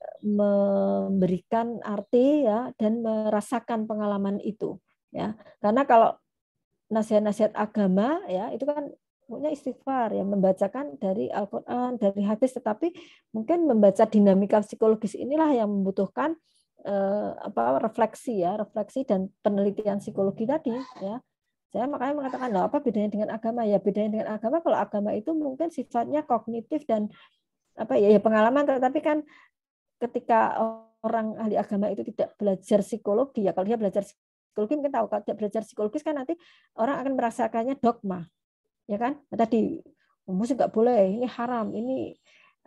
S2: eh, memberikan arti ya dan merasakan pengalaman itu ya karena kalau nasihat-nasihat agama ya itu kan punya istighfar ya membacakan dari Al-Qur'an dari hadis tetapi mungkin membaca dinamika psikologis inilah yang membutuhkan eh, apa refleksi ya refleksi dan penelitian psikologi tadi ya saya makanya mengatakan loh apa bedanya dengan agama ya bedanya dengan agama kalau agama itu mungkin sifatnya kognitif dan apa ya, ya pengalaman tetapi kan ketika orang ahli agama itu tidak belajar psikologi ya kalau dia belajar psikologi mungkin tahu kalau tidak belajar psikologis kan nanti orang akan merasakannya dogma ya kan nah, tadi musik nggak boleh ini haram ini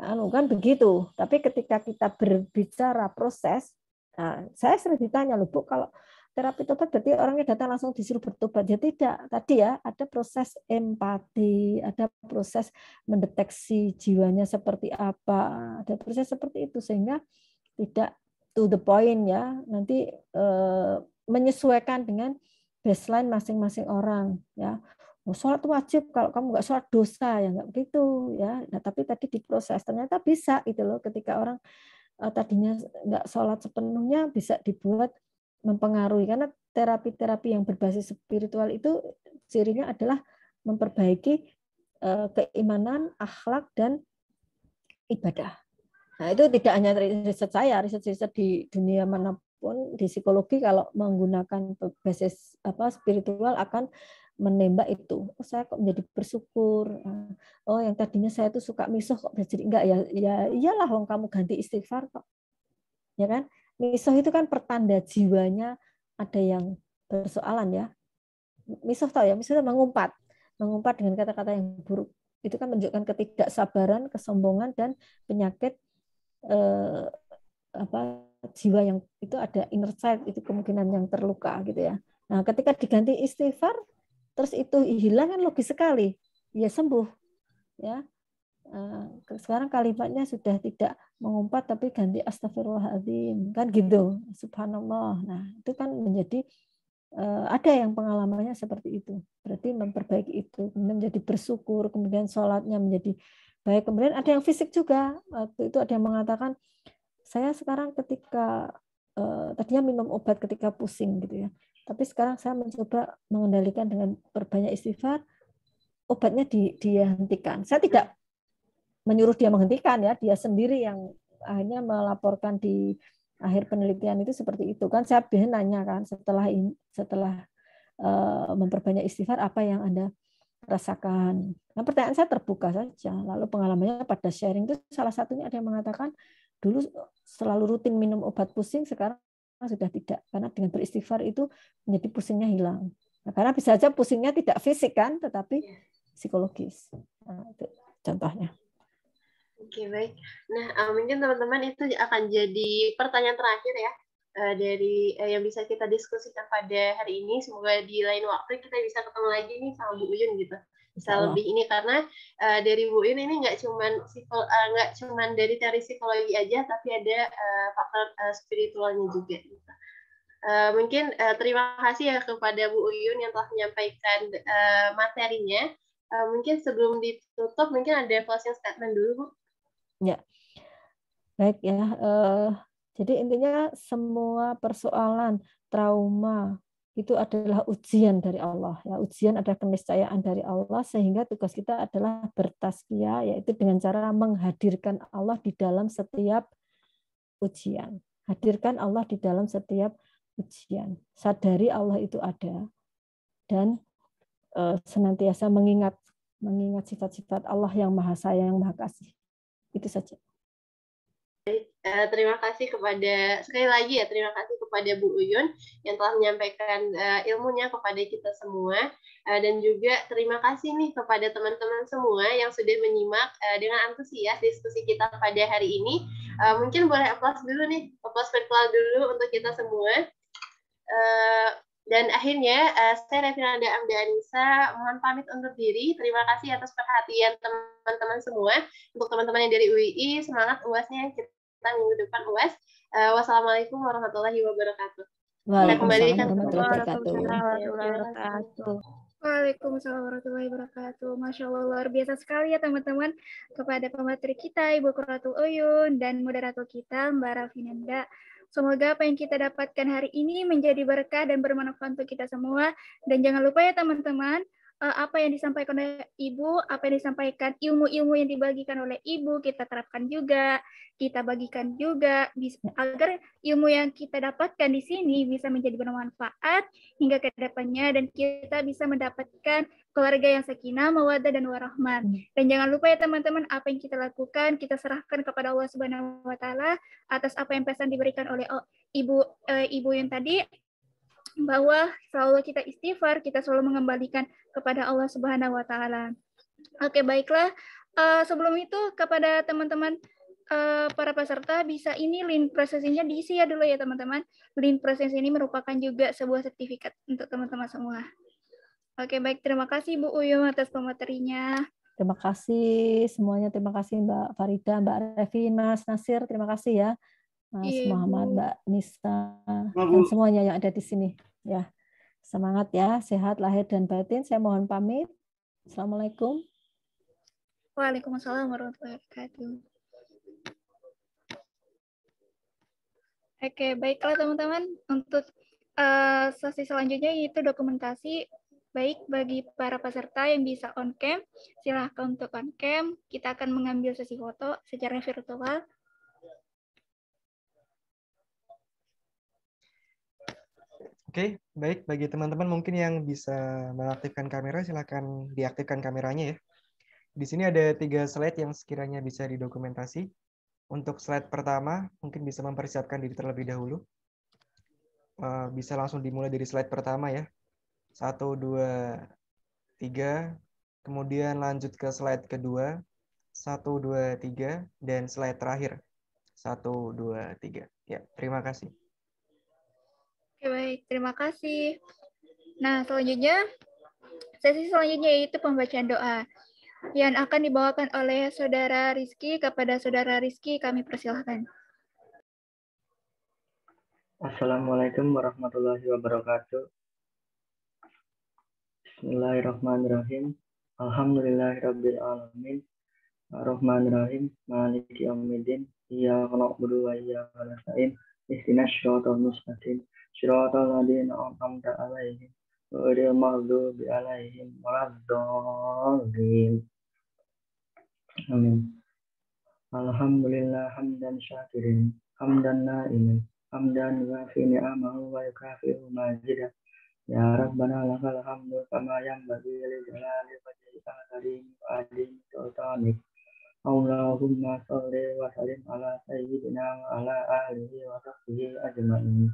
S2: anu kan begitu tapi ketika kita berbicara proses nah, saya sering ditanya loh bu kalau terapi tobat berarti orangnya datang langsung disuruh bertobat ya tidak tadi ya ada proses empati ada proses mendeteksi jiwanya seperti apa ada proses seperti itu sehingga tidak to the point ya nanti eh, menyesuaikan dengan baseline masing-masing orang ya oh, sholat wajib kalau kamu nggak sholat dosa ya nggak begitu ya nah tapi tadi diproses ternyata bisa itu loh ketika orang eh, tadinya nggak sholat sepenuhnya bisa dibuat mempengaruhi karena terapi-terapi yang berbasis spiritual itu cirinya adalah memperbaiki eh, keimanan, akhlak dan ibadah. Nah, itu tidak hanya riset saya, riset-riset di dunia manapun di psikologi kalau menggunakan basis apa spiritual akan menembak itu. Oh, saya kok menjadi bersyukur. Eh, oh, yang tadinya saya itu suka misuh kok jadi enggak ya ya iyalah wong kamu ganti istighfar kok. Ya kan? Misoh itu kan pertanda jiwanya ada yang persoalan ya. Misoh tahu ya, misalnya mengumpat, mengumpat dengan kata-kata yang buruk. Itu kan menunjukkan ketidaksabaran, kesombongan dan penyakit eh, apa jiwa yang itu ada inner child itu kemungkinan yang terluka gitu ya. Nah, ketika diganti istighfar terus itu hilang kan logis sekali. Ya sembuh. Ya. Eh, sekarang kalimatnya sudah tidak mengumpat tapi ganti astagfirullahaladzim kan gitu subhanallah nah itu kan menjadi eh, ada yang pengalamannya seperti itu berarti memperbaiki itu menjadi bersyukur kemudian sholatnya menjadi baik kemudian ada yang fisik juga waktu itu ada yang mengatakan saya sekarang ketika eh, tadinya minum obat ketika pusing gitu ya tapi sekarang saya mencoba mengendalikan dengan perbanyak istighfar obatnya di, dihentikan. Saya tidak menyuruh dia menghentikan ya dia sendiri yang akhirnya melaporkan di akhir penelitian itu seperti itu kan saya biasanya nanya kan setelah setelah eh, memperbanyak istighfar apa yang anda rasakan nah pertanyaan saya terbuka saja lalu pengalamannya pada sharing itu salah satunya ada yang mengatakan dulu selalu rutin minum obat pusing sekarang sudah tidak karena dengan beristighfar itu menjadi pusingnya hilang nah, karena bisa saja pusingnya tidak fisik kan tetapi iya. psikologis nah, itu contohnya
S5: Oke okay, baik. Nah uh, mungkin teman-teman itu akan jadi pertanyaan terakhir ya uh, dari uh, yang bisa kita diskusikan pada hari ini. Semoga di lain waktu kita bisa ketemu lagi nih sama Bu Uyun gitu. Bisa oh. lebih ini karena uh, dari Bu Uyun ini nggak cuman nggak uh, cuman dari teori psikologi aja, tapi ada uh, faktor uh, spiritualnya juga. Gitu. Uh, mungkin uh, terima kasih ya kepada Bu Uyun yang telah menyampaikan uh, materinya. Uh, mungkin sebelum ditutup, mungkin ada closing statement dulu, Bu.
S2: Ya. Baik ya. Uh, jadi intinya semua persoalan trauma itu adalah ujian dari Allah ya ujian adalah keniscayaan dari Allah sehingga tugas kita adalah bertaskia yaitu dengan cara menghadirkan Allah di dalam setiap ujian hadirkan Allah di dalam setiap ujian sadari Allah itu ada dan eh, senantiasa mengingat mengingat sifat-sifat Allah yang maha sayang maha kasih itu saja.
S5: Eh, terima kasih kepada sekali lagi ya terima kasih kepada Bu Uyun yang telah menyampaikan eh, ilmunya kepada kita semua eh, dan juga terima kasih nih kepada teman-teman semua yang sudah menyimak dengan antusias diskusi kita pada hari ini. mungkin boleh aplaus dulu nih, aplaus virtual dulu untuk kita semua. Dan akhirnya uh, saya Revinanda Amda mohon pamit untuk diri. Terima kasih atas perhatian teman-teman semua. Untuk teman-teman yang dari UII, semangat UASnya kita minggu depan UAS. Uh, wassalamualaikum
S1: warahmatullahi wabarakatuh.
S5: Waalaikumsalam warahmatullahi
S1: wabarakatuh. Waalaikumsalam warahmatullahi wabarakatuh. Masya Allah, luar biasa sekali ya teman-teman kepada pemateri kita, Ibu Kuratul Oyun, dan moderator kita, Mbak Rafinanda. Semoga apa yang kita dapatkan hari ini menjadi berkah dan bermanfaat untuk kita semua. Dan jangan lupa ya teman-teman, eh, apa yang disampaikan oleh ibu, apa yang disampaikan ilmu-ilmu yang dibagikan oleh ibu, kita terapkan juga, kita bagikan juga, agar ilmu yang kita dapatkan di sini bisa menjadi bermanfaat hingga ke depannya dan kita bisa mendapatkan keluarga yang sakinah, mawadah dan warahmat. Hmm. Dan jangan lupa ya teman-teman, apa yang kita lakukan kita serahkan kepada Allah Subhanahu wa taala atas apa yang pesan diberikan oleh Ibu eh, Ibu yang tadi bahwa selalu kita istighfar, kita selalu mengembalikan kepada Allah Subhanahu wa taala. Oke, baiklah. Uh, sebelum itu kepada teman-teman uh, para peserta bisa ini link prosesnya diisi ya dulu ya teman-teman. Link proses ini merupakan juga sebuah sertifikat untuk teman-teman semua.
S2: Oke, baik. Terima kasih Bu Uyum atas pematerinya. Terima kasih semuanya. Terima kasih Mbak Farida, Mbak Revi, Mas Nasir. Terima kasih ya. Mas Ibu. Iya, Muhammad, Mbak Nisa, dan semuanya yang ada di sini. Ya, Semangat ya, sehat lahir dan batin. Saya mohon pamit. Assalamualaikum.
S1: Waalaikumsalam warahmatullahi wabarakatuh. Oke, baiklah teman-teman. Untuk uh, sesi selanjutnya yaitu dokumentasi Baik, bagi para peserta yang bisa on cam, silahkan untuk on cam. Kita akan mengambil sesi foto secara virtual.
S4: Oke, baik. Bagi teman-teman mungkin yang bisa mengaktifkan kamera, silahkan diaktifkan kameranya ya. Di sini ada tiga slide yang sekiranya bisa didokumentasi. Untuk slide pertama, mungkin bisa mempersiapkan diri terlebih dahulu. Eh, bisa langsung dimulai dari slide pertama ya. Satu, dua, tiga. Kemudian lanjut ke slide kedua. Satu, dua, tiga. Dan slide terakhir. Satu, dua, tiga. Ya, terima kasih.
S1: Oke, baik. Terima kasih. Nah, selanjutnya, sesi selanjutnya yaitu pembacaan doa yang akan dibawakan oleh Saudara Rizky. Kepada Saudara Rizky, kami persilahkan.
S3: Assalamualaikum warahmatullahi wabarakatuh. Bismillahirrahmanirrahim. Alhamdulillahirabbil alamin. Arrahmanirrahim. Maliki yaumiddin. Iyyaka na'budu wa iyyaka nasta'in. Ihdinash shiratal mustaqim. Shiratal ladzina an'amta 'alaihim ghairil maghdubi 'alaihim waladdallin. Amin. Alhamdulillah hamdan syakirin, hamdan na'imin, hamdan ghafi ni'amahu wa yukafi'u majidah. Ya Rabbana lakal hamdu kama yang bagi li jalali wajhika karim wa adim sultanik. Allahumma salli wa salim ala sayyidina wa ala alihi wa sahbihi ajma'in.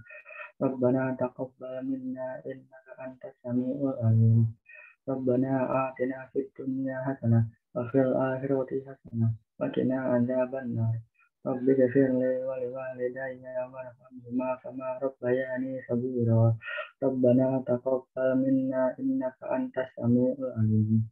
S3: Rabbana taqabbal minna innaka antas samiul alim. Rabbana atina fid dunya hasanah wa fil akhirati hasanah wa qina adzabannar. Rabbi kafir li wali wali daya wa rahmatuhuma kama rabbayani sabira Rabbana taqabbal minna innaka antas samiul alim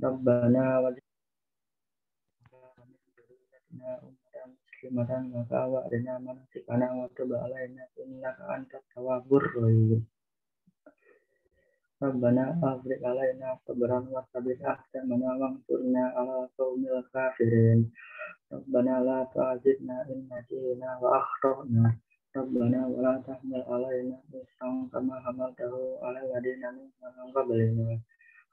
S3: Rabbana wajibna umatan muslimatan maka awa adina manasikana wa tuba alayna innaka antas tawabur rahim Rabbana afrik alayna sabran wa sabir ahsan manawang turna ala kaumil kafirin Rabbana Rabana la taazidna inna tina wa akrohna. Rabana walatah mil alai na isang kama hamal tau alai gadi nami nangkabali.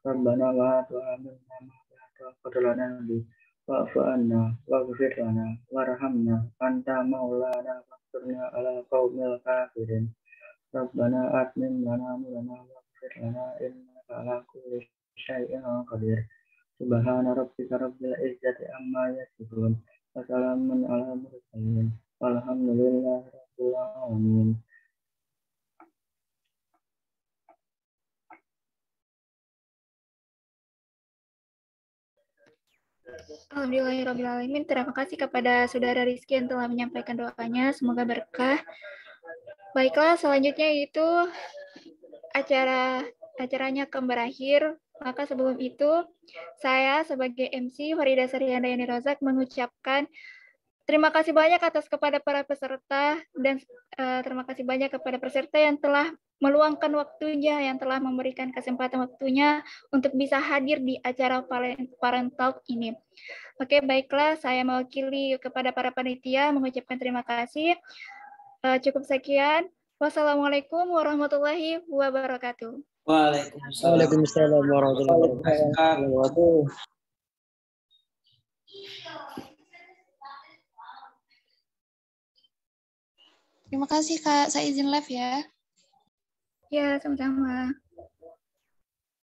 S3: Rabana la taamin nama la taqdir lana di wa faana wa qadir anta maulana fakturna ala kaum mil qadir. Rabana admin nama wa qadir inna ala kuresha yang kadir. Subhana rabbika rabbil izzati amma yasifun. Wassalamun ala
S2: mursalin.
S3: Walhamdulillahi rabbil alamin.
S1: Alhamdulillahirrahmanirrahim. Terima kasih kepada Saudara Rizky yang telah menyampaikan doanya. Semoga berkah. Baiklah, selanjutnya itu acara acaranya akan berakhir. Maka sebelum itu, saya sebagai MC Farida Sarianda Yani Rozak mengucapkan terima kasih banyak atas kepada para peserta dan uh, terima kasih banyak kepada peserta yang telah meluangkan waktunya, yang telah memberikan kesempatan waktunya untuk bisa hadir di acara Parent Talk ini. Oke, baiklah, saya mewakili kepada para panitia mengucapkan terima kasih. Eh, cukup sekian. Wassalamualaikum warahmatullahi wabarakatuh.
S3: Waalaikumsalam. warahmatullahi wabarakatuh.
S1: Terima kasih Kak, saya izin live ya. Ya, sama-sama.